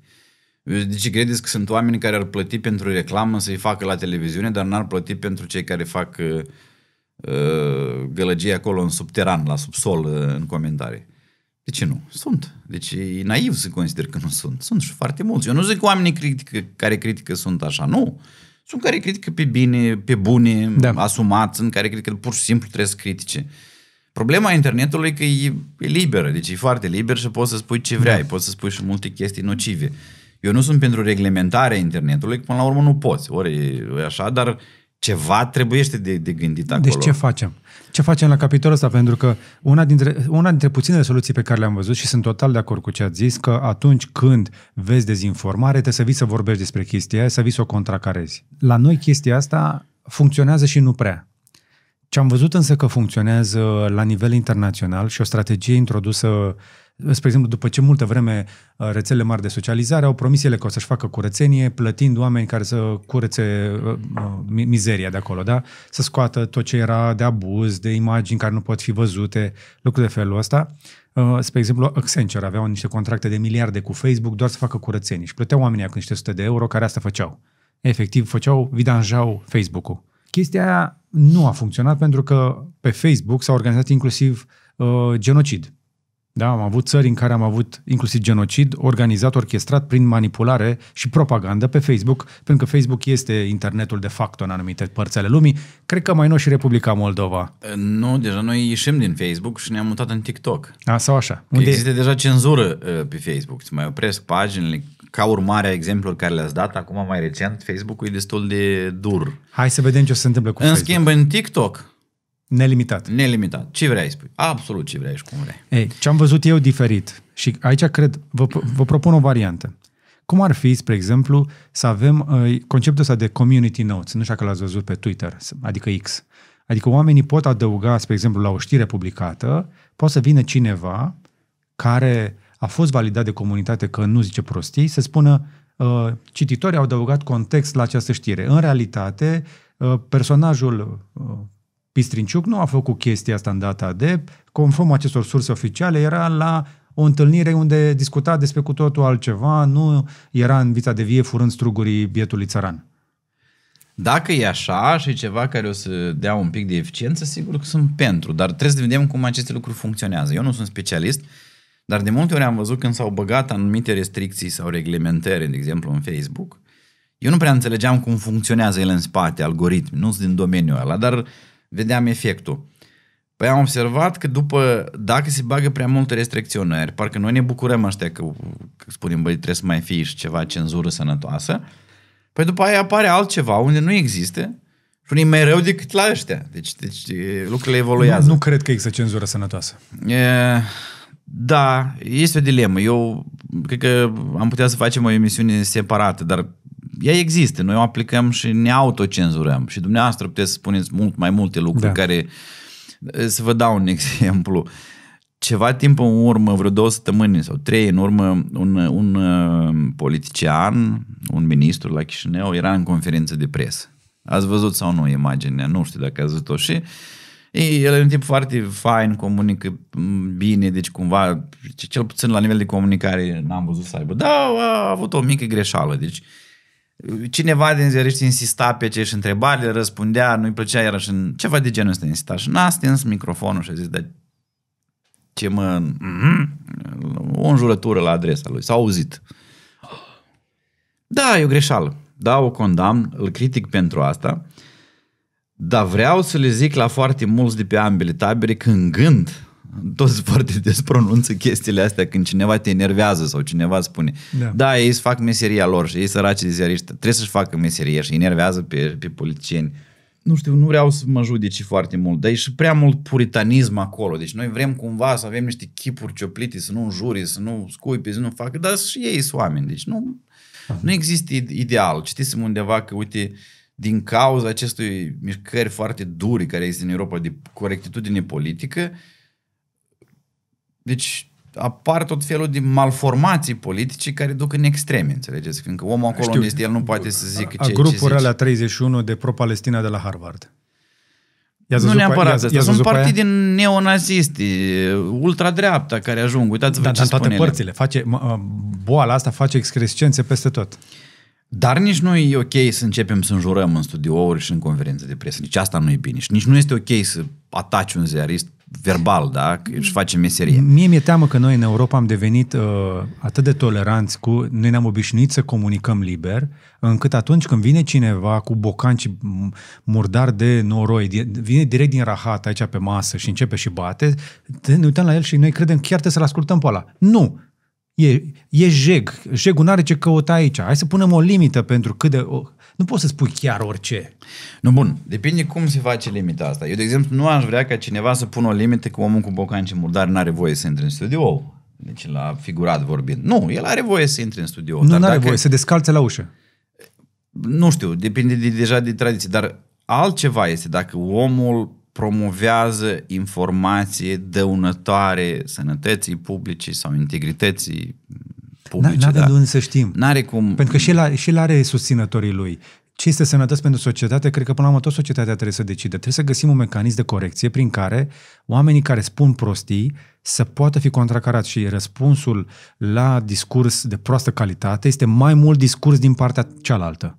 Deci credeți că sunt oameni care ar plăti pentru reclamă să-i facă la televiziune, dar n-ar plăti pentru cei care fac uh, uh, gălăgie acolo în subteran, la subsol, uh, în comentarii? De ce nu? Sunt. Deci e naiv să consider că nu sunt. Sunt și foarte mulți. Eu nu zic că oamenii critică, care critică sunt așa, nu. Sunt care critică pe bine, pe bune, da. asumați, în care critică pur și simplu trebuie să critice. Uh, Problema internetului că e, e liberă, deci e foarte liber și poți să spui ce vrei, da. poți să spui și multe chestii nocive. Eu nu sunt pentru reglementarea internetului, că până la urmă nu poți, ori e așa, dar ceva trebuiește de, de gândit deci acolo. Deci ce facem? Ce facem la capitolul ăsta? Pentru că una dintre, una dintre puținele soluții pe care le-am văzut și sunt total de acord cu ce ați zis, că atunci când vezi dezinformare, trebuie să vii să vorbești despre chestia aia, să vii să o contracarezi. La noi chestia asta funcționează și nu prea. Ce am văzut însă că funcționează la nivel internațional și o strategie introdusă, spre exemplu, după ce multă vreme uh, rețelele mari de socializare au promis ele că o să-și facă curățenie, plătind oameni care să curețe uh, uh, mizeria de acolo, da? să scoată tot ce era de abuz, de imagini care nu pot fi văzute, lucruri de felul ăsta. Spre exemplu, Accenture aveau niște contracte de miliarde cu Facebook doar să facă curățenii și plăteau oamenii cu niște sute de euro care asta făceau. Efectiv, făceau, vidanjau Facebook-ul chestia aia nu a funcționat pentru că pe Facebook s-a organizat inclusiv uh, genocid. Da, am avut țări în care am avut inclusiv genocid organizat, orchestrat prin manipulare și propagandă pe Facebook, pentru că Facebook este internetul de facto în anumite părți ale lumii. Cred că mai nou și Republica Moldova. Nu, deja noi ieșim din Facebook și ne-am mutat în TikTok. A, sau așa. unde există deja cenzură ă, pe Facebook. Îți mai opresc paginile, ca urmare a exemplelor care le-ați dat, acum mai recent, Facebook-ul e destul de dur. Hai să vedem ce o se întâmplă cu în Facebook. În schimb, în TikTok, Nelimitat. Nelimitat. Ce vrei spui. Absolut ce vrei și cum vrei. Ei, ce am văzut eu diferit și aici cred, vă, vă propun o variantă. Cum ar fi, spre exemplu, să avem uh, conceptul ăsta de community notes, nu știu dacă l-ați văzut pe Twitter, adică X. Adică oamenii pot adăuga, spre exemplu, la o știre publicată, poate să vină cineva care a fost validat de comunitate că nu zice prostii, să spună uh, cititorii au adăugat context la această știre. În realitate, uh, personajul uh, Pistrinciuc nu a făcut chestia asta în data de, conform acestor surse oficiale, era la o întâlnire unde discuta despre cu totul altceva, nu era în vița de vie furând strugurii bietului țăran. Dacă e așa și ceva care o să dea un pic de eficiență, sigur că sunt pentru, dar trebuie să vedem cum aceste lucruri funcționează. Eu nu sunt specialist, dar de multe ori am văzut când s-au băgat anumite restricții sau reglementări, de exemplu în Facebook, eu nu prea înțelegeam cum funcționează el în spate, algoritmi, nu sunt din domeniul ăla, dar vedeam efectul. Păi am observat că după, dacă se bagă prea multe restricționări, parcă noi ne bucurăm ăștia că, că spunem, băi, trebuie să mai fie și ceva cenzură sănătoasă, păi după aia apare altceva unde nu există și unii mai rău decât la ăștia. Deci, deci lucrurile evoluează. Nu, nu cred că există cenzură sănătoasă. E, da, este o dilemă. Eu cred că am putea să facem o emisiune separată, dar ea există, noi o aplicăm și ne autocenzurăm și dumneavoastră puteți să spuneți mult mai multe lucruri da. care, eh, să vă dau un exemplu, ceva timp în urmă, vreo două săptămâni sau trei în urmă, un, un eh, politician, un ministru la Chișinău era în conferință de presă. Ați văzut sau nu imaginea, nu știu dacă ați văzut-o și el e un tip foarte fain, comunică mm, bine, deci cumva, cel puțin la nivel de comunicare n-am văzut să aibă. Da, a avut o mică greșeală, deci uh, Cineva din ziariști insista pe aceeași întrebare, le răspundea, nu-i plăcea iarăși în ceva de genul ăsta insista și n-a stins microfonul și a zis, de ce mă... Mhm, o înjurătură la adresa lui, s-a auzit. Da, e o greșeală. Da, o condamn, îl critic pentru asta, dar vreau să le zic la foarte mulți de pe ambele tabere că în gând toți foarte des pronunță chestiile astea când cineva te enervează sau cineva spune da, da ei îți fac meseria lor și ei săraci de ziariști trebuie să-și facă meserie și enervează pe, pe politicieni. Nu știu, nu vreau să mă judeci foarte mult, dar e și prea mult puritanism acolo. Deci noi vrem cumva să avem niște chipuri cioplite, să nu înjuri, să nu scuipi, să nu facă, dar și ei sunt oameni. Deci nu, da. nu există ideal. Citisem undeva că, uite, din cauza acestui mișcări foarte duri care există în Europa de corectitudine politică, uh, deci apar tot felul de malformații politice care duc în extreme, înțelegeți? Când omul acolo Știu, unde este el nu poate să zică a, ce Grupurile alea 31 de pro-Palestina de la Harvard. I-ați nu neapărat asta. Sunt Sunt partide neonaziste, ultradreapta care ajung. Uitați-vă da, ce dar toate părțile. Face, boala asta face excrescențe peste tot. Dar nici nu e ok să începem să înjurăm în studiouri și în conferințe de presă. Nici asta nu e bine. Și nici nu este ok să ataci un ziarist verbal, da? Își face meserie. Mie mi-e teamă că noi în Europa am devenit uh, atât de toleranți cu... Noi ne-am obișnuit să comunicăm liber, încât atunci când vine cineva cu bocanci murdar de noroi, vine direct din rahat aici pe masă și începe și bate, ne uităm la el și noi credem chiar trebuie să-l ascultăm pe ăla. Nu! E, e jeg. Jegul nu are ce căuta aici. Hai să punem o limită pentru cât de nu poți să spui chiar orice. Nu, bun, depinde cum se face limita asta. Eu, de exemplu, nu aș vrea ca cineva să pună o limită că omul cu bocanci murdar nu are voie să intre în studio. Deci la figurat vorbind. Nu, el are voie să intre în studio. Nu, dar are dacă... voie, să descalțe la ușă. Nu știu, depinde de, deja de tradiție, dar altceva este dacă omul promovează informație dăunătoare sănătății publice sau integrității publice. N-avem da. de unde să știm. N-are cum. Pentru că și el, și el are susținătorii lui. Ce este sănătos pentru societate? Cred că până la urmă tot societatea trebuie să decide. Trebuie să găsim un mecanism de corecție prin care oamenii care spun prostii să poată fi contracarat și răspunsul la discurs de proastă calitate este mai mult discurs din partea cealaltă.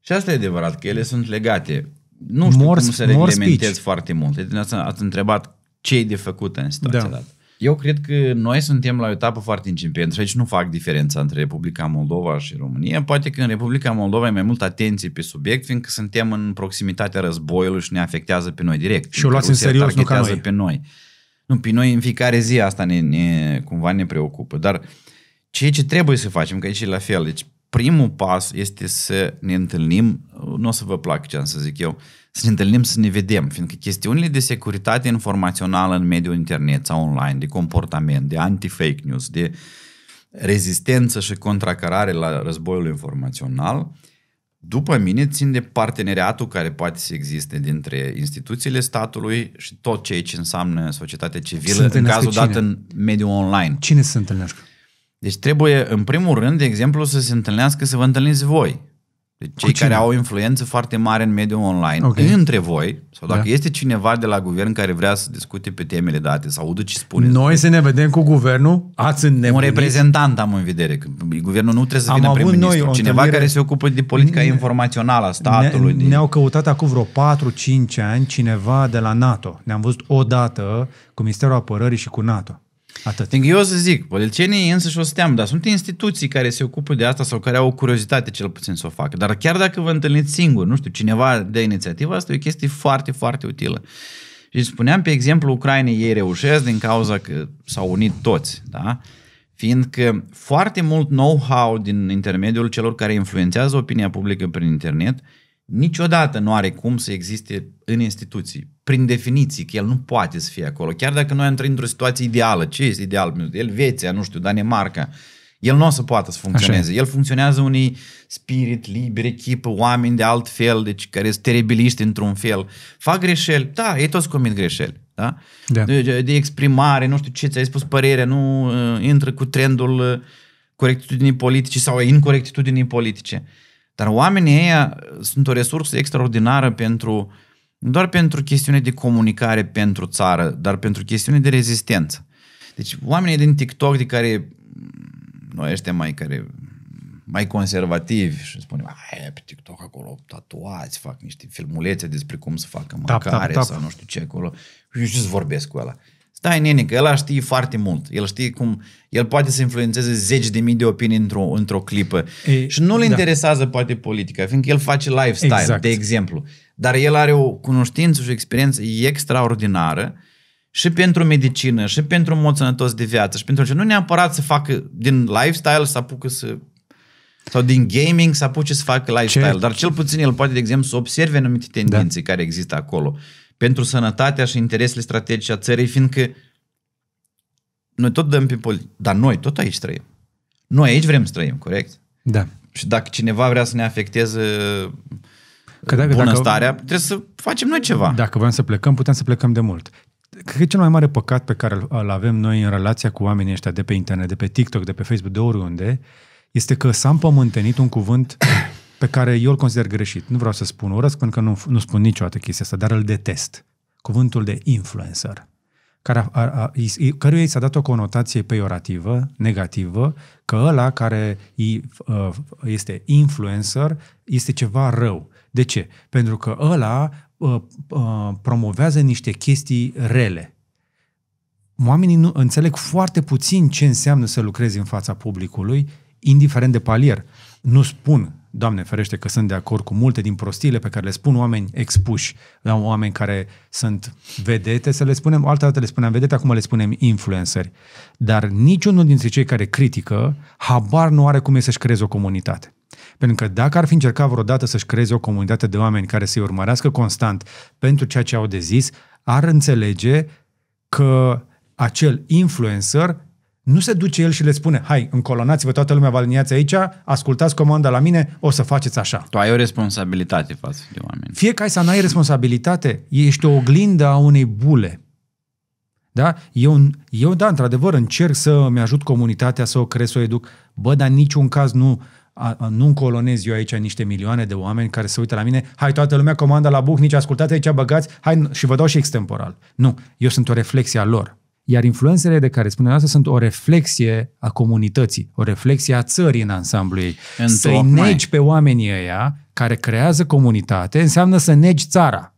Și asta e adevărat, că ele sunt legate. Nu știu more, cum să reglementezi foarte mult. Deci ați întrebat ce e de făcut în da. situația da. dată. Eu cred că noi suntem la o etapă foarte incipientă și aici nu fac diferența între Republica Moldova și România. Poate că în Republica Moldova e mai mult atenție pe subiect, fiindcă suntem în proximitatea războiului și ne afectează pe noi direct. Și o luați în serios, nu ca noi. Pe noi. Nu, pe noi în fiecare zi asta ne, ne, cumva ne preocupă. Dar ceea ce trebuie să facem, că aici e la fel, deci primul pas este să ne întâlnim, nu o să vă plac ce am să zic eu, să ne întâlnim, să ne vedem, fiindcă chestiunile de securitate informațională în mediul internet sau online, de comportament, de anti-fake news, de rezistență și contracarare la războiul informațional, după mine țin de parteneriatul care poate să existe dintre instituțiile statului și tot ceea ce înseamnă societatea civilă în cazul cine? dat în mediul online. Cine se întâlnească? Deci trebuie, în primul rând, de exemplu, să se întâlnească, să vă întâlniți voi deci cei care au influență foarte mare în mediul online, okay. între voi, sau dacă da. este cineva de la guvern care vrea să discute pe temele date, să audă ce spune. Noi să ne vedem cu guvernul, ați înnebunit. Un reprezentant am în vedere, că guvernul nu trebuie să am vină prim-ministru, noi cineva întâlnire... care se ocupă de politica ne, informațională a statului. Ne, de... Ne-au căutat acum vreo 4-5 ani cineva de la NATO. Ne-am văzut odată cu Ministerul Apărării și cu NATO. Atât. Adică eu o să zic, polițienii însă și o să teamă, dar sunt instituții care se ocupă de asta sau care au o curiozitate cel puțin să o facă. Dar chiar dacă vă întâlniți singur, nu știu, cineva de inițiativă, asta, e o chestie foarte, foarte utilă. Și spuneam pe exemplu Ucrainei, ei reușesc din cauza că s-au unit toți, da? Fiindcă foarte mult know-how din intermediul celor care influențează opinia publică prin internet niciodată nu are cum să existe în instituții prin definiții, că el nu poate să fie acolo. Chiar dacă noi am într-o situație ideală, ce este ideal? Elveția, nu știu, Danemarca. El nu o să poată să funcționeze. Așa. El funcționează unii spirit liber, echipă, oameni de alt fel, deci care sunt teribiliști într-un fel. Fac greșeli, da, ei toți comit greșeli. Da? Da. De, de exprimare, nu știu ce, ți-ai spus părerea, nu uh, intră cu trendul uh, corectitudinii politice sau incorectitudinii politice. Dar oamenii ăia sunt o resursă extraordinară pentru uh, nu doar pentru chestiune de comunicare pentru țară, dar pentru chestiune de rezistență. Deci oamenii din TikTok de care mm, noi ăștia mai care mai conservativi și spunem, aia pe TikTok acolo tatuați, fac niște filmulețe despre cum să facă mâncare tap, tap, tap. sau nu știu ce acolo. Și ce să vorbesc cu ăla? Stai, nene, că ăla știe foarte mult. El știe cum... El poate să influențeze zeci de mii de opinii într-o, într clipă. E, și nu-l da. interesează poate politica, fiindcă el face lifestyle, exact. de exemplu. Dar el are o cunoștință și o experiență extraordinară și pentru medicină, și pentru mod sănătos de viață, și pentru ce nu neapărat să facă din lifestyle, să apucă să sau din gaming să apuce să facă lifestyle, ce? dar cel puțin el poate, de exemplu, să observe anumite da. tendințe da. care există acolo pentru sănătatea și interesele strategice a țării, fiindcă noi tot dăm pe poli, dar noi tot aici trăim. Noi aici vrem să trăim, corect? Da. Și dacă cineva vrea să ne afecteze că dacă, bunăstarea, dacă, trebuie să facem noi ceva. Dacă vrem să plecăm, putem să plecăm de mult. Cred că cel mai mare păcat pe care îl avem noi în relația cu oamenii ăștia de pe internet, de pe TikTok, de pe Facebook, de oriunde, este că s-a împământenit un cuvânt pe care eu îl consider greșit. Nu vreau să spun urăsc, pentru că nu, nu spun niciodată chestia asta, dar îl detest. Cuvântul de influencer care a, a, a, căruia i s-a dat o conotație peiorativă, negativă, că ăla care i, uh, este influencer este ceva rău. De ce? Pentru că ăla uh, uh, promovează niște chestii rele. Oamenii nu înțeleg foarte puțin ce înseamnă să lucrezi în fața publicului, indiferent de palier. Nu spun, Doamne ferește, că sunt de acord cu multe din prostiile pe care le spun oameni expuși, la oameni care sunt vedete, să le spunem, altă dată le spuneam vedete, acum le spunem influenceri. Dar niciunul dintre cei care critică, habar nu are cum e să-și creeze o comunitate. Pentru că dacă ar fi încercat vreodată să-și creeze o comunitate de oameni care să-i urmărească constant pentru ceea ce au de zis, ar înțelege că acel influencer nu se duce el și le spune, hai, încolonați-vă, toată lumea vă aliniați aici, ascultați comanda la mine, o să faceți așa. Tu ai o responsabilitate față de oameni. Fie că ai sau nu ai responsabilitate, ești o oglindă a unei bule. Da? Eu, eu, da, într-adevăr, încerc să mi ajut comunitatea să o cresc, să o educ. Bă, dar niciun caz nu a, a, nu colonez eu aici niște milioane de oameni care se uită la mine, hai toată lumea comandă la nici ascultate aici, băgați, hai și vă dau și extemporal. Nu, eu sunt o reflexie a lor. Iar influențele de care spuneam asta sunt o reflexie a comunității, o reflexie a țării în ansamblu ei. În Să-i negi pe oamenii ăia care creează comunitate înseamnă să negi țara.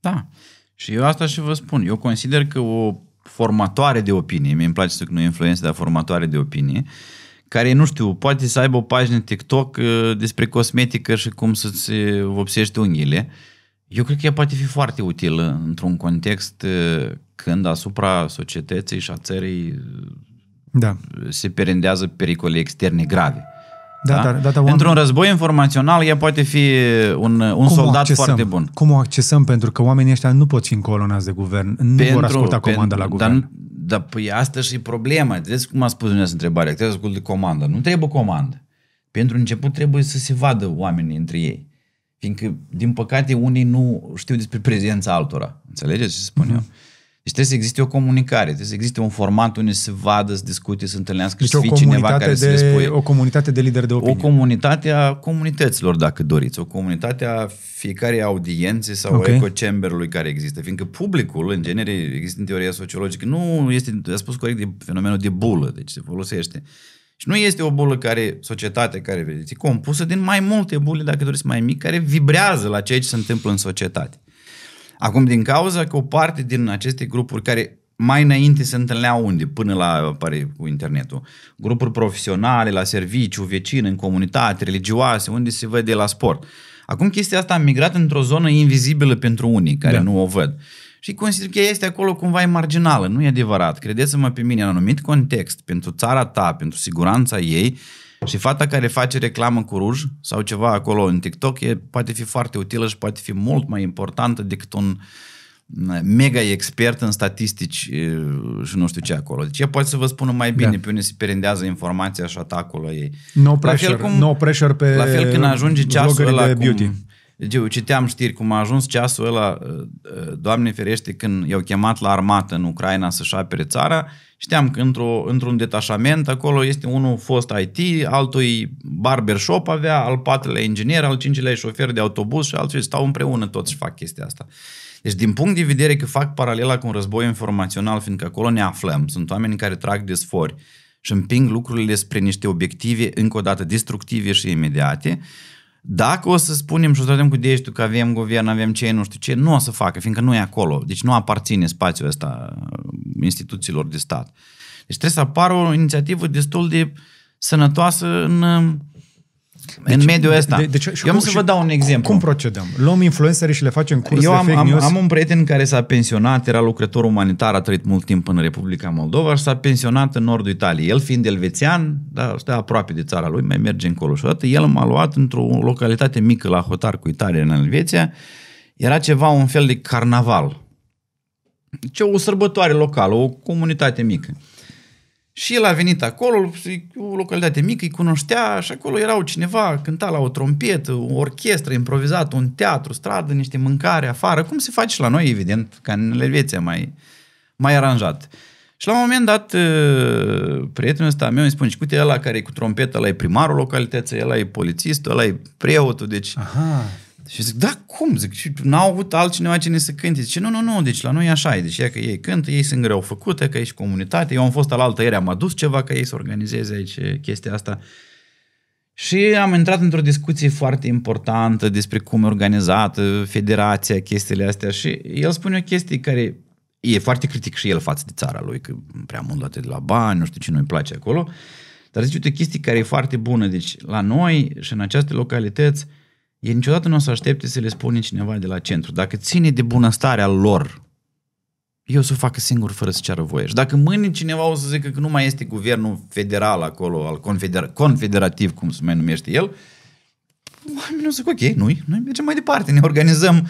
Da. Și eu asta și vă spun. Eu consider că o formatoare de opinie, mi-e place să nu influență, dar formatoare de opinie, uh, care, nu știu, poate să aibă o pagină TikTok uh, despre cosmetică și cum să-ți vopsești unghiile, eu cred că ea poate fi foarte utilă într-un context uh, când asupra societății și a țării da. Uh, se perendează pericole externe grave. Da, da? Da, da, da, Într-un război informațional ea poate fi un, un soldat accesăm? foarte bun. Cum o accesăm? Pentru că oamenii ăștia nu pot fi încolonați de guvern, nu pentru, vor asculta comanda pentru, la guvern. Dar, dar păi asta și e problema. Vedeți cum a spus dumneavoastră întrebarea, trebuie să de comandă. Nu trebuie comandă. Pentru început trebuie să se vadă oamenii între ei. Fiindcă, din păcate, unii nu știu despre prezența altora. Înțelegeți ce spun mm-hmm. eu? Mhm. Deci trebuie să existe o comunicare, trebuie să existe un format unde se vadă, să discute, să întâlnească deci și să fie cineva care de, să le spui. O comunitate de lideri de opinie. O comunitate a comunităților, dacă doriți, o comunitate a fiecarei audiențe sau okay. ecochamberului care există. Fiindcă publicul, în genere, există în teoria sociologică, nu este, a spus corect, de fenomenul de bulă, deci se folosește. Și nu este o bulă care, societate care, vedeți, e compusă din mai multe bule, dacă doriți, mai mici, care vibrează la ceea ce se întâmplă în societate. Acum, din cauza că o parte din aceste grupuri care mai înainte se întâlneau unde? Până la, apare cu internetul. Grupuri profesionale, la serviciu, vecin, în comunitate, religioase, unde se vede la sport. Acum chestia asta a migrat într-o zonă invizibilă pentru unii care da. nu o văd. Și consider că este acolo cumva e marginală, nu e adevărat. Credeți-mă pe mine, în anumit context, pentru țara ta, pentru siguranța ei, și fata care face reclamă cu ruj sau ceva acolo în TikTok e, poate fi foarte utilă și poate fi mult mai importantă decât un mm, mega expert în statistici și nu știu ce acolo. Deci ea poate să vă spună mai bine da. pe unde se perindează informația și atacul ei. No pressure, la fel cum, no pressure pe La fel când ajunge ceasul la beauty. Cum, deci eu citeam știri cum a ajuns ceasul ăla, uh, uh, Doamne ferește, când i-au chemat la armată în Ucraina să-și apere țara, știam că într-o, într-un detașament acolo este unul fost IT, altul barbershop avea, al patrulea inginer, al cincilea șofer de autobuz și alții stau împreună toți și fac chestia asta. Deci din punct de vedere că fac paralela cu un război informațional, fiindcă acolo ne aflăm, sunt oameni care trag de sfori și împing lucrurile spre niște obiective încă o dată destructive și imediate, dacă o să spunem și o să tratăm cu deștiu că avem guvern, avem ce, nu știu ce, nu o să facă, fiindcă nu e acolo. Deci nu aparține spațiul ăsta uh, instituțiilor de stat. Deci trebuie să apară o inițiativă destul de sănătoasă în uh, deci, în mediul ăsta. De, de, deci, eu am să vă dau un exemplu. Cum procedăm? Luăm influenceri și le facem curs eu am, de fake news? am, am un prieten care s-a pensionat, era lucrător umanitar, a trăit mult timp în Republica Moldova și s-a pensionat în nordul Italiei. El fiind elvețian, da, stă aproape de țara lui, mai merge încolo și odată, el m-a luat într-o localitate mică la hotar cu Italia în Elveția. Era ceva, un fel de carnaval. Ce o sărbătoare locală, o comunitate mică. Și el a venit acolo, o localitate mică, îi cunoștea și acolo erau cineva, cânta la o trompetă, o orchestră improvizată, un teatru, stradă, niște mâncare afară, cum se face și la noi, evident, ca în Elveția mai, mai aranjat. Și la un moment dat, ă, prietenul ăsta meu îmi spune, uite, ăla care e cu trompetă, ăla e primarul localității, ăla e polițistul, ăla e preotul, deci... Aha. Și zic, da, cum? Zic, și n-au avut altcineva cine să cânte. Zice, nu, nu, nu, deci la noi așa e. Deci e că ei cântă, ei sunt greu făcute, că ești comunitate. Eu am fost la altă ieri, am adus ceva ca ei să organizeze aici chestia asta. Și am intrat într-o discuție foarte importantă despre cum e organizată federația, chestiile astea și el spune o chestie care e foarte critic și el față de țara lui, că prea mult luate de la bani, nu știu ce nu-i place acolo, dar zice o chestie care e foarte bună. Deci la noi și în aceste localități ei niciodată nu o să aștepte să le spune cineva de la centru. Dacă ține de bunăstarea lor, eu să o facă singur fără să ceară voie. Și dacă mâine cineva o să zică că nu mai este guvernul federal acolo, al confeder- confederativ, cum se mai numește el, oamenii o să zic, ok, noi, noi mergem mai departe, ne organizăm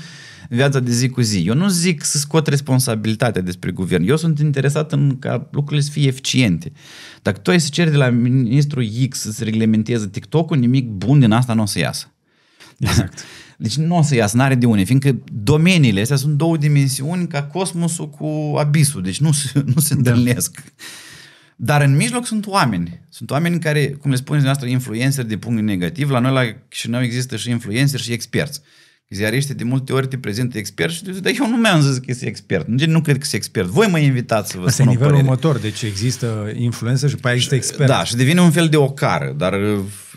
viața de zi cu zi. Eu nu zic să scot responsabilitatea despre guvern. Eu sunt interesat în ca lucrurile să fie eficiente. Dacă tu ai să ceri de la ministrul X să-ți reglementeze TikTok-ul, nimic bun din asta nu o să iasă. Exact. deci nu o să iasă, n-are de unde, fiindcă domeniile astea sunt două dimensiuni ca cosmosul cu abisul, deci nu, nu se da. Dar în mijloc sunt oameni. Sunt oameni care, cum le spuneți noastră, influențări de punct negativ. La noi la Chișinău există și influențări și experți. Uh, Ziariștii de multe ori te prezintă expert și tu dar eu nu mi-am zis că ești expert. Nu, nu cred că sunt expert. Voi mă invitați să vă Asta spun e nivelul părere. următor, deci există influență și pe există expert. Da, și devine un fel de ocară, dar uh,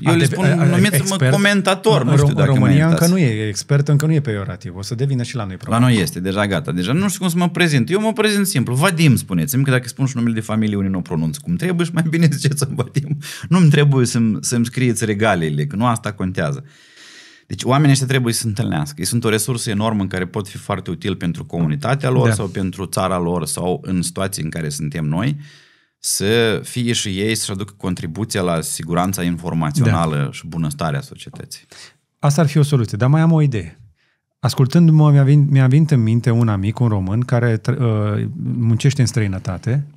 eu a, le spun, numiți-mă comentator, nu, știu dacă România încă nu e expert, încă nu e peiorativ, o să devină și la noi probabil. La noi este, deja gata, deja deci, nu știu cum să mă prezint. Eu mă prezint simplu, Vadim spuneți-mi, că dacă spun și numele de familie unii nu o pronunț cum trebuie și mai bine ziceți Vadim. Nu-mi trebuie să-mi, să-mi scrieți regalele. că nu asta contează. Deci oamenii ăștia trebuie să se întâlnească. Ei sunt o resursă enormă în care pot fi foarte util pentru comunitatea lor da. sau pentru țara lor sau în situații în care suntem noi să fie și ei să aducă contribuția la siguranța informațională da. și bunăstarea societății. Asta ar fi o soluție, dar mai am o idee. Ascultându-mă, mi-a venit, mi-a venit în minte un amic, un român, care uh, muncește în străinătate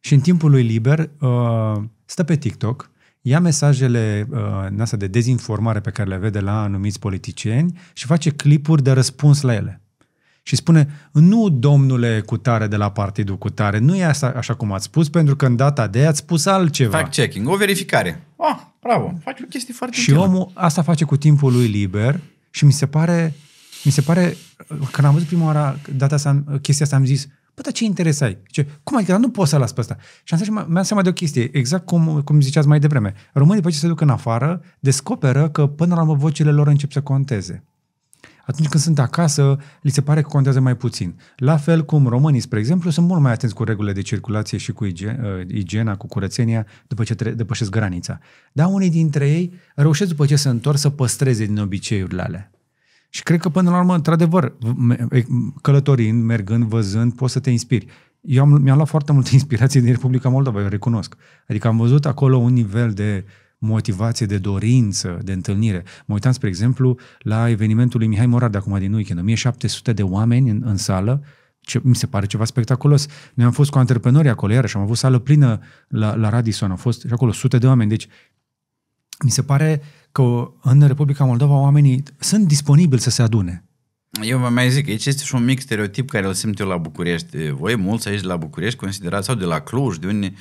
și în timpul lui liber uh, stă pe TikTok ia mesajele uh, de dezinformare pe care le vede la anumiți politicieni și face clipuri de răspuns la ele. Și spune, nu domnule cutare de la partidul cutare, nu e asta, așa cum ați spus, pentru că în data de aia ați spus altceva. Fact-checking, o verificare. Ah, bravo, faci o chestie foarte Și omul asta face cu timpul lui liber și mi se pare, mi se pare, când am văzut prima oară data asta, chestia asta, am zis, Bă, păi, dar ce interes ai? Zice, cum adică, dar nu poți să las pe asta. Și am zis, mi-am seama de o chestie, exact cum, cum ziceați mai devreme. Românii, după ce se duc în afară, descoperă că până la urmă vocile lor încep să conteze. Atunci când sunt acasă, li se pare că contează mai puțin. La fel cum românii, spre exemplu, sunt mult mai atenți cu regulile de circulație și cu uh, igiena, cu curățenia, după ce tre- depășesc granița. Dar unii dintre ei reușesc, după ce se întorc, să păstreze din obiceiurile alea. Și cred că până la urmă, într-adevăr, călătorind, mergând, văzând, poți să te inspiri. Eu am, mi-am luat foarte multe inspirații din Republica Moldova, eu recunosc. Adică am văzut acolo un nivel de motivație, de dorință, de întâlnire. Mă uitam, spre exemplu, la evenimentul lui Mihai Morar de acum din weekend. 1700 de oameni în, în sală, ce, mi se pare ceva spectaculos. Noi am fost cu antreprenori acolo, iarăși am avut sală plină la, la Radisson, au fost și acolo sute de oameni. Deci, mi se pare că în Republica Moldova oamenii sunt disponibili să se adune. Eu vă mai zic, aici este și un mic stereotip care îl simt eu la București. Voi mulți aici de la București considerați sau de la Cluj, de unde,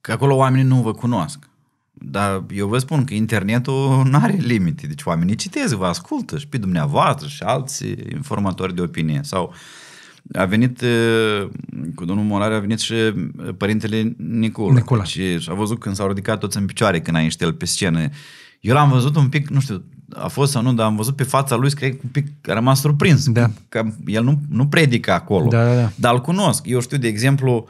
că acolo oamenii nu vă cunosc. Dar eu vă spun că internetul nu are limite. Deci oamenii citesc, vă ascultă și pe dumneavoastră și alți informatori de opinie. Sau a venit, cu domnul Morare, a venit și părintele Nicula. Nicola. Și a văzut când s-au ridicat toți în picioare când a ieșit el pe scenă eu l-am văzut un pic, nu știu, a fost sau nu, dar am văzut pe fața lui, cred un pic, a rămas surprins. Da. Că el nu, nu predică acolo. Da, da, da. Dar îl cunosc. Eu știu, de exemplu,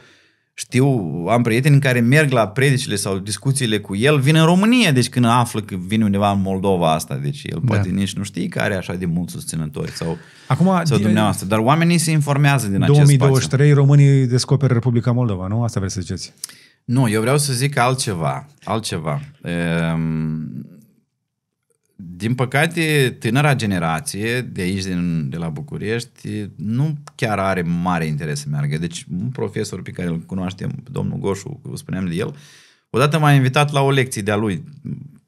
știu, am prieteni care merg la predicile sau discuțiile cu el, vin în România, deci când află că vine undeva în Moldova asta, deci el da. poate da. nici nu știe că are așa de mulți susținători sau, Acum, sau dumneavoastră, dar oamenii se informează din 2023, acest 2023 românii descoperă Republica Moldova, nu? Asta vreți să ziceți? Nu, eu vreau să zic altceva, altceva. Um, din păcate, tânăra generație de aici, din, de la București, nu chiar are mare interes să meargă. Deci, un profesor pe care îl cunoaștem, domnul Goșu, spuneam de el, odată m-a invitat la o lecție de-a lui,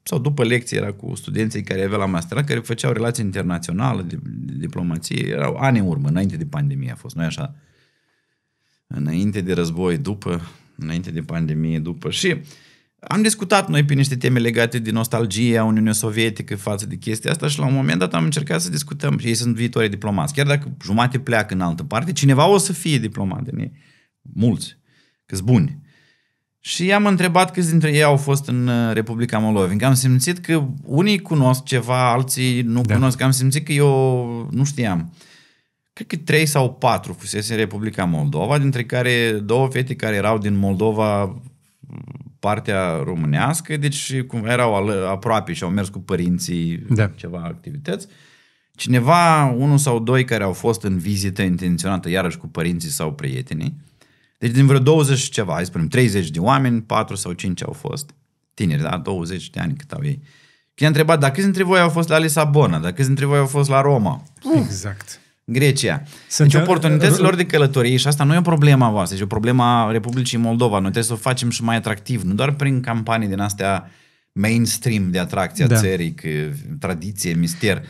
sau după lecție era cu studenții care aveau la masterat, care făceau relații internaționale, diplomație, erau ani în urmă, înainte de pandemie a fost, nu așa? Înainte de război, după, înainte de pandemie, după și... Uh, am discutat noi pe niște teme legate de nostalgia Uniunii Sovietică față de chestia asta și la un moment dat am încercat să discutăm. Ei sunt viitorii diplomați. Chiar dacă jumate pleacă în altă parte, cineva o să fie diplomat din ei. Mulți. Câți buni. Și am întrebat câți dintre ei au fost în uh, Republica Moldova. Am simțit că unii cunosc ceva, alții nu da. cunosc. Am simțit că eu nu știam. Cred că trei sau patru fusese în Republica Moldova, dintre care două fete care erau din Moldova partea românească, deci cum erau aproape și au mers cu părinții da. ceva activități. Cineva, unul sau doi care au fost în vizită intenționată, iarăși cu părinții sau prietenii, deci din vreo 20 ceva, hai spunem 30 de oameni, 4 sau 5 au fost tineri, da? 20 de ani cât au ei. Când i-a întrebat, dacă câți dintre voi au fost la Lisabona, dacă câți dintre voi au fost la Roma? Exact. Grecia. Sunt deci oportunităților de călătorie și asta nu e o problemă a voastră, deci e o problemă a Republicii Moldova. Noi trebuie să o facem și mai atractiv, nu doar prin campanii din astea mainstream de atracția da. țării, că, tradiție, mister.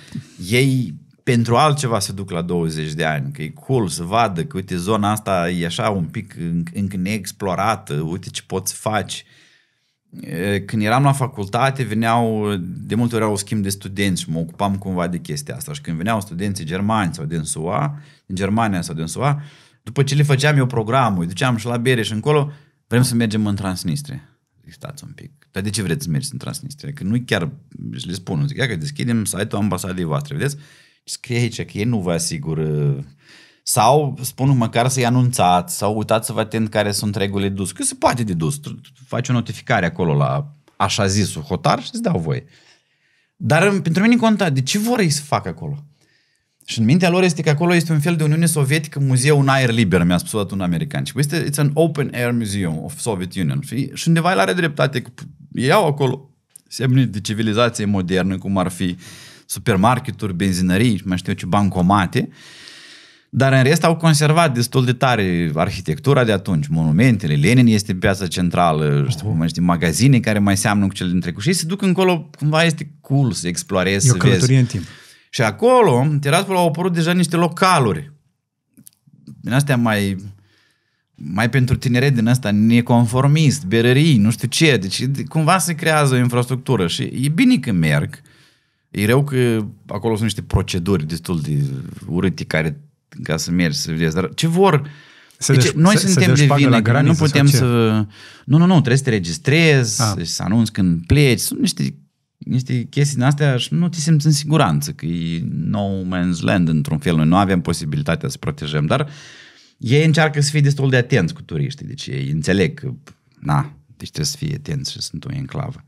Ei pentru altceva se duc la 20 de ani, că e cool să vadă că uite zona asta e așa un pic încă neexplorată, uite ce poți face când eram la facultate, veneau, de multe ori au schimb de studenți și mă ocupam cumva de chestia asta. Și când veneau studenții germani sau din SUA, din Germania sau din SUA, după ce le făceam eu programul, îi duceam și la bere și încolo, vrem să mergem în Transnistria. Zic, stați un pic. Dar de ce vreți să mergeți în Transnistria? Că nu-i chiar, și le spun, zic, ia că deschidem site-ul ambasadei voastre, vedeți? Și scrie aici că ei nu vă asigură sau spun măcar să-i anunțați sau uitați-vă atent care sunt regulile dus. Că se poate de dus. Faci o notificare acolo la așa zisul hotar și îți dau voie. Dar um, pentru mine conta, de ce vor ei să facă acolo? Și în mintea lor este că acolo este un fel de Uniune Sovietică, muzeu în aer liber, mi-a spus un american. Și este it's an open air museum of Soviet Union. Și, și undeva el are dreptate că iau acolo semne de civilizație modernă, cum ar fi supermarketuri, benzinării, mai știu eu ce, bancomate. Uh, dar în rest au conservat destul de tare arhitectura de atunci, monumentele, Lenin este în piața centrală, știu, uh-huh. știu, magazine care mai seamănă cu cele din trecut și se duc încolo, cumva este cool să explorezi, să vezi. în timp. Și acolo, în Tiraspol, au apărut deja niște localuri. Din astea mai mai pentru tineret din ăsta neconformist, berării, nu știu ce. Deci cumva se creează o infrastructură și e bine că merg. E rău că acolo sunt niște proceduri destul de urâte care ca să mergi, să vedeți. Dar ce vor? Se deci, deși, noi se, suntem se de vină, la nu putem să... Nu, nu, nu, trebuie să te registrezi, A. Ah. să anunți când pleci. Sunt niște, niște chestii din astea și nu te simți în siguranță, că e no man's land într-un fel. Noi nu avem posibilitatea să protejăm, dar ei încearcă să fie destul de atenți cu turiștii. Deci ei înțeleg că, na, deci trebuie să fie atenți și sunt o enclavă.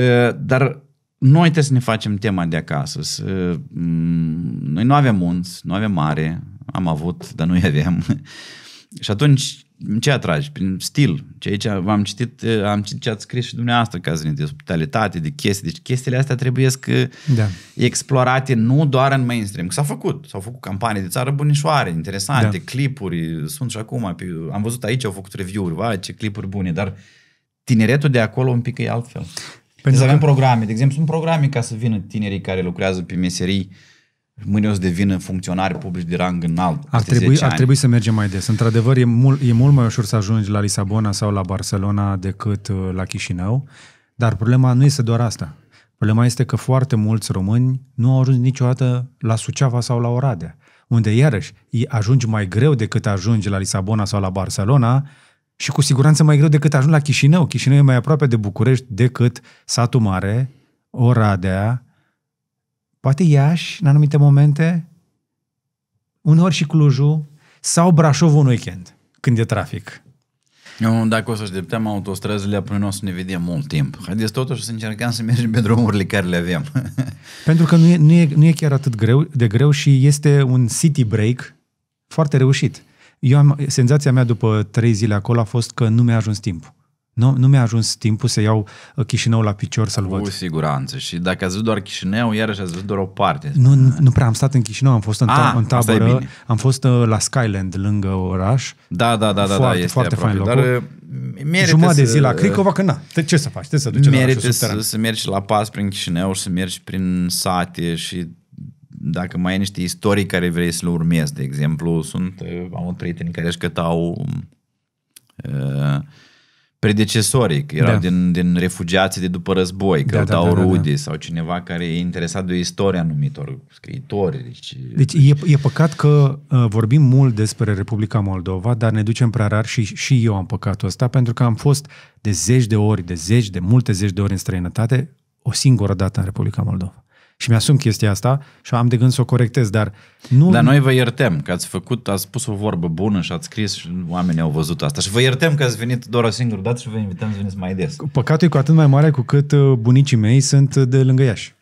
Ă, dar noi trebuie să ne facem tema de acasă. Să, mm, noi nu avem munți, nu avem mare, am avut, dar nu avem. și atunci, ce atragi? Prin stil. Ce aici am citit, eh, am citit ce ați scris și dumneavoastră, ca de ospitalitate, de chestii. Deci chestiile astea trebuie să da. explorate nu doar în mainstream. s au făcut. S-au făcut campanii de țară bunișoare, interesante, da. clipuri. Sunt și acum. Am văzut aici, au făcut review-uri, ce clipuri bune, dar tineretul de acolo un pic e altfel. Pentru deci că... avem programe. De exemplu, sunt programe ca să vină tinerii care lucrează pe meserii mâine o să devină funcționari publici de rang înalt. Ar trebui, ar trebui să mergem mai des. Într-adevăr, e mult, e mult mai ușor să ajungi la Lisabona sau la Barcelona decât uh, la Chișinău, dar problema nu este doar asta. Problema este că foarte mulți români nu au ajuns niciodată la Suceava sau la Oradea, unde, iarăși, ajungi mai greu decât ajungi la Lisabona sau la Barcelona, și cu siguranță mai greu decât ajung la Chișinău. Chișinău e mai aproape de București decât satul mare, Oradea, poate Iași în anumite momente, uneori și Clujul, sau Brașov un weekend, când e trafic. Eu, dacă o să așteptăm autostrăzile, apoi nu o să ne vedem mult timp. Haideți totuși să încercăm să mergem pe drumurile care le avem. Pentru că nu e, nu, e, nu e chiar atât greu, de greu și este un city break foarte reușit eu am, senzația mea după trei zile acolo a fost că nu mi-a ajuns timpul. Nu, nu mi-a ajuns timpul să iau uh, Chișinău la picior să-l văd. Cu siguranță. Și dacă ați văzut doar Chișinău, iarăși ați văzut doar o parte. Nu, nu, prea am stat în Chișinău, am fost în, ta- ah, în tabără, am fost uh, la Skyland lângă oraș. Da, da, da, da, da foarte, da este foarte fain locul. Dar uh, merită Jumătate să, de zi la Cricova, că na, te, ce să faci? Te să duci merită la să, să mergi la pas prin Chișinău și să mergi prin sate și dacă mai ai niște istorii care vrei să le urmezi, de exemplu, sunt, uh, am avut prieteni care își cătau uh, predecesorii, că erau da. din, din refugiații de după război, că da, da da, da, da, rude da, da. sau cineva care e interesat de o istorie anumitor scriitori. Deci, uh, deci e, e păcat că uh, vorbim mult despre Republica Moldova, dar ne ducem prea rar și, și eu am păcatul ăsta, pentru că am fost de zeci de ori, de zeci, de multe zeci de ori în străinătate, o singură dată în Republica Moldova și mi-asum chestia asta și am de gând să o corectez, dar nu... Dar noi vă iertăm că ați făcut, ați spus o vorbă bună și ați scris și oamenii au văzut asta și vă iertăm că ați venit doar o singură dată și vă invităm să veniți mai des. Păcatul e cu atât mai mare cu cât uh, bunicii mei sunt uh, de lângă Iași.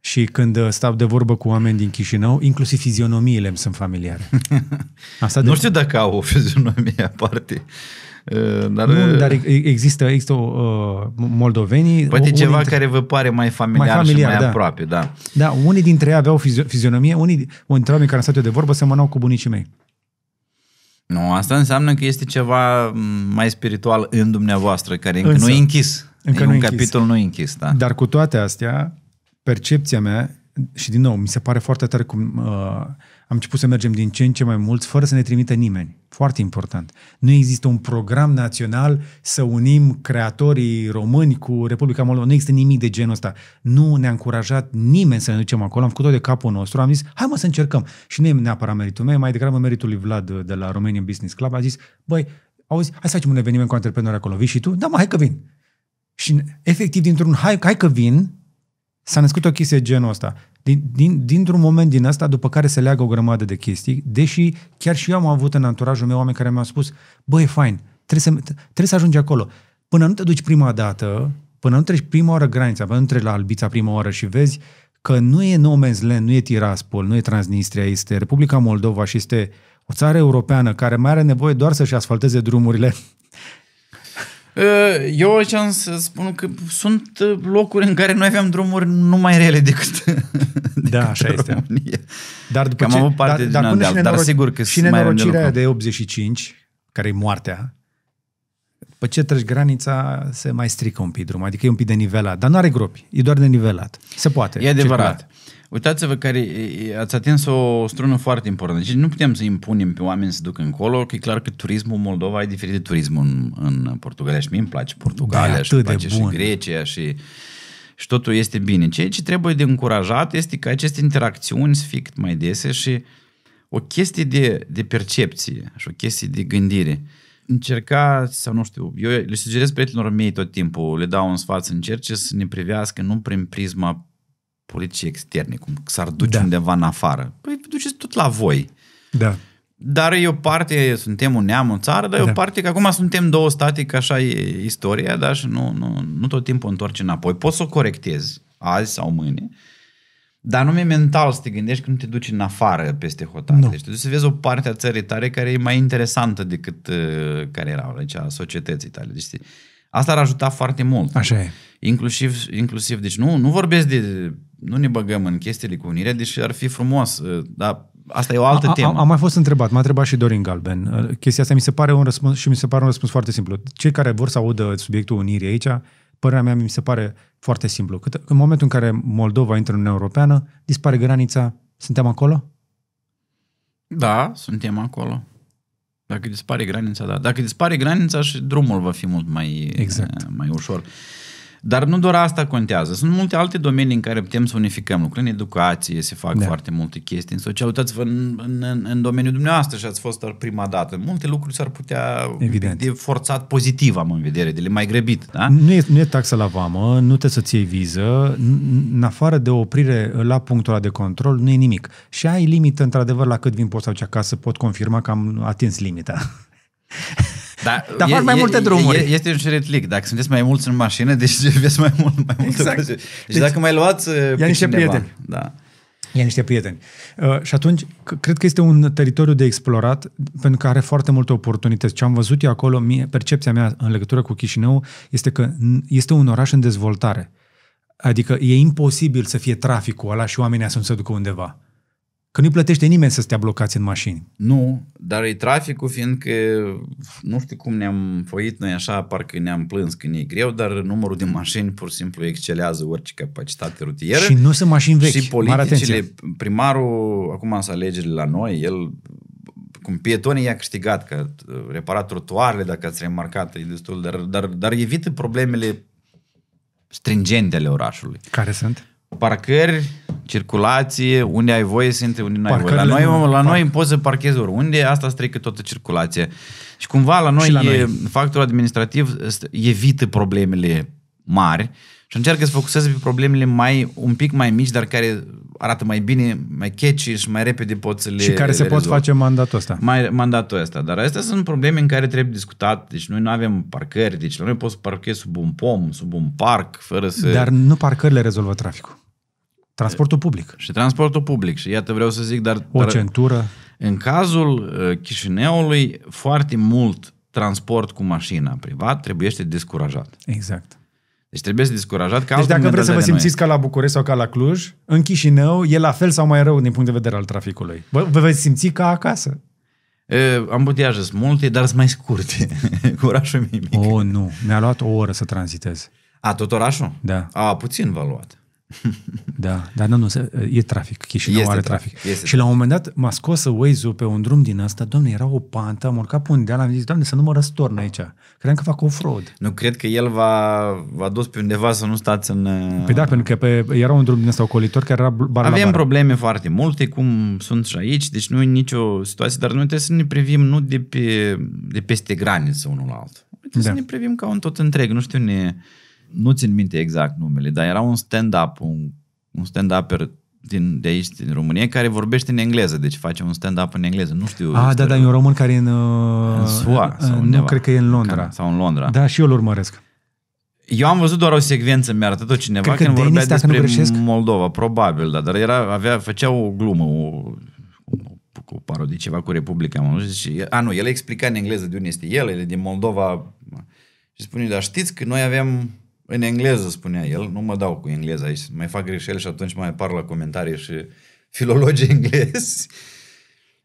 Și când uh, stau de vorbă cu oameni din Chișinău, inclusiv fizionomiile îmi sunt familiare. Asta de... nu știu dacă au o fizionomie aparte. Uh, dar, nu, uh, dar există, există uh, moldovenii. Poate ceva dintre, care vă pare mai familiar, mai familiar și mai da. aproape, da. Da, unii dintre ei aveau fizionomie, unii dintre oamenii care stăteau de vorbă semănau cu bunicii mei. Nu, asta înseamnă că este ceva mm, mai spiritual în dumneavoastră, care încă Însă, nu e închis. Încă e nu un închis. capitol nu închis, da. Dar cu toate astea, percepția mea, și din nou, mi se pare foarte tare cum uh, am început să mergem din ce în ce mai mulți, fără să ne trimită nimeni. Foarte important. Nu există un program național să unim creatorii români cu Republica Moldova. Nu există nimic de genul ăsta. Nu ne-a încurajat nimeni să ne ducem acolo. Am făcut-o de capul nostru. Am zis, hai mă să încercăm. Și nu e neapărat meritul meu, mai degrabă meritul lui Vlad de la Romanian Business Club. A zis, băi, auzi, hai să facem un eveniment cu antreprenori acolo. Vii și tu? Da, mă, hai că vin. Și efectiv, dintr-un hai, hai că vin, s-a născut o chestie genul ăsta. Din, din, dintr-un moment din asta, după care se leagă o grămadă de chestii, deși chiar și eu am avut în anturajul meu oameni care mi-au spus, băi, fain, trebuie să, trebuie să ajungi acolo. Până nu te duci prima dată, până nu treci prima oară granița, până nu treci la Albița prima oară și vezi că nu e No Man's Land, nu e Tiraspol, nu e Transnistria, este Republica Moldova și este o țară europeană care mai are nevoie doar să-și asfalteze drumurile Ă, eu ce am să spun că sunt ă, locuri în care noi aveam drumuri numai rele decât, da, decât da, așa este. România. Dar după ce, am avut parte dar, dar, dar, dar sigur că și nenorocirea de 85, care e moartea, după ce treci granița, se mai strică un pic drumul, adică e un pic de nivelat, dar nu are gropi, e doar de nivelat. Se poate. E adevărat. Circulat. Uitați-vă care ați atins o strună foarte importantă. Deci nu putem să impunem pe oameni să ducă încolo, că e clar că turismul în Moldova e diferit de turismul în, în Portugalia și mie îmi place Portugalia da, și îmi place și Grecia și, și totul este bine. Ceea ce trebuie de încurajat este ca aceste interacțiuni să fie cât mai dese și o chestie de, de percepție și o chestie de gândire încerca, sau nu știu, eu le sugerez prietenilor mei tot timpul, le dau un sfat să încerce să ne privească nu prin prisma politicii externe, cum s-ar duce da. undeva în afară. Păi duceți tot la voi. Da. Dar e o parte, suntem un neam, o țară, dar da. o parte că acum suntem două state, că așa e istoria, dar și nu, nu, nu tot timpul întorci înapoi. Poți să o corectezi azi sau mâine, dar nu e mental să te gândești nu te duci în afară peste hotare. Nu. Deci tu să vezi o parte a țării tare care e mai interesantă decât uh, care erau, deci a societății tale. Deci Asta ar ajuta foarte mult. Așa e. Inclusiv, inclusiv deci nu, nu vorbesc de, nu ne băgăm în chestiile cu unirea, deși ar fi frumos, uh, dar asta e o altă a, temă. Am mai fost întrebat, m-a întrebat și Dorin Galben. Uh, chestia asta mi se pare un răspuns și mi se pare un răspuns foarte simplu. Cei care vor să audă subiectul unirii aici, părerea mea mi se pare foarte simplu. Cât, în momentul în care Moldova intră în Uniunea Europeană, dispare granița, suntem acolo? Da, suntem acolo. Dacă dispare granița, da. Dacă dispare granița și drumul va fi mult mai, exact. Eh, mai ușor. Dar nu doar asta contează. Sunt multe alte domenii în care putem să unificăm lucruri. În educație se fac da. foarte multe chestii, în socialitate, uitați-vă în, în, în domeniul dumneavoastră și ați fost prima dată. Multe lucruri s-ar putea Evident. de forțat pozitiv, am în vedere, de le mai grăbit. Da? Nu, e, nu e taxă la vamă, nu te să-ți iei viză, în afară de oprire la punctul ăla de control, nu e nimic. Și ai limită, într-adevăr, la cât vin poți să acasă, pot confirma că am atins limita. Da, Dar fac mai multe drumuri. E, este un șeretlic. Dacă sunteți mai mulți în mașină, deci vezi mai mult. Mai multe exact. Deci, deci dacă mai luați ia uh, niște cineva, prieteni. Da. Ia niște prieteni. Uh, și atunci, cred că este un teritoriu de explorat pentru că are foarte multe oportunități. Ce am văzut eu acolo, mie, percepția mea în legătură cu Chișinău este că este un oraș în dezvoltare. Adică e imposibil să fie traficul ăla și oamenii să nu se ducă undeva. Că nu-i plătește nimeni să stea blocați în mașini. Nu, dar e traficul, fiindcă nu știu cum ne-am foit noi așa, parcă ne-am plâns când ne e greu, dar numărul de mașini pur și simplu excelează orice capacitate rutieră. Și nu sunt mașini vechi. Și politicile, primarul, acum să alegerile la noi, el cum pietonii i-a câștigat, că uh, reparat trotuarele, dacă ați remarcat, e destul, dar, dar, dar evită problemele stringente ale orașului. Care sunt? parcări, circulație, unde ai voie să intri, unde nu ai voie. La noi, la noi poți să parchezi oriunde, asta strică toată circulația. Și cumva la noi, și la e, noi. factorul administrativ evită problemele mari, și încearcă să focuseze pe problemele mai, un pic mai mici, dar care arată mai bine, mai catchy și mai repede poți să le Și care le se rezolv. pot face mandatul ăsta. Mai, mandatul ăsta. Dar astea sunt probleme în care trebuie discutat. Deci noi nu avem parcări, deci noi poți să parchezi sub un pom, sub un parc, fără să... Dar nu parcările rezolvă traficul. Transportul public. Și transportul public. Și iată vreau să zic, dar... O dar, În cazul uh, Chișineului, foarte mult transport cu mașina privat trebuie descurajat. Exact. Deci trebuie să descurajat ca Deci dacă vreți să vă simțiți ca la București sau ca la Cluj, în Chișinău e la fel sau mai rău din punct de vedere al traficului. Vă, vă veți simți ca acasă. Am ambutiaje sunt multe, dar sunt mai scurte. Cu orașul mic. Oh, nu. Mi-a luat o oră să tranzitez. A, tot orașul? Da. A, puțin v-a luat. Da, dar nu, nu, e trafic, Chișinău este are trafic. trafic. Este și la un moment dat m-a scos Waze-ul pe un drum din asta, doamne, era o pantă, am urcat pe un deal, am zis, doamne, să nu mă răstorn aici. Credeam că fac off-road. Nu, cred că el va a dus pe undeva să nu stați în... Păi da, pentru că pe, era un drum din ăsta ocolitor care era bar Avem bar. probleme foarte multe, cum sunt și aici, deci nu e nicio situație, dar noi trebuie să ne privim nu de, pe, de peste graniță unul la altul. Trebuie da. să ne privim ca un tot întreg, nu știu, ne nu țin minte exact numele, dar era un stand-up, un, un stand-upper din, de aici, din România, care vorbește în engleză, deci face un stand-up în engleză. Nu știu. Ah, da, da, e un român care e în, uh, în SUA. Sau nu, undeva, cred că e în Londra. sau în Londra. Da, și eu îl urmăresc. Eu am văzut doar o secvență, mi-a arătat-o cineva cred că când Denis, vorbea despre nu greșesc. Moldova, probabil, da, dar era, avea, făcea o glumă, o, cu o parodie, ceva cu Republica Moldova. Și, a, nu, el explica în engleză de unde este el, el e din Moldova. Și spune, dar știți că noi avem în engleză spunea el, nu mă dau cu engleza aici, mai fac greșeli și atunci mai apar la comentarii și filologii englezi.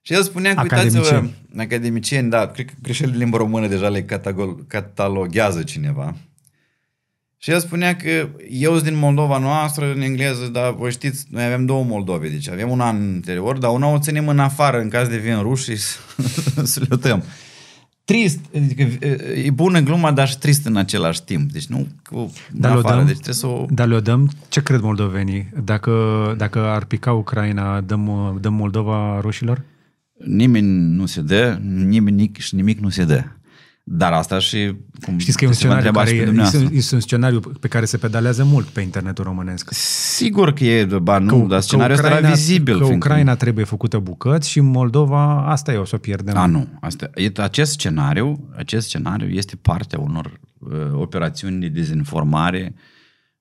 Și el spunea că, uitați-vă, academicieni, da, cred că greșelile de limba română deja le catagol, cataloghează cineva. Și el spunea că eu sunt din Moldova noastră, în engleză, dar vă știți, noi avem două Moldove, deci avem una în interior, dar una o ținem în afară, în caz de vin rușii, să le tăiem trist, adică e bună gluma, dar și trist în același timp. Deci nu cu dar afară, dăm, deci trebuie să o... Dar le dăm, ce cred moldovenii? Dacă, dacă ar pica Ucraina, dăm, dăm Moldova rușilor? Nimeni nu se dă, nimic și nimic nu se dă. Dar asta și... Cum Știți că e un, scenariu care e, este un scenariu pe care se pedalează mult pe internetul românesc. Sigur că e, ba nu, că, dar scenariul ăsta era vizibil. Că Ucraina fiindcă... trebuie făcută bucăți și Moldova, asta e, o să o pierdem. A, nu. Asta, e, acest, scenariu, acest scenariu este partea unor uh, operațiuni de dezinformare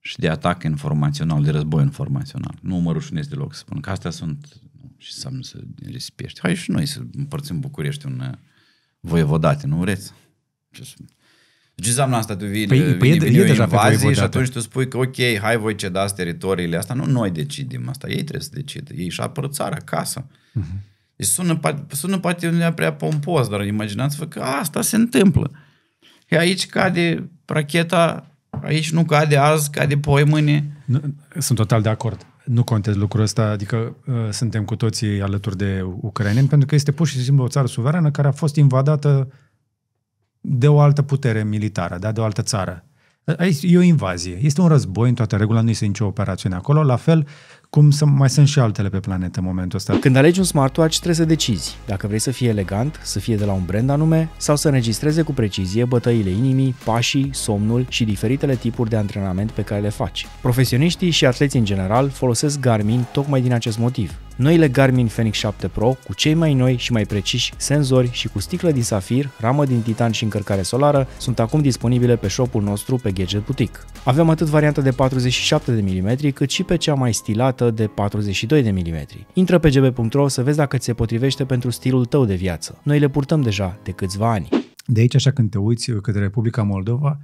și de atac informațional, de război informațional. Nu mă rușinez deloc să spun că astea sunt și să, nu se respești. Hai și noi să împărțim București un uh, voievodate, nu vreți? ce sunt? Ce înseamnă asta? Tu vii, păi, vine, păi vine e, deja invazie pe și atunci tu spui că ok, hai voi cedați teritoriile astea. Nu noi decidem asta, ei trebuie să decidă. Ei și apără țara, casa. Uh-huh. Mhm. Deci sună, sună poate nu prea pompos, dar imaginați-vă că asta se întâmplă. Că aici cade racheta, aici nu cade azi, cade poi mâine. Nu, sunt total de acord. Nu contează lucrul ăsta, adică uh, suntem cu toții alături de ucraineni, pentru că este pur și simplu o țară suverană care a fost invadată de o altă putere militară, da? de o altă țară. Aici e o invazie. Este un război în toată regula, nu este nicio operațiune acolo, la fel cum să, mai sunt și altele pe planetă în momentul ăsta. Când alegi un smartwatch trebuie să decizi dacă vrei să fie elegant, să fie de la un brand anume sau să înregistreze cu precizie bătăile inimii, pașii, somnul și diferitele tipuri de antrenament pe care le faci. Profesioniștii și atleții în general folosesc Garmin tocmai din acest motiv. Noile Garmin Fenix 7 Pro cu cei mai noi și mai preciși senzori și cu sticlă din safir, ramă din titan și încărcare solară sunt acum disponibile pe shop-ul nostru pe Gadget Boutique. Avem atât varianta de 47 de mm cât și pe cea mai stilată de 42 de mm. Intră pe gb.ro să vezi dacă ți se potrivește pentru stilul tău de viață. Noi le purtăm deja de câțiva ani. De aici, așa când te uiți către Republica Moldova,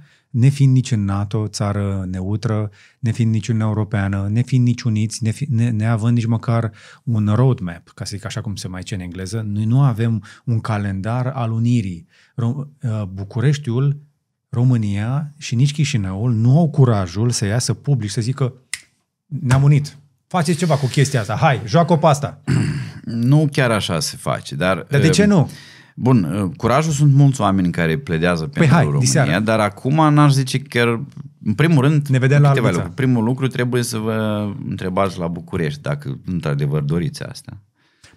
fiind nici în NATO, țară neutră, fiind nici în Europeană, fiind nici uniți, nefi, ne, neavând nici măcar un roadmap, ca să zic așa cum se mai ce în engleză, noi nu avem un calendar al unirii. Uh, Bucureștiul, România și nici Chișinăul nu au curajul să iasă public să zică ne-am unit, faceți ceva cu chestia asta, hai, joacă-o pe asta. Nu chiar așa se face, dar... Dar de uh, ce nu? Uh, Bun, uh, curajul sunt mulți oameni care pledează păi pentru hai, România, diseară. dar acum n-aș zice chiar... În primul rând, ne vedem la lucruri. primul lucru trebuie să vă întrebați la București dacă într-adevăr doriți asta.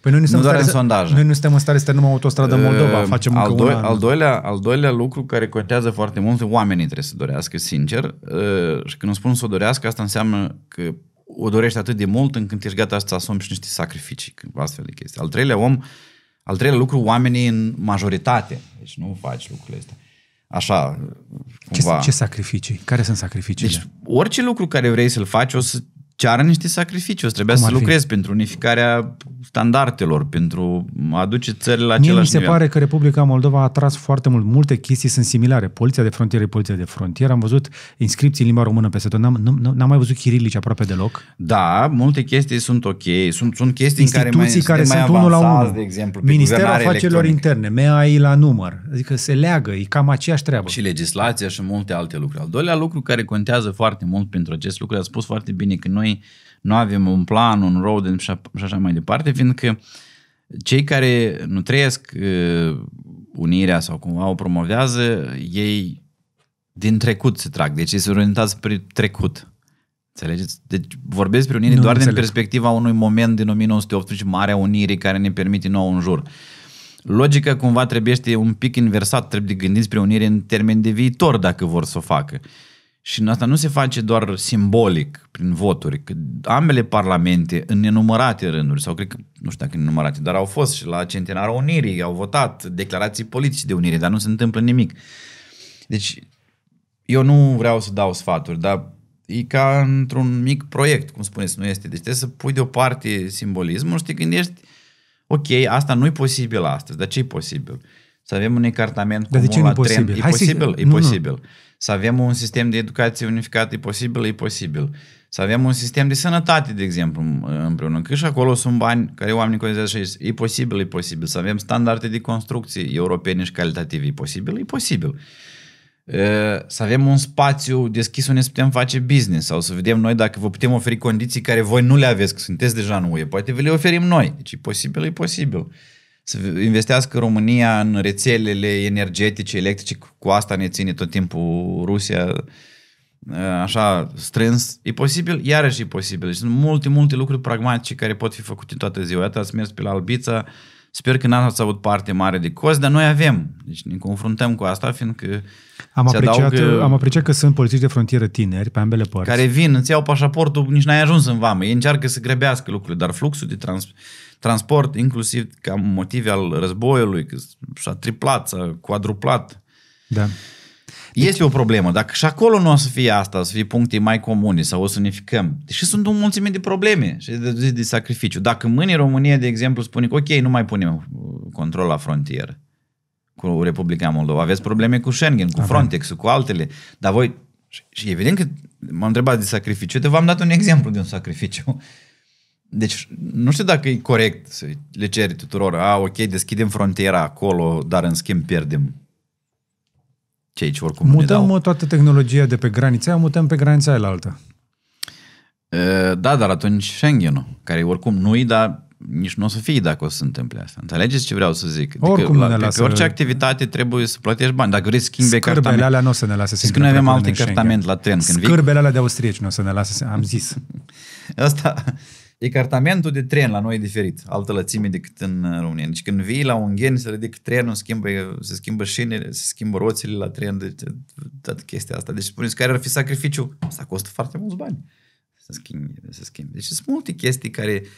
Păi noi nu, nu doar în, sondaj. Noi nu suntem în stare să terminăm autostradă uh, Moldova, uh, facem al, doi, al, doilea, al doilea lucru care contează foarte mult, oamenii trebuie să dorească, sincer. Uh, și când spun să o dorească, asta înseamnă că o dorești atât de mult încât ești gata să asumi și niște sacrificii, astfel de chestii. Al treilea om al treilea lucru, oamenii în majoritate. Deci nu faci lucrurile astea. Așa, cumva. Ce, ce sacrificii? Care sunt sacrificiile? Deci orice lucru care vrei să-l faci o să ceară niște sacrificii. O trebuia să lucrezi pentru unificarea standardelor, pentru a aduce țările la Mie același mi se nivel. pare că Republica Moldova a atras foarte mult. Multe chestii sunt similare. Poliția de frontieră e poliția de frontieră. Am văzut inscripții în limba română peste tot. N-am, n-am, mai văzut chirilici aproape deloc. Da, multe chestii sunt ok. Sunt, sunt chestii Instituții în care, mai, care sunt mai unul la unul. De exemplu, Ministerul Afacerilor Interne, e la număr. Adică se leagă, e cam aceeași treabă. Și legislația și multe alte lucruri. Al doilea lucru care contează foarte mult pentru acest lucru, a spus foarte bine că noi noi nu avem un plan, un road, și așa mai departe, fiindcă cei care nu trăiesc unirea sau cumva o promovează, ei din trecut se trag, deci ei se orientează prin trecut. Înțelegeți? Deci vorbesc despre unire nu doar înțeleg. din perspectiva unui moment din 1918, Marea Unirii, care ne permite nouă un jur. Logica cumva trebuie un pic inversat, trebuie de gândit spre unire în termen de viitor, dacă vor să o facă. Uh, și asta nu se face doar simbolic, prin voturi, că ambele parlamente, în nenumărate rânduri, sau cred că, nu știu dacă nenumărate, dar au fost și la centenarul Unirii, au votat declarații politice de unire, dar nu se întâmplă nimic. Deci, eu nu vreau să dau sfaturi, dar e ca într-un mic proiect, cum spuneți, nu este. Deci trebuie să pui deoparte simbolismul și te gândești, ok, asta nu e posibil astăzi, dar ce e posibil? Să avem un ecartament comun la posibil? tren. E Hai posibil, să... e nu, posibil. Nu. Să avem un sistem de educație unificat, e posibil? E posibil. Să avem un sistem de sănătate, de exemplu, împreună. Că și acolo sunt bani care oamenii conizează și e posibil, e posibil. Să avem standarde de construcții europene și calitative, e posibil? E posibil. Să avem un spațiu deschis unde să putem face business sau să vedem noi dacă vă putem oferi condiții care voi nu le aveți, că sunteți deja în UE. Poate vă le oferim noi. Deci e posibil, e posibil să investească România în rețelele energetice, electrice, cu asta ne ține tot timpul Rusia așa strâns, e posibil, iarăși e posibil. Deci sunt multe, multe lucruri pragmatice care pot fi făcute toată ziua. Iată, ați mers pe la Albița, Sper că n-ați avut parte mare de cost, dar noi avem. Deci ne confruntăm cu asta, fiindcă am apreciat, adaugă, uh, am apreciat că sunt polițiști de frontieră tineri pe ambele părți. Care vin, îți iau pașaportul, nici n-ai ajuns în vamă. Ei încearcă să grebească lucrurile, dar fluxul de trans, transport, inclusiv ca motive al războiului, că s-a triplat, s-a quadruplat. Da. Deci- este o problemă. Dacă și acolo nu o să fie asta, o să fie puncte mai comune sau o să unificăm. Și sunt o mulțime de probleme și de, de, de sacrificiu. Dacă mâine România, de exemplu, spune că ok, nu mai punem uh, control la frontieră cu Republica Moldova, aveți probleme cu Schengen, cu Frontex, cu altele, dar voi... Și evident că m-am întrebat de sacrificiu, te v-am dat un exemplu de un sacrificiu. Deci, nu știu dacă e corect să le ceri tuturor, a, ok, deschidem frontiera acolo, dar în schimb pierdem ce oricum Mutăm nu Mutăm dau. toată tehnologia de pe granița aia, mutăm pe granița aia la alta. Da, dar atunci schengen care oricum nu-i, dar nici nu o să fie dacă o să se întâmple asta. Înțelegeți ce vreau să zic? Adică Oricum la, ne lasă... Pe orice activitate trebuie să plătești bani. Dacă vrei să schimbi Scârbele alea nu o să ne lasă să Că noi avem alt cartament la tren. Când Scârbele vii... alea de austrieci nu o să ne lasă să... Am zis. asta, Departamentul de tren la noi e diferit, altă lățime decât în uh, România. Deci când vii la Ungheni, se ridică trenul, schimbă, se schimbă șinele, se schimbă roțile la tren, de deci, uh, toată chestia asta. Deci spuneți care ar fi sacrificiu, Asta costă foarte mulți bani să schimbi. Să schimbi. Deci sunt multe chestii care uh,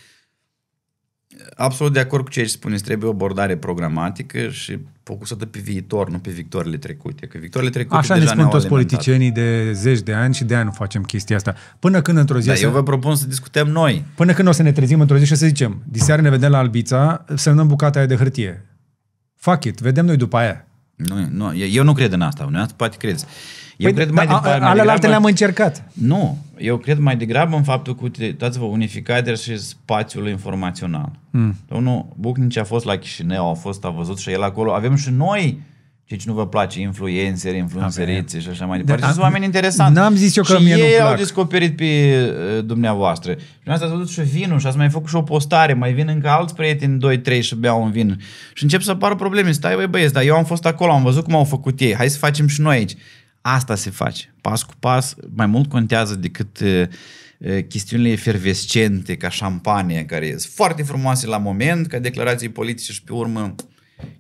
absolut de acord cu ce spuneți, trebuie o abordare programatică și focusată pe viitor, nu pe victorile trecute. Că victorile trecute Așa deja ne spun toți politicienii de zeci de ani și de ani nu facem chestia asta. Până când într-o zi... Da, eu vă propun să discutăm noi. Până când o să ne trezim într-o zi și să zicem, diseară ne vedem la Albița, semnăm bucata aia de hârtie. Fuck it, vedem noi după aia. Nu, nu, eu nu cred în asta, nu, poate credeți. Eu păi, cred mai degrabă, degrabă, alte le-am încercat. Nu, eu cred mai degrabă în faptul că uitați-vă unificarea și spațiul informațional. Mm. Domnul Bucnici a fost la Chișinău, a fost, a văzut și el acolo. Avem și noi deci nu vă place influențeri, influențerițe și așa mai departe. Da, Sunt oameni interesanți. N-am zis eu că și mie ei nu plac. au descoperit pe uh, dumneavoastră. Și noi ați văzut și vinul și ați mai făcut și o postare. Mai vin încă alți prieteni, 2-3 și beau un vin. Și încep să apară probleme. Stai, băi băieți, dar eu am fost acolo, am văzut cum au făcut ei. Hai să facem și noi aici. Asta se face, pas cu pas, mai mult contează decât chestiunile efervescente ca șampanie, care sunt foarte frumoase la moment, ca declarații politice și pe urmă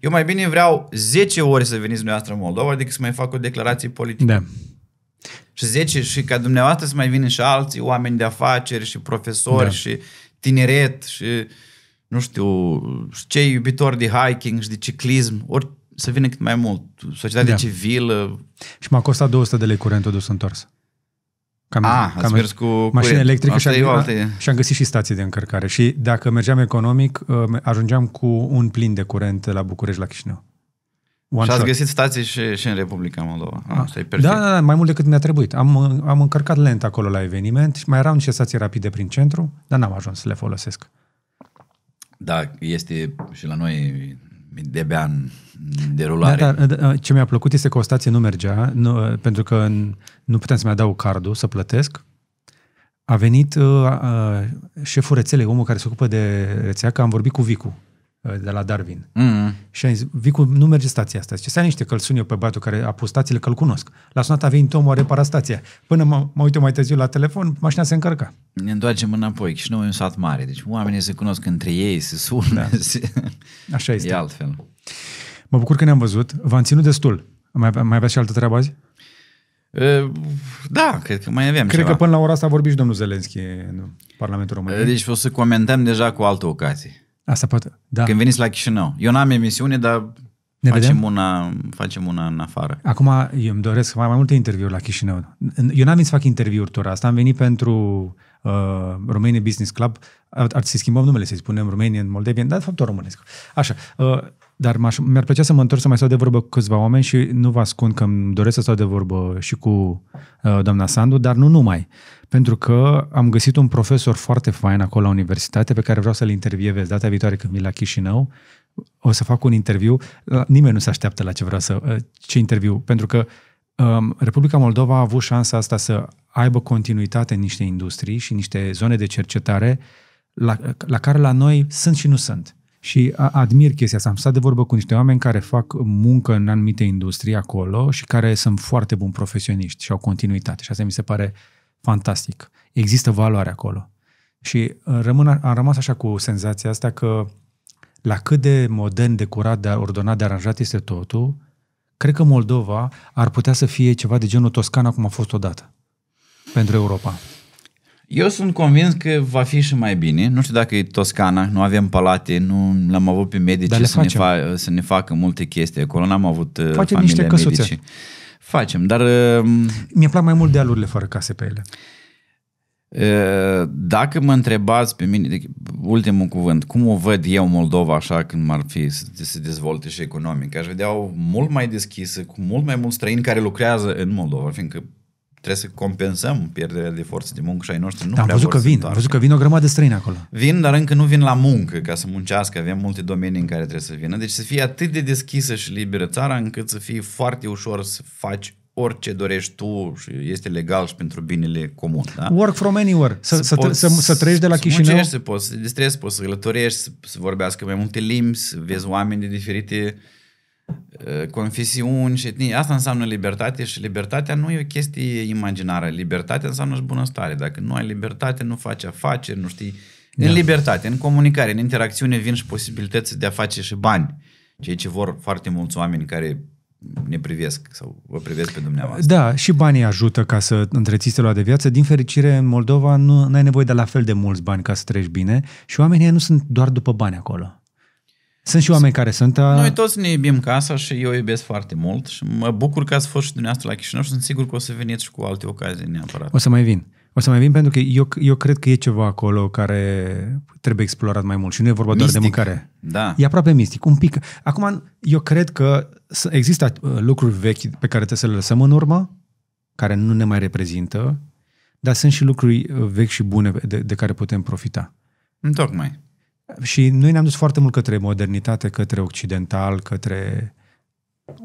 eu mai bine vreau 10 ori să veniți dumneavoastră în Moldova decât să mai fac o declarație politică. Da. Și 10 și ca dumneavoastră să mai vină și alții oameni de afaceri și profesori da. și tineret și nu știu, cei iubitori de hiking și de ciclism, ori să vină cât mai mult. Societatea da. civilă... Și m-a costat 200 de lei curentul dus întors. Cam, A, ah, cam mers cu mașină electrică și am, și am găsit și stații de încărcare. Și dacă mergeam economic, uh, ajungeam cu un plin de curent la București, la Chișinău. One și ați găsit stații și, și în Republica Moldova. Ah, ah, da, da, da, mai mult decât mi-a trebuit. Am, uh, am încărcat lent acolo la eveniment și mai erau niște stații rapide prin centru, dar n-am ajuns să le folosesc. Da, este și la noi de bea în derulare. Da, da, da, ce mi-a plăcut este că o stație nu mergea, nu, pentru că nu puteam să-mi adaug cardul să plătesc. A venit uh, uh, șeful rețelei, omul care se ocupă de rețea, că am vorbit cu Vicu. Uh, de la Darwin. Mm-hmm. Și am zis, Vicu, nu merge stația asta. Ce să niște că eu pe băiatul care a pus stațiile, că-l cunosc. La sunat a venit omul, a reparat stația. Până mă, mă uit mai târziu la telefon, mașina se încărca. Ne întoarcem înapoi, și noi e un sat mare, deci oamenii se cunosc între ei, se sună. Da. Se... Așa este. E altfel. Mă bucur că ne-am văzut. V-am ținut destul. Mai, mai aveți și altă treabă azi? Da, cred că mai avem Cred ceva. că până la ora asta a vorbit și domnul Zelenski în Parlamentul României. Deci o să comentăm deja cu altă ocazie. Asta poate, da. Când veniți la Chișinău. Eu n-am emisiune, dar ne facem, vedem? Una, facem una în afară. Acum eu îmi doresc mai, mai multe interviuri la Chișinău. Eu n-am venit să fac interviuri tura asta, am venit pentru uh, Romanian Business Club. Ar, ar să schimbăm numele, să-i spunem România în dar de fapt românesc. Așa. Uh, dar mi-ar plăcea să mă întorc să mai stau de vorbă cu câțiva oameni și nu vă ascund că îmi doresc să stau de vorbă și cu uh, doamna Sandu, dar nu numai. Pentru că am găsit un profesor foarte fain acolo la universitate pe care vreau să-l intervievez data viitoare când vin la Chișinău. O să fac un interviu. Nimeni nu se așteaptă la ce vreau să... Uh, ce interviu. Pentru că um, Republica Moldova a avut șansa asta să aibă continuitate în niște industrii și niște zone de cercetare la, la care la noi sunt și nu sunt. Și admir chestia asta. Am stat de vorbă cu niște oameni care fac muncă în anumite industrie acolo și care sunt foarte buni profesioniști și au continuitate. Și asta mi se pare fantastic. Există valoare acolo. Și uh, rămân, am rămas așa cu senzația asta că la cât de modern, de curat, de ordonat, de aranjat este totul, cred că Moldova ar putea să fie ceva de genul Toscana cum a fost odată pentru Europa. Eu sunt convins că va fi și mai bine. Nu știu dacă e Toscana, nu avem palate, nu l-am avut pe medici să ne, fa- să ne facă multe chestii acolo. N-am avut uh, Facem niște căsuțe. Medici. Facem, dar... Um, Mi-e plac mai mult dealurile fără case pe ele. Uh, dacă mă întrebați pe mine, ultimul cuvânt, cum o văd eu Moldova așa când m-ar fi să se dezvolte și economic, aș vedea o mult mai deschisă, cu mult mai mulți străini care lucrează în Moldova, fiindcă trebuie să compensăm pierderea de forță de muncă și ai noștri nu da, am văzut că vin, am văzut că vin o grămadă de străini acolo. Vin, dar încă nu vin la muncă ca să muncească, avem multe domenii în care trebuie să vină. Deci să fie atât de deschisă și liberă țara încât să fie foarte ușor să faci orice dorești tu și este legal și pentru binele comun. Da? Work from anywhere. Să, să, poți, să, să trăiești de la Chișinău. Să muncești, să poți să distrezi, poți să călătorești, să, să vorbească mai multe limbi, să vezi oameni de diferite uh, Eh, confesiuni și etnie. Asta înseamnă libertate și libertatea nu e o chestie imaginară. Libertatea înseamnă și bunăstare. Dacă nu ai libertate, nu faci afaceri, nu știi. În libertate, în comunicare, în interacțiune vin și posibilități de a face și bani. Ceea ce vor foarte mulți oameni care ne privesc sau vă privesc pe dumneavoastră. Da, și banii ajută ca să întreții stilul de viață. Din fericire, în Moldova nu ai nevoie de la fel de mulți bani ca să treci bine și oamenii nu sunt doar după bani acolo. Sunt și oameni care sunt... A... Uh, Noi toți ne iubim casa și eu iubesc foarte mult și mă bucur că ați fost și dumneavoastră la Chișinău și sunt sigur că o să veniți și cu alte ocazii neapărat. O să mai vin. O să mai vin pentru că eu, eu cred că e ceva acolo care trebuie explorat mai mult și nu e vorba mistic. doar de mâncare. Da. E aproape mistic, un pic. Acum, eu cred că există uh, lucruri vechi pe care trebuie să le lăsăm în urmă, care nu ne mai reprezintă, dar sunt și lucruri uh, vechi și bune de, de care putem profita. Tocmai. Și noi ne-am dus foarte mult către modernitate, către occidental, către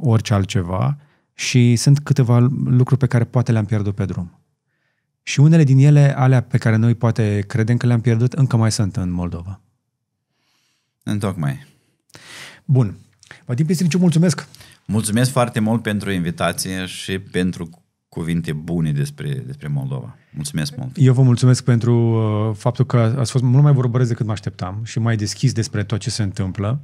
orice altceva și sunt câteva lucruri pe care poate le-am pierdut pe drum. Și unele din ele, alea pe care noi poate credem că le-am pierdut, încă mai sunt în Moldova. Întocmai. Bun. Vadim Pistriciu, mulțumesc! Mulțumesc foarte mult pentru invitație și pentru cuvinte bune despre, despre Moldova. Mulțumesc mult! Eu vă mulțumesc pentru uh, faptul că ați fost mult mai vorbăresc decât mă așteptam și mai deschis despre tot ce se întâmplă.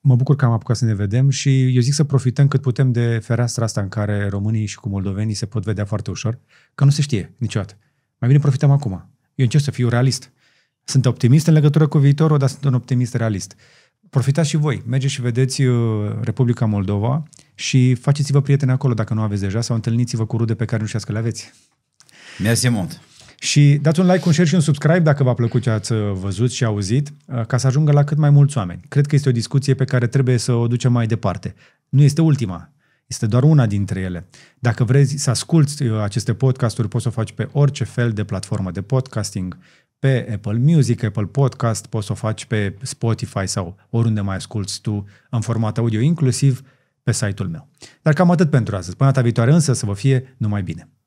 Mă bucur că am apucat să ne vedem și eu zic să profităm cât putem de fereastra asta în care românii și cu moldovenii se pot vedea foarte ușor, că nu se știe niciodată. Mai bine profităm acum. Eu încerc să fiu realist. Sunt optimist în legătură cu viitorul, dar sunt un optimist realist. Profitați și voi, mergeți și vedeți uh, Republica Moldova și faceți-vă prieteni acolo dacă nu aveți deja sau întâlniți-vă cu rude pe care nu știați că le aveți. Mersi mult! Și dați un like, un share și un subscribe dacă v-a plăcut ce ați uh, văzut și auzit, uh, ca să ajungă la cât mai mulți oameni. Cred că este o discuție pe care trebuie să o ducem mai departe. Nu este ultima, este doar una dintre ele. Dacă vrei să asculți uh, aceste podcasturi, poți să o faci pe orice fel de platformă de podcasting, pe Apple Music, Apple Podcast, poți să o faci pe Spotify sau oriunde mai asculți tu în format audio, inclusiv pe site-ul meu. Dar cam atât pentru astăzi. Până data viitoare însă să vă fie numai bine!